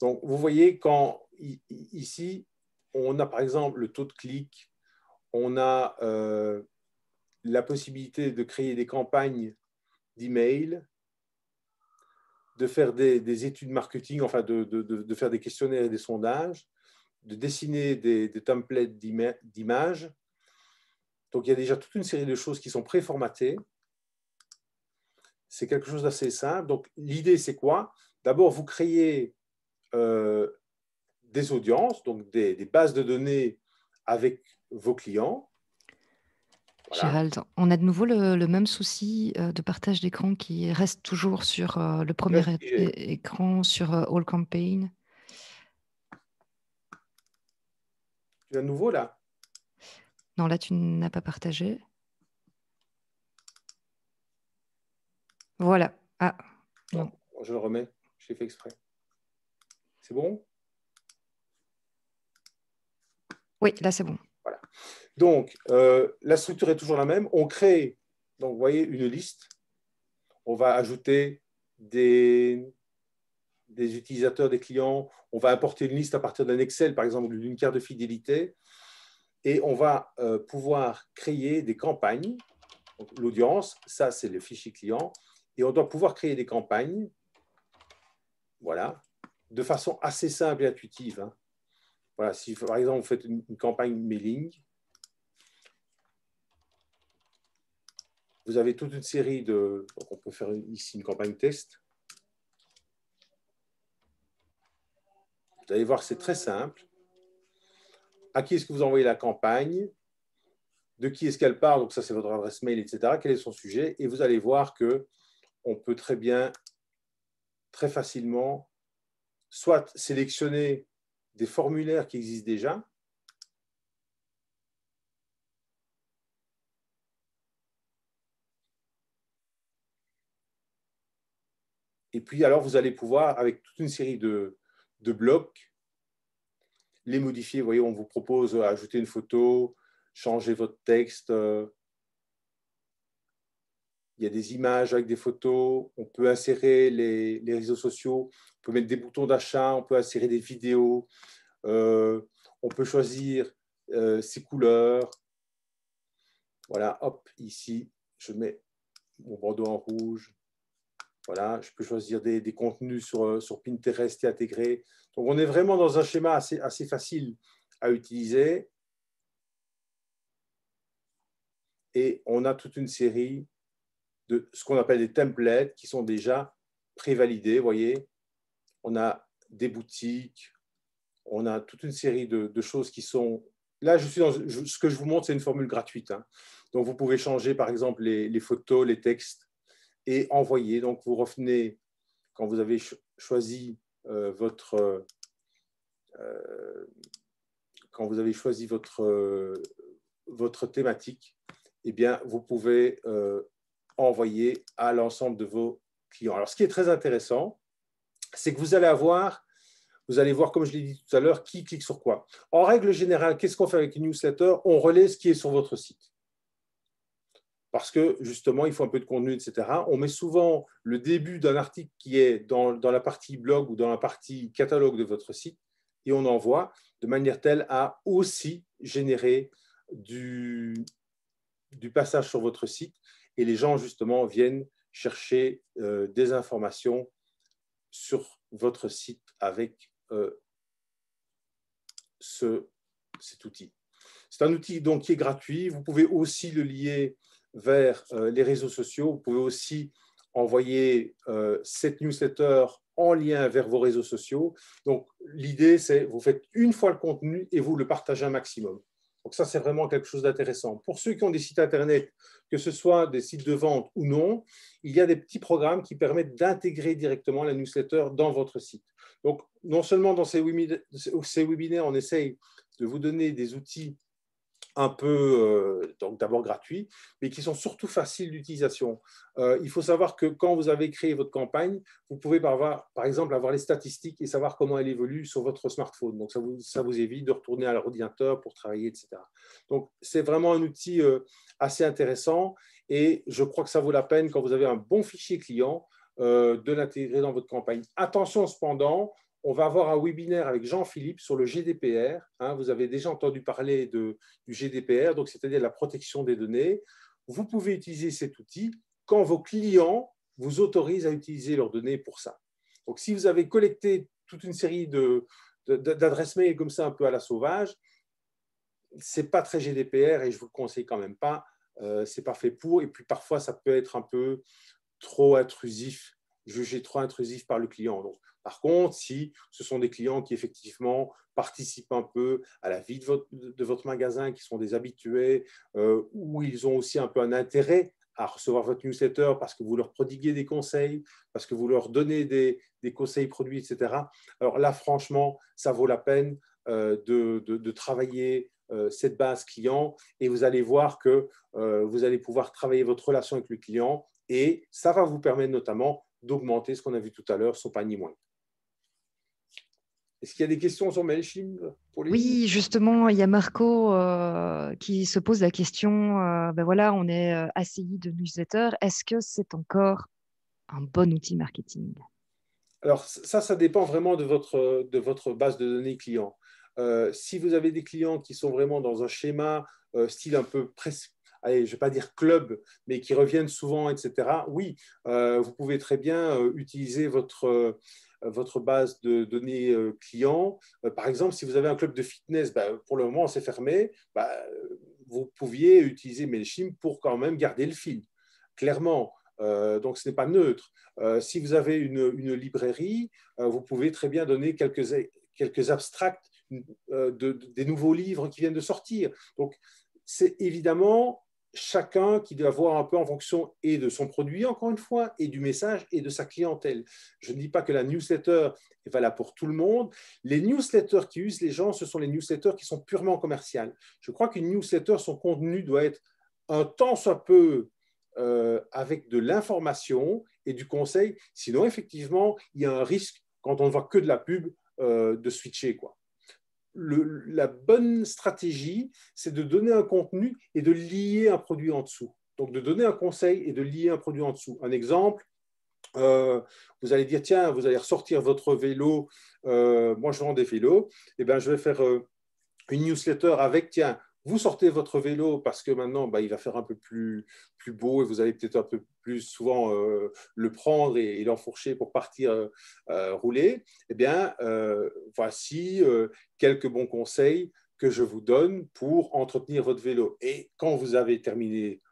Speaker 5: Donc, vous voyez, quand ici, on a par exemple le taux de clic, on a euh, la possibilité de créer des campagnes d'email, de faire des, études marketing, enfin de, faire des questionnaires et des sondages, de dessiner des, des templates d'images, donc il y a déjà toute une série de choses qui sont préformatées. C'est quelque chose d'assez simple. Donc l'idée, c'est quoi D'abord, vous créez euh, des audiences, donc des, bases de données avec vos clients.
Speaker 1: Gérald, on a de nouveau le, même souci euh, de partage d'écran qui reste toujours sur euh, le premier écran, sur All Campaign.
Speaker 5: Tu as de nouveau là
Speaker 1: non, là, tu n'as pas partagé. Voilà. Ah.
Speaker 5: Je le remets. J'ai fait exprès. C'est bon
Speaker 1: Oui, là, c'est bon. Voilà.
Speaker 5: Donc, euh, la structure est toujours la même. On crée, donc, vous voyez, une liste. On va ajouter des, des utilisateurs, des clients. On va apporter une liste à partir d'un Excel, par exemple, d'une carte de fidélité et on va euh, pouvoir créer des campagnes. L'audience, ça c'est le fichier client, et on doit pouvoir créer des campagnes, voilà, de façon assez simple et intuitive. Hein. Voilà, si par exemple vous faites une, campagne mailing, vous avez toute une série de... on peut faire ici une campagne test. Vous allez voir, c'est très simple à qui est-ce que vous envoyez la campagne, de qui est-ce qu'elle part, donc ça c'est votre adresse mail, etc., quel est son sujet, et vous allez voir que on peut très bien, très facilement, soit sélectionner des formulaires qui existent déjà, et puis alors vous allez pouvoir, avec toute une série de blocs, les modifier. Vous voyez, on vous propose ajouter une photo, changer votre texte. Il y a des images avec des photos. On peut insérer les, réseaux sociaux. On peut mettre des boutons d'achat. On peut insérer des vidéos. Euh, on peut choisir euh, ses couleurs. Voilà, hop, ici, je mets mon bandeau en rouge. Voilà, je peux choisir des, contenus sur, euh, sur, Pinterest et intégrer. Donc, on est vraiment dans un schéma assez, facile à utiliser. Et on a toute une série de ce qu'on appelle des templates qui sont déjà prévalidés. Vous voyez, on a des boutiques, on a toute une série de, choses qui sont. Là, je suis dans, ce que je vous montre, c'est une formule gratuite. Hein. Donc, vous pouvez changer, par exemple, les photos, les textes et envoyer. Donc vous revenez, quand vous avez choisi euh, votre... Euh, quand vous avez choisi votre, euh, votre thématique, eh bien, vous pouvez envoyer à l'ensemble de vos clients. Alors, ce qui est très intéressant, c'est que vous allez avoir vous allez voir, comme je l'ai dit tout à l'heure, qui clique sur quoi. En règle générale, qu'est-ce qu'on fait avec une newsletter On relaie ce qui est sur votre site parce que justement, il faut un peu de contenu, etc. On met souvent le début d'un article qui est dans, la partie blog ou dans la partie catalogue de votre site, et on envoie de manière telle à aussi générer du, passage sur votre site, et les gens justement viennent chercher euh, des informations sur votre site avec euh, cet outil. C'est un outil donc qui est gratuit. Vous pouvez aussi le lier vers euh, les réseaux sociaux. Vous pouvez aussi envoyer euh, cette newsletter en lien vers vos réseaux sociaux. Donc, l'idée, c'est vous faites une fois le contenu et vous le partagez un maximum. Donc, ça, c'est vraiment quelque chose d'intéressant. Pour ceux qui ont des sites Internet, que ce soit des sites de vente ou non, il y a des petits programmes qui permettent d'intégrer directement la newsletter dans votre site. Donc, non seulement dans ces webinaires, on essaye de vous donner des outils un peu, euh, donc d'abord gratuit, mais qui sont surtout faciles d'utilisation. Euh, il faut savoir que quand vous avez créé votre campagne, vous pouvez par, par, exemple avoir les statistiques et savoir comment elle évolue sur votre smartphone. Donc ça vous, évite de retourner à l'ordinateur pour travailler, etc. Donc c'est vraiment un outil euh, assez intéressant et je crois que ça vaut la peine quand vous avez un bon fichier client de l'intégrer dans votre campagne. Attention cependant, on va avoir un webinaire avec Jean-Philippe sur le GDPR. Hein. vous avez déjà entendu parler du GDPR, donc c'est-à-dire la protection des données. Vous pouvez utiliser cet outil quand vos clients vous autorisent à utiliser leurs données pour ça. Donc, si vous avez collecté toute une série d'adresses mail comme ça un peu à la sauvage, c'est pas très GDPR et je vous le conseille quand même pas. Euh, c'est parfait pour. Et puis parfois, ça peut être un peu trop intrusif jugés trop intrusif par le client. Donc, par contre, si ce sont des clients qui effectivement participent un peu à la vie de votre, magasin, qui sont des habitués, euh, ou ils ont aussi un peu un intérêt à recevoir votre newsletter parce que vous leur prodiguez des conseils, parce que vous leur donnez des, conseils produits, etc. Alors là, franchement, ça vaut la peine euh, de, travailler euh, cette base client et vous allez voir que euh, vous allez pouvoir travailler votre relation avec le client et ça va vous permettre notamment d'augmenter ce qu'on a vu tout à l'heure, pas panier moins. Est-ce qu'il y a des questions sur MailChimp pour les... Oui,
Speaker 1: justement, il y a Marco euh, qui se pose la question, euh, ben voilà, on est euh, ACI de newsletter, est-ce que c'est encore un bon outil marketing
Speaker 5: Alors ça, ça dépend vraiment de votre, de votre base de données client. si vous avez des clients qui sont vraiment dans un schéma style un peu presque je ne vais pas dire club, mais qui reviennent souvent, etc., oui, euh, vous pouvez très bien euh, utiliser votre euh, votre base de données clients. Par exemple, si vous avez un club de fitness, bah, pour le moment, c'est fermé, bah, vous pouviez utiliser MailChimp pour quand même garder le fil, clairement. donc, ce n'est pas neutre. si vous avez une, librairie, vous pouvez très bien donner quelques, quelques abstracts des nouveaux livres qui viennent de sortir. Donc, c'est évidemment chacun qui doit voir un peu en fonction et de son produit, encore une fois, et du message et de sa clientèle. Je ne dis pas que la newsletter est valable pour tout le monde. Les newsletters qui usent les gens, ce sont les newsletters qui sont purement commerciales. Je crois qu'une newsletter, son contenu doit être un temps soit peu euh, avec de l'information et du conseil. Sinon, effectivement, il y a un risque, quand on ne voit que de la pub, euh, de switcher. quoi la bonne stratégie, c'est de donner un contenu et de lier un produit en dessous. Donc, de donner un conseil et de lier un produit en dessous. Un exemple, euh, vous allez dire, tiens, vous allez ressortir votre vélo, euh, moi je vends des vélos, eh ben, je vais faire euh, une newsletter avec, tiens, vous sortez votre vélo parce que maintenant, bah, il va faire un peu plus, plus beau et vous allez peut-être un peu plus souvent euh, le prendre et, l'enfourcher pour partir euh, euh, rouler, eh bien, voici quelques bons conseils que je vous donne pour entretenir votre vélo. Et quand vous avez terminé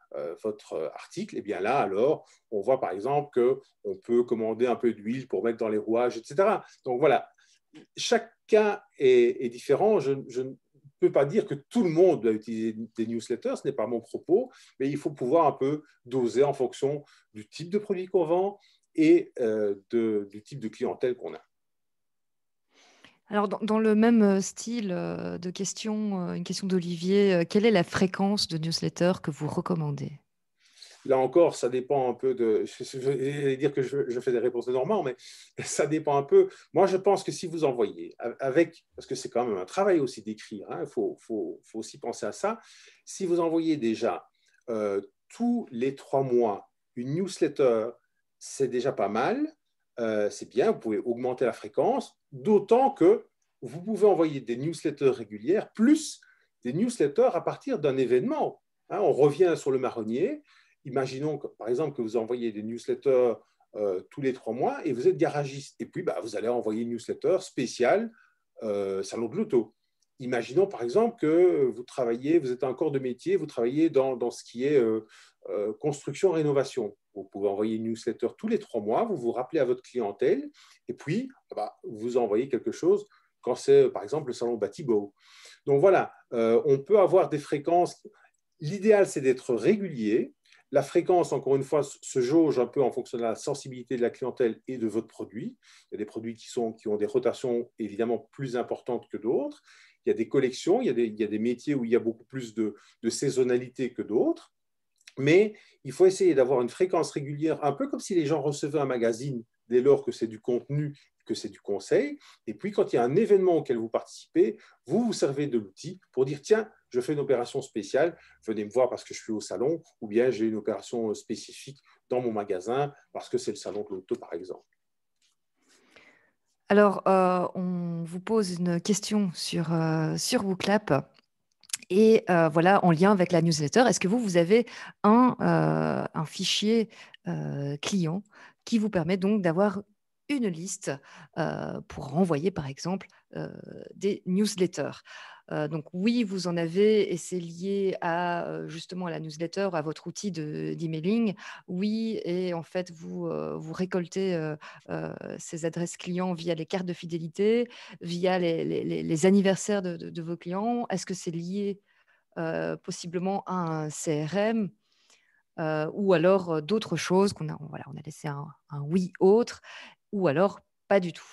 Speaker 5: votre article, eh bien là, alors, on voit par exemple que on peut commander un peu d'huile pour mettre dans les rouages, etc. Donc voilà, chacun est, différent. Je, je, pas dire que tout le monde doit utiliser des newsletters, ce n'est pas mon propos, mais il faut pouvoir un peu doser en fonction du type de produit qu'on vend et euh, du type de clientèle qu'on a.
Speaker 1: Alors, dans, dans, le même euh, style euh, de question, une question d'Olivier, quelle est la fréquence de newsletter que vous recommandez
Speaker 5: Là encore, ça dépend un peu de. Je vais dire que je, fais des réponses de mais ça dépend un peu. Moi, je pense que si vous envoyez avec, parce que c'est quand même un travail aussi d'écrire, il hein, faut, aussi penser à ça. Si vous envoyez déjà euh, tous les trois mois une newsletter, c'est déjà pas mal. Euh, c'est bien, vous pouvez augmenter la fréquence, d'autant que vous pouvez envoyer des newsletters régulières plus des newsletters à partir d'un événement. Hein, on revient sur le marronnier imaginons par exemple que vous envoyez des newsletters euh, tous les trois mois et vous êtes garagiste. Et puis, bah, vous allez envoyer une newsletter spéciale euh, Salon de l'Auto. Imaginons par exemple que vous travaillez, vous êtes un corps de métier, vous travaillez dans, ce qui est euh, construction-rénovation. Vous pouvez envoyer une newsletter tous les trois mois, vous vous rappelez à votre clientèle et puis bah, vous envoyez quelque chose quand c'est par exemple le salon Batibo. Donc voilà, on peut avoir des fréquences. L'idéal, c'est d'être régulier, la fréquence, encore une fois, se jauge un peu en fonction de la sensibilité de la clientèle et de votre produit. Il y a des produits qui, sont, qui ont des rotations évidemment plus importantes que d'autres. Il y a des collections, il y a des, métiers où il y a beaucoup plus de saisonnalité que d'autres. Mais il faut essayer d'avoir une fréquence régulière, un peu comme si les gens recevaient un magazine dès lors que c'est du contenu que c'est du conseil. Et puis, quand il y a un événement auquel vous participez, vous vous servez de l'outil pour dire, tiens, je fais une opération spéciale, venez me voir parce que je suis au salon, ou bien j'ai une opération spécifique dans mon magasin parce que c'est le salon de l'auto, par exemple.
Speaker 1: Alors, euh, on vous pose une question sur, euh, sur Et euh, voilà, en lien avec la newsletter, est-ce que vous, vous avez un, euh, un fichier client qui vous permet donc d'avoir une liste pour envoyer, par exemple, des newsletters. donc oui, vous en avez et c'est lié à justement à la newsletter, à votre outil d'emailing. oui, et en fait, vous, vous récoltez ces adresses clients via les cartes de fidélité, via les, anniversaires de, vos clients. Est-ce que c'est lié possiblement à un CRM ou alors d'autres choses qu'on a, on, voilà, on a laissé un oui autre ou alors pas du tout.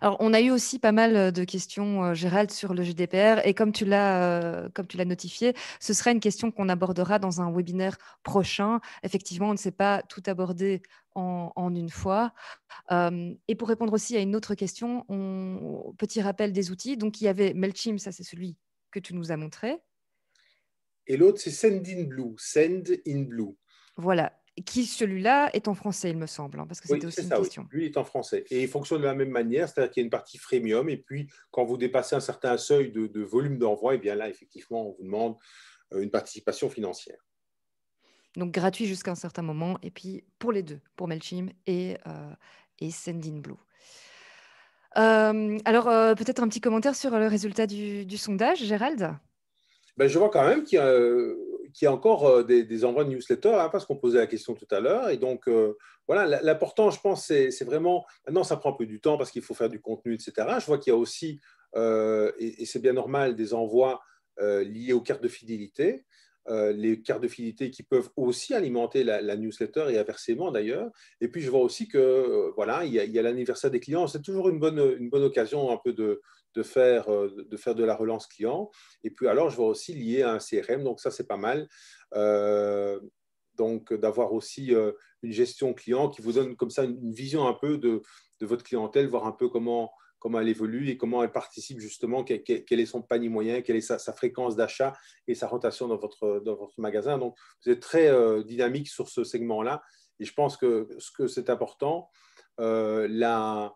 Speaker 1: Alors, on a eu aussi pas mal euh, de questions, euh, Gérald, sur le GDPR. Et comme tu l'as, euh, comme tu l'as notifié, ce sera une question qu'on abordera dans un webinaire prochain. Effectivement, on ne sait pas tout aborder en, une fois. et pour répondre aussi à une autre question, on, petit rappel des outils. Donc, il y avait Melchim, ça c'est celui que tu nous as montré.
Speaker 5: Et l'autre, c'est Send in Send in Blue.
Speaker 1: Voilà, qui celui-là est en français, il me semble, hein, parce que c'était aussi une question.
Speaker 5: Oui. Lui il est en français et il fonctionne de la même manière, c'est-à-dire qu'il y a une partie freemium et puis quand vous dépassez un certain seuil de, volume d'envoi, et eh bien là effectivement on vous demande euh, une participation financière.
Speaker 1: Donc gratuit jusqu'à un certain moment et puis pour les deux, pour Melchim et,
Speaker 5: euh,
Speaker 1: Sendinblue. Blue. Euh, alors euh, peut-être un petit commentaire sur le résultat du, du sondage, Gérald.
Speaker 5: Ben, je vois quand même qu'il y a qui a encore euh, des, envois de newsletter hein, parce qu'on posait la question tout à l'heure. Et donc, euh, voilà, l'important, je pense, c'est vraiment. Non, ça prend un peu du temps parce qu'il faut faire du contenu, etc. Je vois qu'il y a aussi, euh, et, c'est bien normal, des envois liés aux cartes de fidélité. les cartes de fidélité qui peuvent aussi alimenter la, la newsletter et inversement d'ailleurs. Et puis je vois aussi que voilà, il y a, l'anniversaire des clients, c'est toujours une bonne, une bonne occasion un peu de, de faire, euh, de faire de la relance client. Et puis alors, je vois aussi lié à un CRM, donc ça, c'est pas mal. Euh, donc, d'avoir aussi euh, une gestion client qui vous donne comme ça une vision un peu de, de, votre clientèle, voir un peu comment, comment elle évolue et comment elle participe justement, quel, est son panier moyen, quelle est sa, fréquence d'achat et sa rotation dans votre, dans votre magasin. Donc, vous êtes très dynamique sur ce segment-là. Et je pense que ce que c'est important, la,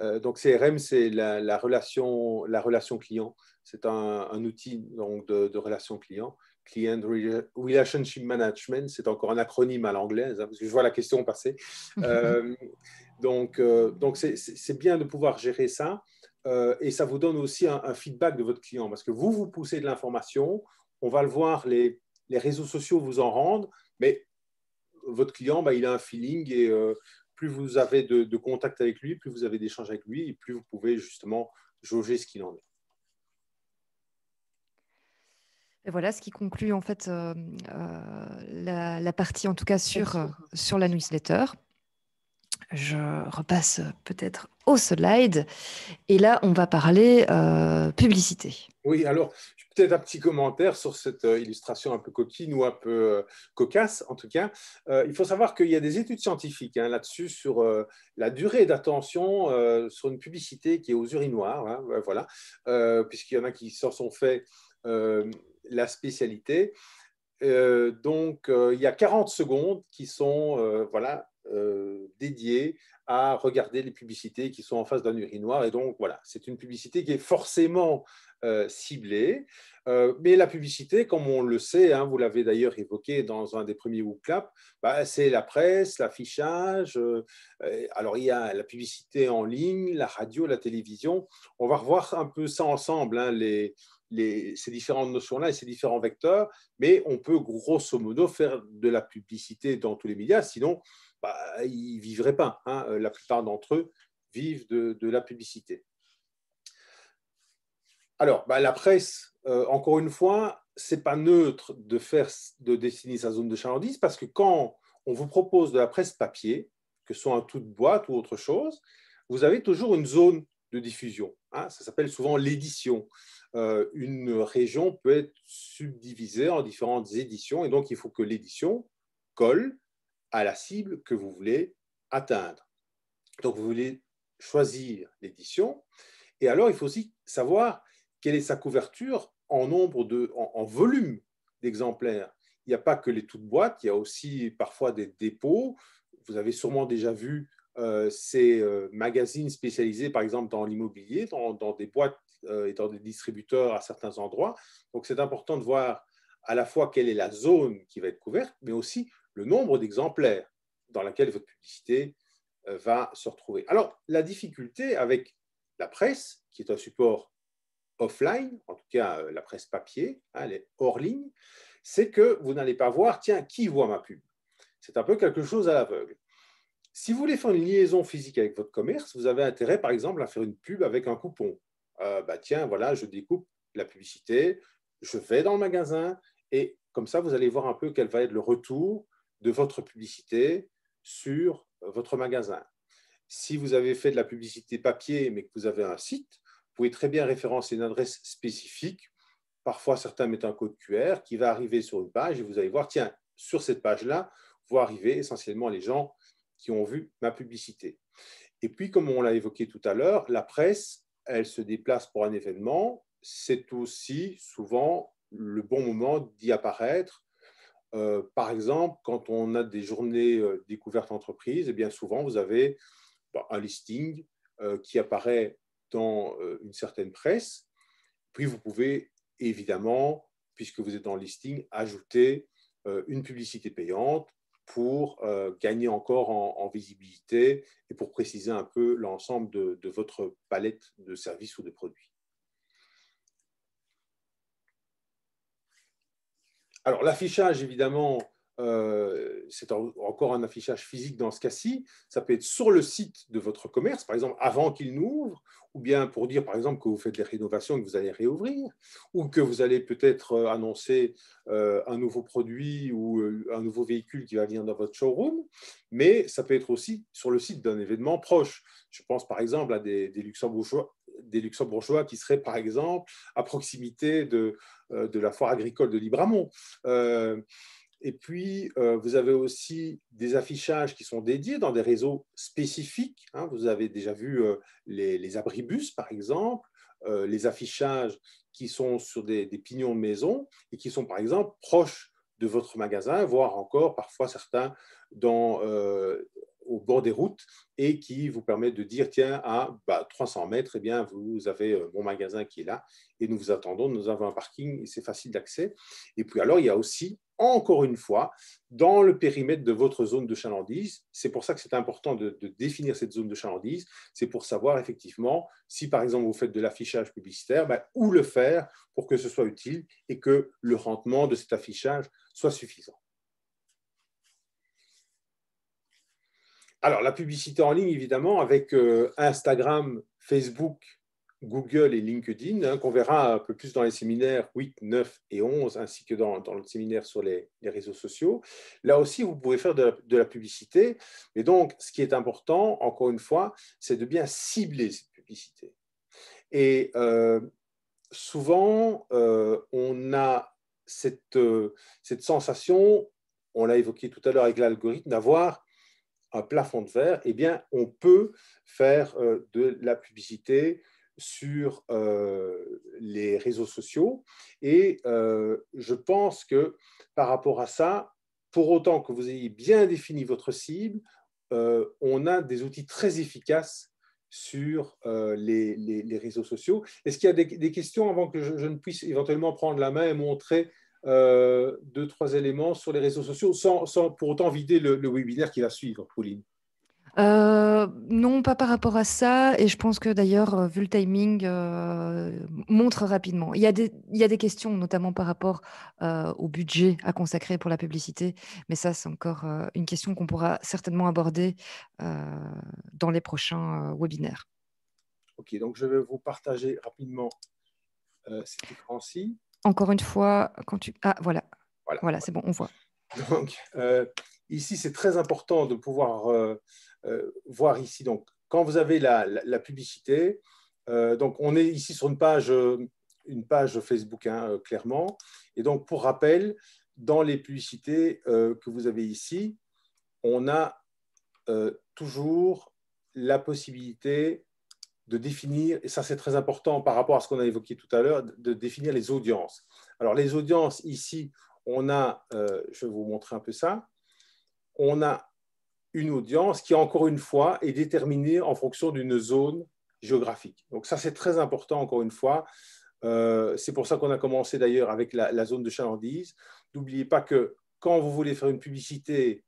Speaker 5: euh, donc CRM, c'est la, relation, la relation client. C'est un, outil donc, de, relation client. Client Relationship Management, c'est encore un acronyme à l'anglaise, hein, parce que je vois la question passer. Euh, donc, euh, donc c'est bien de pouvoir gérer ça. et ça vous donne aussi un, feedback de votre client, parce que vous, vous poussez de l'information, on va le voir, les, les réseaux sociaux vous en rendent, mais votre client, bah, il a un feeling et plus vous avez de, de contact avec lui, plus vous avez d'échanges avec lui, et plus vous pouvez justement jauger ce qu'il en est.
Speaker 1: Et voilà ce qui conclut en fait euh, euh, la, partie en tout cas sur, euh, sur la newsletter. Je repasse peut-être au slide et là on va parler publicité.
Speaker 5: Oui, alors peut-être un petit commentaire sur cette euh, illustration un peu coquine ou un peu euh, cocasse, en tout cas. Euh, il faut savoir qu'il y a des études scientifiques hein, là-dessus sur la durée d'attention sur une publicité qui est aux urinoirs, hein, voilà, puisqu'il y en a qui s'en sont fait la spécialité. donc, il y a 40 secondes qui sont voilà, dédiées à regarder les publicités qui sont en face d'un urinoir. Et donc, voilà, c'est une publicité qui est forcément euh, ciblés. Euh, mais la publicité, comme on le sait, hein, vous l'avez d'ailleurs évoqué dans un des premiers WooClap, bah, c'est la presse, l'affichage. Euh, alors, il y a la publicité en ligne, la radio, la télévision. On va revoir un peu ça ensemble, hein, les, les, ces différentes notions-là et ces différents vecteurs, mais on peut grosso modo faire de la publicité dans tous les médias, sinon bah, ils ne vivraient pas. Hein. La plupart d'entre eux vivent de, de la publicité. Alors, bah, la presse, euh, encore une fois, c'est pas neutre de faire de dessiner sa zone de chalandise parce que quand on vous propose de la presse papier, que ce soit un tout de boîte ou autre chose, vous avez toujours une zone de diffusion. Hein. ça s'appelle souvent l'édition. Euh, une région peut être subdivisée en différentes éditions et donc il faut que l'édition colle à la cible que vous voulez atteindre. Donc vous voulez choisir l'édition et alors il faut aussi savoir quelle est sa couverture en nombre de, en, volume d'exemplaires. Il n'y a pas que les toutes boîtes, il y a aussi parfois des dépôts. Vous avez sûrement déjà vu euh, ces euh, magazines spécialisés, par exemple, dans l'immobilier, dans, des boîtes euh, et dans des distributeurs à certains endroits. Donc, c'est important de voir à la fois quelle est la zone qui va être couverte, mais aussi le nombre d'exemplaires dans laquelle votre publicité va se retrouver. Alors, la difficulté avec la presse, qui est un support offline, en tout cas euh, la presse papier, hein, elle est hors ligne, c'est que vous n'allez pas voir, tiens, qui voit ma pub C'est un peu quelque chose à l'aveugle. Si vous voulez faire une liaison physique avec votre commerce, vous avez intérêt, par exemple, à faire une pub avec un coupon. Euh, bah, tiens, voilà, je découpe la publicité, je vais dans le magasin, et comme ça, vous allez voir un peu quel va être le retour de votre publicité sur votre magasin. Si vous avez fait de la publicité papier, mais que vous avez un site, pouvez très bien référencer une adresse spécifique. Parfois, certains mettent un code QR qui va arriver sur une page et vous allez voir, tiens, sur cette page-là, vont arriver essentiellement les gens qui ont vu ma publicité. Et puis, comme on l'a évoqué tout à l'heure, la presse, elle se déplace pour un événement. C'est aussi souvent le bon moment d'y apparaître. Euh, par exemple, quand on a des journées euh, découvertes entreprises, eh bien souvent, vous avez bah, un listing euh, qui apparaît dans euh, une certaine presse. Puis vous pouvez évidemment, puisque vous êtes en listing, ajouter euh, une publicité payante pour euh, gagner encore en, visibilité et pour préciser un peu l'ensemble de, de votre palette de services ou de produits. Alors l'affichage, évidemment, euh, c'est encore un affichage physique dans ce cas-ci, ça peut être sur le site de votre commerce, par exemple avant qu'il n'ouvre, ou bien pour dire par exemple que vous faites des rénovations et que vous allez réouvrir, ou que vous allez peut-être euh, annoncer euh, un nouveau produit ou un nouveau véhicule qui va venir dans votre showroom, mais ça peut être aussi sur le site d'un événement proche. Je pense par exemple à des, luxembourgeois des luxembourgeois qui seraient par exemple à proximité de, de la foire agricole de Libramont et puis, euh, vous avez aussi des affichages qui sont dédiés dans des réseaux spécifiques. Hein. Vous avez déjà vu euh, les, abribus, par exemple, euh, les affichages qui sont sur des, pignons de maison et qui sont, par exemple, proches de votre magasin, voire encore parfois certains au bord des routes et qui vous permettent de dire, tiens, à ah, 300 bah, mètres, et eh bien, vous avez mon magasin qui est là et nous vous attendons, nous avons un parking et c'est facile d'accès. Et puis alors, il y a aussi encore une fois, dans le périmètre de votre zone de chalandise. C'est pour ça que c'est important de, définir cette zone de chalandise. C'est pour savoir effectivement si, par exemple, vous faites de l'affichage publicitaire, ben, où le faire pour que ce soit utile et que le rendement de cet affichage soit suffisant. Alors, la publicité en ligne, évidemment, avec euh, Instagram, Facebook Google et LinkedIn, hein, qu'on verra un peu plus dans les séminaires 8, 9 et 11, ainsi que dans, le séminaire sur les, réseaux sociaux. Là aussi, vous pouvez faire de la, publicité. Et donc, ce qui est important, encore une fois, c'est de bien cibler cette publicité. Et euh, souvent, euh, on a cette, euh, cette sensation, on l'a évoqué tout à l'heure avec l'algorithme, d'avoir un plafond de verre. Eh bien, on peut faire de la publicité sur euh, les réseaux sociaux. Et euh, je pense que par rapport à ça, pour autant que vous ayez bien défini votre cible, euh, on a des outils très efficaces sur les, réseaux sociaux. Est-ce qu'il y a des, questions avant que je, ne puisse éventuellement prendre la main et montrer deux, trois éléments sur les réseaux sociaux sans, pour autant vider le, le webinaire qui va suivre, Pauline
Speaker 1: euh, non, pas par rapport à ça. Et je pense que d'ailleurs, euh, vu le timing, euh, montre rapidement. Il y, a des, il y, des, questions, notamment par rapport au budget à consacrer pour la publicité. Mais ça, c'est encore une question qu'on pourra certainement aborder dans les prochains webinaires.
Speaker 5: Ok, donc je vais vous partager rapidement cet écran-ci.
Speaker 1: Encore une fois, quand tu... Ah, voilà. Voilà, voilà c'est bon, on voit.
Speaker 5: Donc, ici, c'est très important de pouvoir euh, voir ici. Donc, quand vous avez la, la, publicité, euh, donc on est ici sur une page, euh, une page Facebook, hein, clairement. Et donc, pour rappel, dans les publicités que vous avez ici, on a toujours la possibilité de définir, et ça c'est très important par rapport à ce qu'on a évoqué tout à l'heure, de définir les audiences. Alors les audiences, ici, on a, je vais vous montrer un peu ça, on a une audience qui, encore une fois, est déterminée en fonction d'une zone géographique. Donc ça, c'est très important, encore une fois. Euh, c'est pour ça qu'on a commencé d'ailleurs avec la, zone de chalandise. N'oubliez pas que quand vous voulez faire une publicité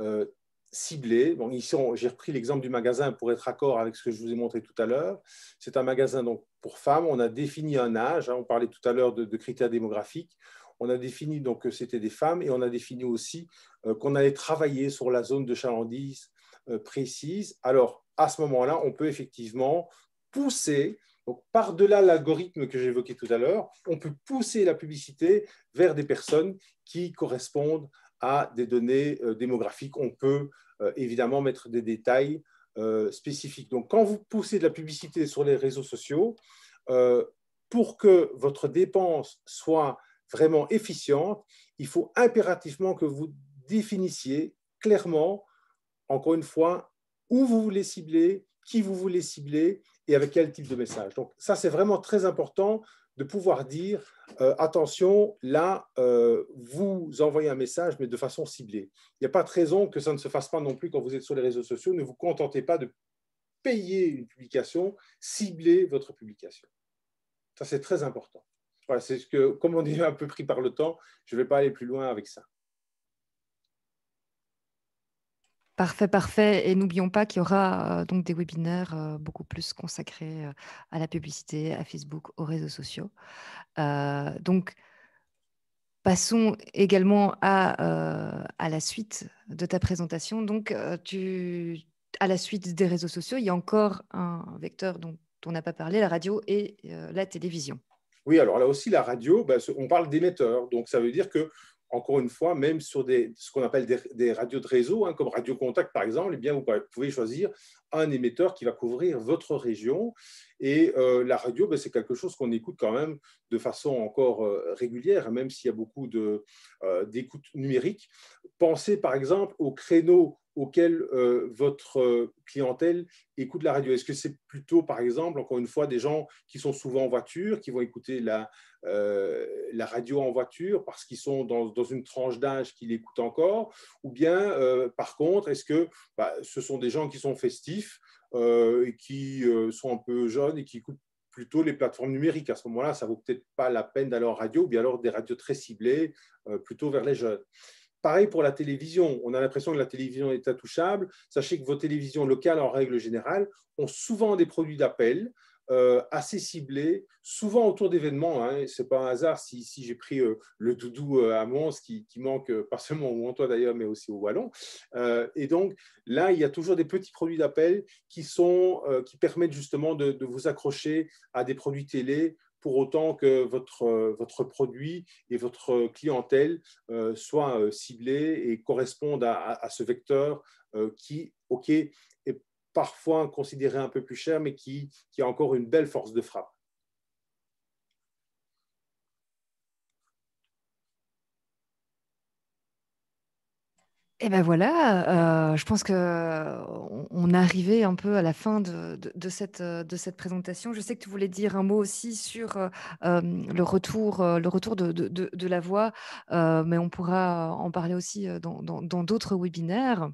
Speaker 5: euh, ciblée, ici j'ai repris l'exemple du magasin pour être accord avec ce que je vous ai montré tout à l'heure. C'est un magasin donc pour femmes. On a défini un âge. Hein. on parlait tout à l'heure de, critères démographiques on a défini donc que euh, c'était des femmes et on a défini aussi euh, qu'on allait travailler sur la zone de chalandise euh, précise. Alors, à ce moment-là, on peut effectivement pousser, par-delà l'algorithme que j'évoquais tout à l'heure, on peut pousser la publicité vers des personnes qui correspondent à des données démographiques. On peut évidemment mettre des détails spécifiques. Donc, quand vous poussez de la publicité sur les réseaux sociaux, pour que votre dépense soit vraiment efficiente, il faut impérativement que vous définissiez clairement, encore une fois, où vous voulez cibler, qui vous voulez cibler et avec quel type de message. Donc ça, c'est vraiment très important de pouvoir dire, euh, attention, là, euh, vous envoyez un message, mais de façon ciblée. Il n'y a pas de raison que ça ne se fasse pas non plus quand vous êtes sur les réseaux sociaux. Ne vous contentez pas de payer une publication, ciblez votre publication. Ça, c'est très important c'est ce que, comme on dit un peu pris par le temps, je ne vais pas aller plus loin avec ça.
Speaker 1: Parfait, parfait. Et n'oublions pas qu'il y aura euh, donc des webinaires euh, beaucoup plus consacrés euh, à la publicité, à Facebook, aux réseaux sociaux. donc, passons également à, à, la suite de ta présentation. Donc, tu, à la suite des réseaux sociaux, il y a encore un vecteur dont on n'a pas parlé, la radio et la télévision.
Speaker 5: Oui, alors là aussi, la radio, bah, on parle d'émetteurs. Donc, ça veut dire que, encore une fois, même sur des, ce qu'on appelle des, radios de réseau, hein, comme Radio Contact par exemple, eh bien, vous pouvez choisir un émetteur qui va couvrir votre région. Et euh, la radio, bah, c'est quelque chose qu'on écoute quand même de façon encore euh, régulière, même s'il y a beaucoup d'écoutes euh, numériques. Pensez par exemple au créneau auxquels euh, votre euh, clientèle écoute la radio Est-ce que c'est plutôt, par exemple, encore une fois, des gens qui sont souvent en voiture, qui vont écouter la, euh, la radio en voiture parce qu'ils sont dans, dans une tranche d'âge qui écoutent encore Ou bien, par contre, est-ce que bah, ce sont des gens qui sont festifs et qui sont un peu jeunes et qui écoutent plutôt les plateformes numériques À ce moment-là, ça vaut peut-être pas la peine d'aller en radio, ou bien alors des radios très ciblées, plutôt vers les jeunes. Pareil pour la télévision. On a l'impression que la télévision est intouchable. Sachez que vos télévisions locales, en règle générale, ont souvent des produits d'appel euh, assez ciblés, souvent autour d'événements. Hein. Ce n'est pas un hasard si, j'ai pris euh, le doudou euh, à Mons qui, manque pas seulement au Montois d'ailleurs, mais aussi au Wallon. et donc là, il y a toujours des petits produits d'appel qui, sont, qui permettent justement de, de vous accrocher à des produits télé pour autant que votre, euh, votre produit et votre clientèle euh, soient euh, ciblés et correspondent à, ce vecteur qui, OK, est parfois considéré un peu plus cher, mais qui a encore une belle force de frappe.
Speaker 1: Et eh ben voilà, euh, je pense qu'on euh, on, arrivé un peu à la fin de, cette, euh, de présentation. Je sais que tu voulais dire un mot aussi sur le retour, le retour de, la voix, mais on pourra en parler aussi dans d'autres webinaires.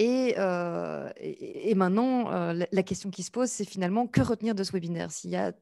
Speaker 1: Et, maintenant, la, la question qui se pose, c'est finalement que retenir de ce webinaire S'il y a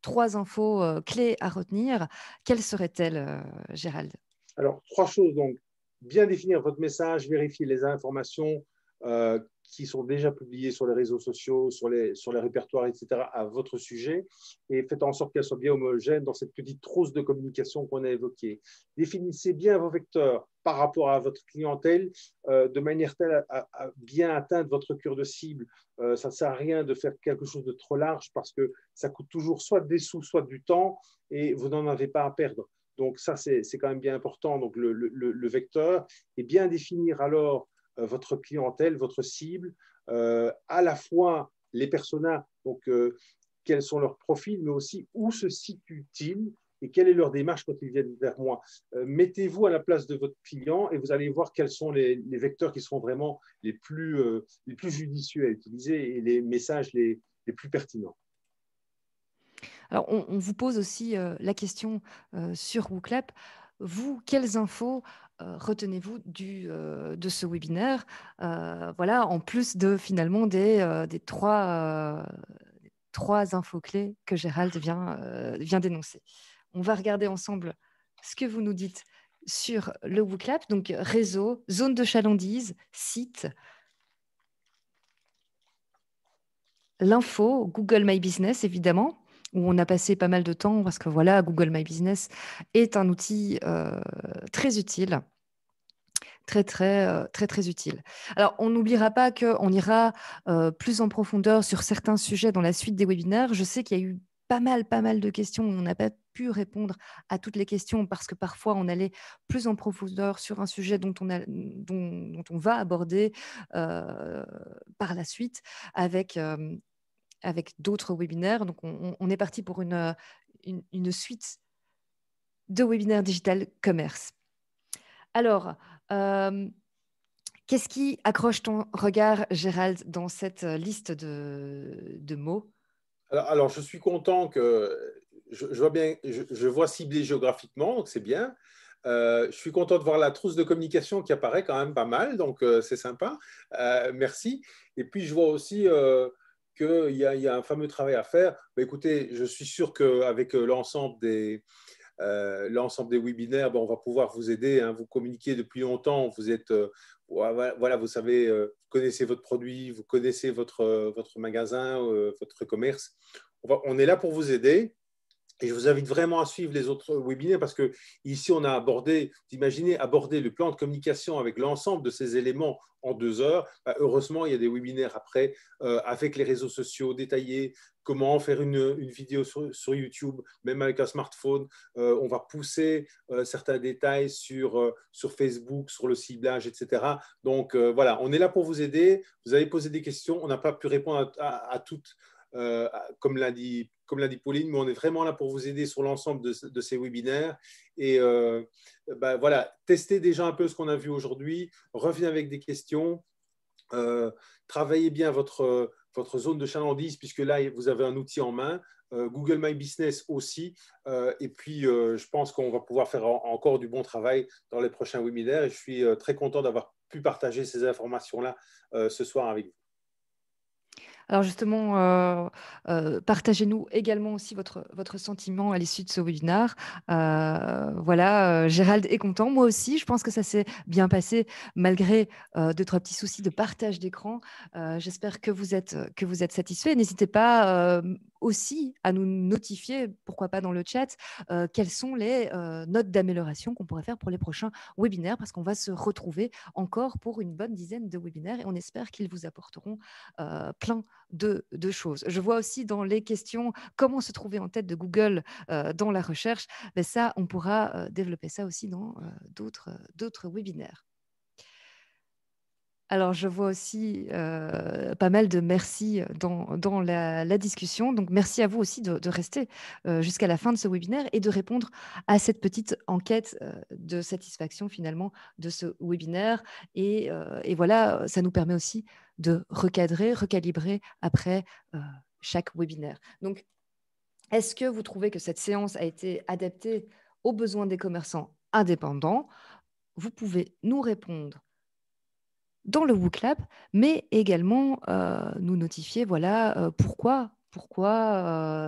Speaker 1: trois infos clés à retenir, quelles seraient-elles, Gérald
Speaker 5: alors, trois choses donc. Bien définir votre message, vérifier les informations euh, qui sont déjà publiées sur les réseaux sociaux, sur les, sur les répertoires, etc., à votre sujet, et faites en sorte qu'elles soient bien homogènes dans cette petite trousse de communication qu'on a évoquée. Définissez bien vos vecteurs par rapport à votre clientèle, euh, de manière telle à, bien atteindre votre cure de cible. Euh, ça ne sert à rien de faire quelque chose de trop large parce que ça coûte toujours soit des sous, soit du temps, et vous n'en avez pas à perdre. Donc ça, c'est quand même bien important. Donc le, le, vecteur et bien définir alors euh, votre clientèle, votre cible, euh, à la fois les personas, donc euh, quels sont leurs profils, mais aussi où se situent-ils et quelle est leur démarche quand ils viennent vers moi. Mettez-vous à la place de votre client et vous allez voir quels sont les, les vecteurs qui seront vraiment les plus, les plus judicieux à utiliser et les messages les, les plus pertinents.
Speaker 1: Alors, on, vous pose aussi euh, la question euh, sur WooClap. Vous, quelles infos euh, retenez-vous de ce webinaire Voilà, en plus de finalement des, des trois, trois, infos clés que Gérald vient, vient d'énoncer. On va regarder ensemble ce que vous nous dites sur le WooClap, donc réseau, zone de chalandise, site, l'info, Google My Business évidemment, où on a passé pas mal de temps parce que voilà, Google My Business est un outil euh, très utile. Très, très, euh, très, très utile. Alors, on n'oubliera pas qu'on ira euh, plus en profondeur sur certains sujets dans la suite des webinaires. Je sais qu'il y a eu pas mal, pas mal de questions. On n'a pas pu répondre à toutes les questions parce que parfois on allait plus en profondeur sur un sujet dont on, a, dont, on va aborder par la suite avec, avec d'autres webinaires. Donc, on, est parti pour euh, une, une, suite de webinaires digital commerce. Alors, euh, qu'est-ce qui accroche ton regard, Gérald, dans cette euh, liste de, mots
Speaker 5: alors, je suis content que je, vois bien, je, vois ciblé géographiquement, donc c'est bien. je suis content de voir la trousse de communication qui apparaît quand même pas mal, donc c'est sympa. merci. Et puis, je vois aussi qu'il y, a un fameux travail à faire. Mais écoutez, je suis sûr qu'avec euh, l'ensemble des, euh, l'ensemble des webinaires, ben, on va pouvoir vous aider. Hein. vous communiquez depuis longtemps, vous êtes, euh, voilà, vous savez, connaissez votre produit, vous connaissez votre, magasin, votre commerce. on, est là pour vous aider. Et je vous invite vraiment à suivre les autres webinaires parce que ici, on a abordé, imaginez, aborder le plan de communication avec l'ensemble de ces éléments en deux heures. Bah, heureusement, il y a des webinaires après euh, avec les réseaux sociaux détaillés, comment faire une, vidéo sur, YouTube, même avec un smartphone. Euh, on va pousser euh, certains détails sur, sur Facebook, sur le ciblage, etc. Donc voilà, on est là pour vous aider. Vous avez posé des questions. On n'a pas pu répondre à toutes. Euh, comme l'a dit, dit Pauline, mais on est vraiment là pour vous aider sur l'ensemble de, ces webinaires. Et euh, bah, voilà, testez déjà un peu ce qu'on a vu aujourd'hui, revenez avec des questions, euh, travaillez bien votre, zone de chalandise, puisque là, vous avez un outil en main, Google My Business aussi, et puis je pense qu'on va pouvoir faire encore du bon travail dans les prochains webinaires, et je suis très content d'avoir pu partager ces informations-là ce soir avec vous.
Speaker 1: Alors justement, euh, euh, partagez-nous également aussi votre, votre sentiment à l'issue de ce webinar. Euh, voilà, Gérald est content, moi aussi. Je pense que ça s'est bien passé malgré deux, trois petits soucis de partage d'écran. J'espère que vous êtes, que vous êtes satisfait. N'hésitez pas aussi à nous notifier, pourquoi pas dans le chat, euh, quelles sont les euh, notes d'amélioration qu'on pourrait faire pour les prochains webinaires, parce qu'on va se retrouver encore pour une bonne dizaine de webinaires et on espère qu'ils vous apporteront euh, plein de, de, choses. Je vois aussi dans les questions comment se trouver en tête de Google dans la recherche. Mais ben ça, on pourra développer ça aussi dans d'autres webinaires. Alors, je vois aussi euh, pas mal de merci dans, la, discussion. Donc, merci à vous aussi de, rester euh, jusqu'à la fin de ce webinaire et de répondre à cette petite enquête euh, de satisfaction finalement de ce webinaire. et, voilà, ça nous permet aussi de recadrer, recalibrer après chaque webinaire. Donc, est-ce que vous trouvez que cette séance a été adaptée aux besoins des commerçants indépendants Vous pouvez nous répondre dans le WooClap, mais également euh, nous notifier voilà, euh, pourquoi, pourquoi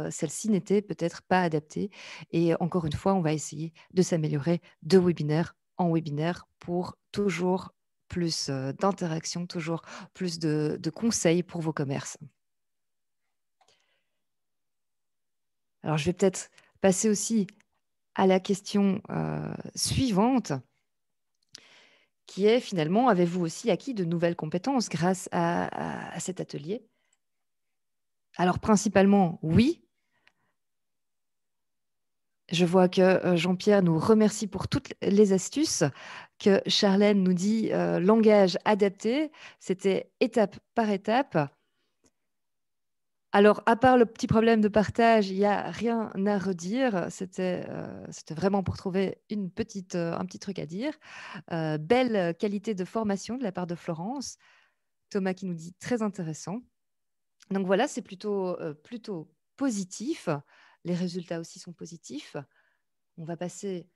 Speaker 1: euh, celle-ci n'était peut-être pas adaptée. Et encore une fois, on va essayer de s'améliorer de webinaire en webinaire pour toujours plus d'interactions, toujours plus de, conseils pour vos commerces. Alors, je vais peut-être passer aussi à la question suivante qui est finalement, avez-vous aussi acquis de nouvelles compétences grâce à, cet atelier Alors principalement, oui. Je vois que euh, Jean-Pierre nous remercie pour toutes les astuces, que Charlène nous dit euh, langage adapté, c'était étape par étape. Alors, à part le petit problème de partage, il n'y a rien à redire. C'était, euh, vraiment pour trouver euh, un petit truc à dire. Euh, belle qualité de formation de la part de Florence. Thomas qui nous dit très intéressant. Donc voilà, c'est plutôt, plutôt positif. Les résultats aussi sont positifs. On va passer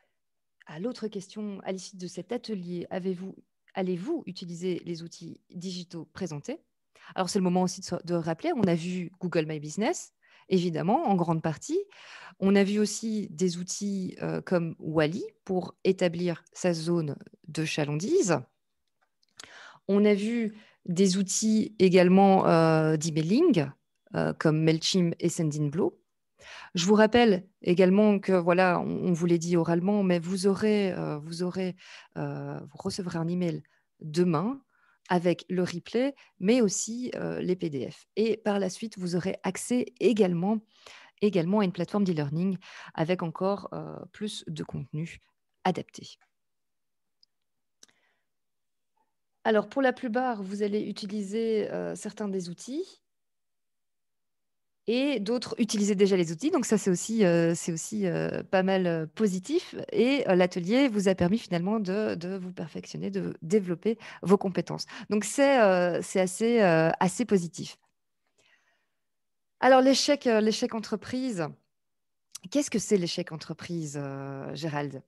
Speaker 1: à l'autre question. À l'issue de cet atelier, avez allez-vous utiliser les outils digitaux présentés alors c'est le moment aussi de, rappeler, on a vu Google My Business, évidemment, en grande partie. On a vu aussi des outils euh, comme Wally pour établir sa zone de chalandise. On a vu des outils également euh, d'emailing euh, comme Mailchimp et Sendinblue. Je vous rappelle également que voilà, on, vous l'a dit oralement, mais vous vous aurez, vous recevrez un email demain avec le replay, mais aussi euh, les PDF. Et par la suite, vous aurez accès également, également à une plateforme d'e-learning avec encore euh, plus de contenu adapté. Alors, pour la plupart, vous allez utiliser euh, certains des outils et d'autres utilisaient déjà les outils. Donc ça, c'est aussi, euh, c'est aussi euh, pas mal euh, positif. Et l'atelier vous a permis finalement de, de, vous perfectionner, de développer vos compétences. Donc c'est assez, assez positif. Alors l'échec, l'échec entreprise, qu'est-ce que c'est l'échec entreprise, Gérald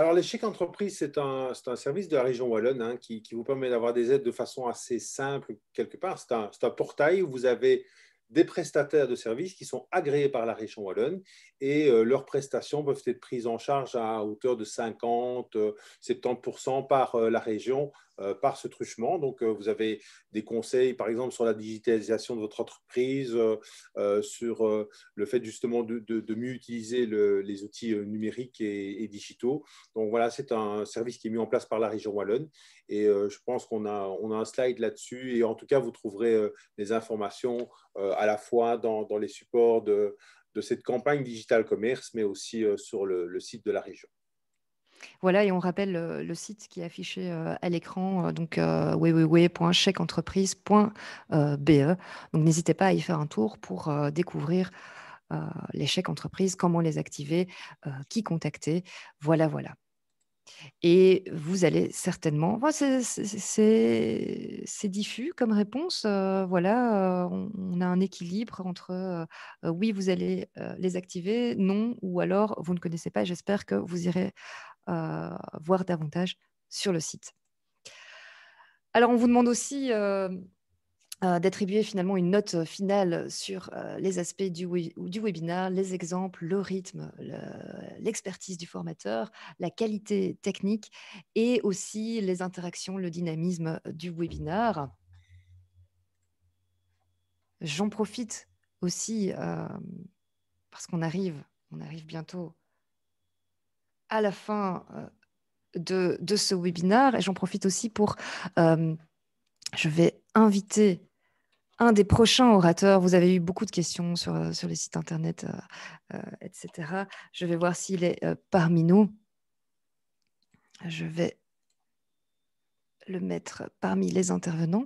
Speaker 5: alors, l'échec entreprise, c'est un, un, service de la région Wallonne hein, qui, qui, vous permet d'avoir des aides de façon assez simple quelque part. C'est un, un, portail où vous avez des prestataires de services qui sont agréés par la région wallonne et euh, leurs prestations peuvent être prises en charge à hauteur de 50, 70% euh, par euh, la région euh, par ce truchement. Donc, euh, vous avez des conseils, par exemple, sur la digitalisation de votre entreprise, euh, sur le fait justement de, mieux utiliser les outils numériques et, digitaux. Donc, voilà, c'est un service qui est mis en place par la région Wallonne. Et je pense qu'on a, un slide là-dessus. Et en tout cas, vous trouverez des informations à la fois dans, les supports de, cette campagne Digital Commerce, mais aussi sur le site de la région.
Speaker 1: Voilà, et on rappelle euh, le, site qui est affiché euh, à l'écran, euh, donc euh, e. Donc n'hésitez pas à y faire un tour pour découvrir les chèques entreprises, comment les activer, qui contacter. Voilà, voilà. Et vous allez certainement, c'est diffus comme réponse. voilà, on, a un équilibre entre oui, vous allez les activer, non, ou alors vous ne connaissez pas. J'espère que vous irez euh, voir davantage sur le site. Alors, on vous demande aussi euh, euh, d'attribuer finalement une note finale sur les aspects du, du webinaire, les exemples, le rythme, l'expertise du formateur, la qualité technique et aussi les interactions, le dynamisme du webinaire. J'en profite aussi parce qu'on arrive, on arrive bientôt à la fin euh, de, ce webinaire, et j'en profite aussi pour, euh, je vais inviter un des prochains orateurs. Vous avez eu beaucoup de questions sur, euh, sur les sites internet, etc. Je vais voir s'il est parmi nous. Je vais le mettre parmi les intervenants.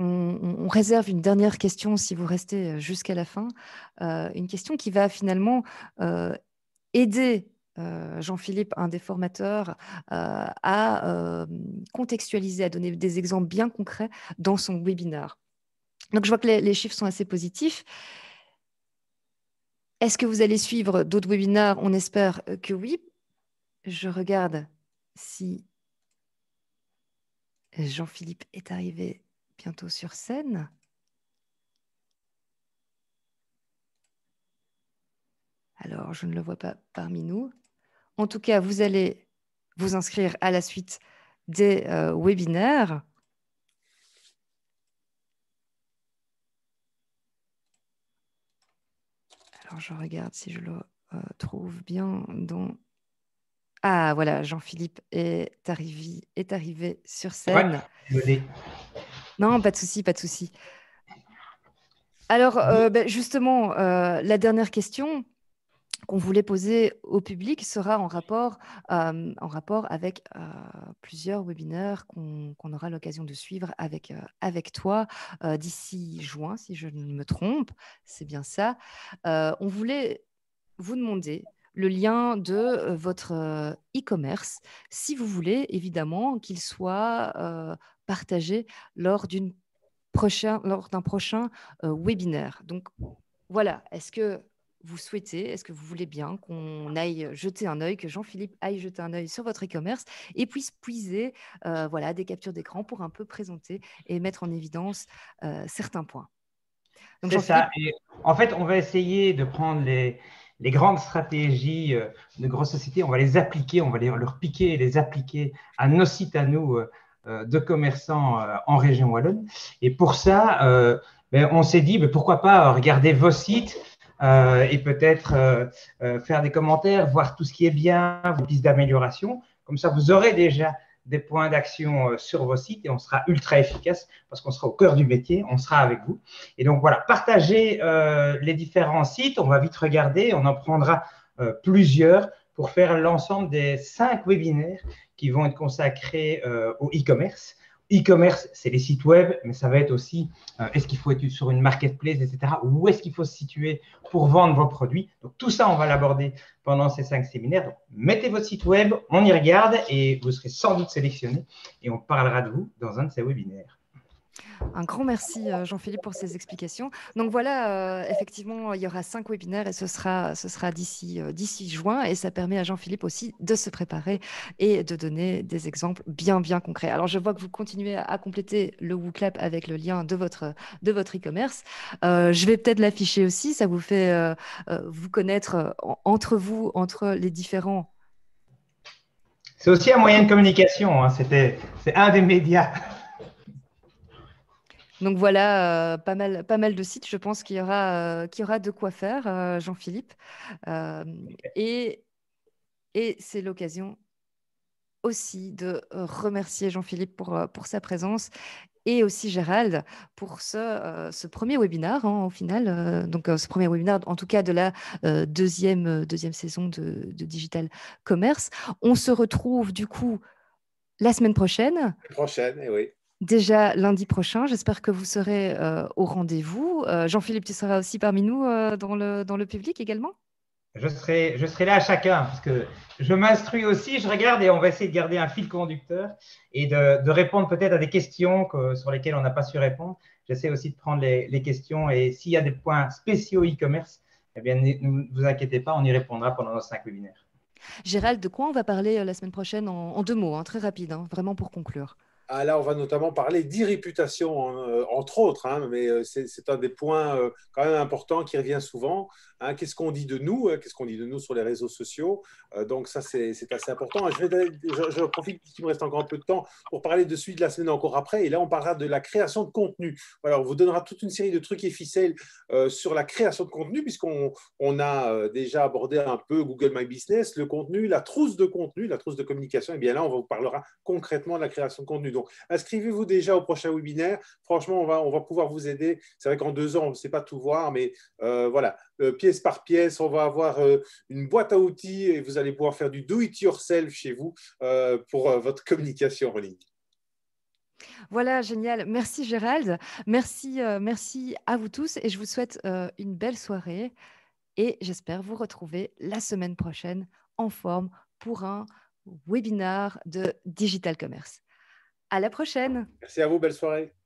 Speaker 1: On, réserve une dernière question si vous restez jusqu'à la fin. une question qui va finalement aider euh, Jean-Philippe, un des formateurs, euh, a euh, contextualisé, a donné des exemples bien concrets dans son webinaire. Donc je vois que les, les chiffres sont assez positifs. Est-ce que vous allez suivre d'autres webinaires On espère que oui. Je regarde si Jean-Philippe est arrivé bientôt sur scène. Alors, je ne le vois pas parmi nous. En tout cas, vous allez vous inscrire à la suite des euh, webinaires. Alors, je regarde si je le euh, trouve bien Ah, voilà, Jean-Philippe est arrivé, est arrivé sur scène. non, pas de souci, pas de souci. Alors, euh, ben, justement, la dernière question, qu'on voulait poser au public sera en rapport, en rapport avec plusieurs webinaires qu'on aura l'occasion de suivre avec, avec toi d'ici juin, si je ne me trompe. C'est bien ça. on voulait vous demander le lien de votre e-commerce, si vous voulez évidemment qu'il soit partagé lors d'un prochain, webinaire. Donc voilà, est-ce que vous souhaitez, est-ce que vous voulez bien qu'on aille jeter un œil, que Jean-Philippe aille jeter un œil sur votre e-commerce et puisse puiser voilà, des captures d'écran pour un peu présenter et mettre en évidence certains points.
Speaker 6: C'est ça. en fait, on va essayer de prendre les, grandes stratégies de grosses sociétés, on va les appliquer, on va les, leur piquer et les appliquer à nos sites, à nous, de commerçants en région wallonne. Et pour ça, ben, on s'est dit, ben, pourquoi pas regarder vos sites euh, et peut-être euh, euh, faire des commentaires, voir tout ce qui est bien, vos pistes d'amélioration. Comme ça, vous aurez déjà des points d'action sur vos sites et on sera ultra efficace parce qu'on sera au cœur du métier, on sera avec vous. Et donc voilà, partagez les différents sites, on va vite regarder, on en prendra plusieurs pour faire l'ensemble des cinq webinaires qui vont être consacrés au e-commerce e-commerce, c'est les sites web, mais ça va être aussi euh, est-ce qu'il faut être sur une marketplace, etc. Où est-ce qu'il faut se situer pour vendre vos produits Donc tout ça, on va l'aborder pendant ces cinq séminaires. mettez votre site web, on y regarde et vous serez sans doute sélectionné et on parlera de vous dans un de ces webinaires.
Speaker 1: Un grand merci euh, Jean-Philippe pour ces explications. Donc voilà, euh, effectivement, il y aura cinq webinaires et ce sera, ce sera d'ici euh, d'ici juin et ça permet à Jean-Philippe aussi de se préparer et de donner des exemples bien bien concrets. Alors je vois que vous continuez à, compléter le WooClap avec le lien de votre de votre e-commerce. je vais peut-être l'afficher aussi. Ça vous fait vous connaître entre vous, entre les différents
Speaker 6: c'est aussi un moyen de communication. Hein. c'est un des médias.
Speaker 1: Donc voilà, euh, pas, mal, pas mal de sites, je pense qu'il y, aura, euh, aura de quoi faire, euh, Jean-Philippe. et et c'est l'occasion aussi de remercier Jean-Philippe pour, pour sa présence et aussi Gérald pour ce, ce premier webinar, hein, au final, donc ce premier webinar, en tout cas de la deuxième, deuxième saison de, Digital Commerce. On se retrouve du coup la semaine prochaine.
Speaker 5: La prochaine, eh oui
Speaker 1: déjà lundi prochain. J'espère que vous serez euh, au rendez-vous. Euh, Jean-Philippe, tu seras aussi parmi nous euh, dans, le, public également
Speaker 6: je serai, je serai là à chacun, parce que je m'instruis aussi, je regarde et on va essayer de garder un fil conducteur et de, répondre peut-être à des questions sur lesquelles on n'a pas su répondre. J'essaie aussi de prendre les, questions et s'il y a des points spéciaux e-commerce, eh bien, ne vous inquiétez pas, on y répondra pendant nos cinq webinaires.
Speaker 1: Gérald, de quoi on va parler la semaine prochaine en, deux mots, hein, très rapide, hein, vraiment pour conclure
Speaker 6: ah,
Speaker 5: là, on va notamment parler d'irréputation, euh, entre autres, hein, mais euh, c'est un des points euh, quand même importants qui revient souvent. Hein, qu'est-ce qu'on dit de nous hein, Qu'est-ce qu'on dit de nous sur les réseaux sociaux euh, Donc ça, c'est assez important. Je, je, profite qu'il me reste encore un peu de temps pour parler de celui de la semaine encore après. Et là, on parlera de la création de contenu. alors on vous donnera toute une série de trucs et ficelles euh, sur la création de contenu, puisqu'on on a euh, déjà abordé un peu Google My Business, le contenu, la trousse de contenu, la trousse de communication. Et bien là, on vous parlera concrètement de la création de contenu. Donc, inscrivez-vous déjà au prochain webinaire. Franchement, on va, on va pouvoir vous aider. C'est vrai qu'en deux ans, on ne sait pas tout voir, mais voilà, euh, pièce par pièce. On va avoir euh, une boîte à outils et vous allez pouvoir faire du do-it-yourself chez vous euh, pour votre communication en ligne.
Speaker 1: Voilà, génial. Merci Gérald. Merci, merci à vous tous et je vous souhaite une belle soirée et j'espère vous retrouver la semaine prochaine en forme pour un webinar de Digital Commerce. À la prochaine.
Speaker 5: Merci à vous, belle soirée.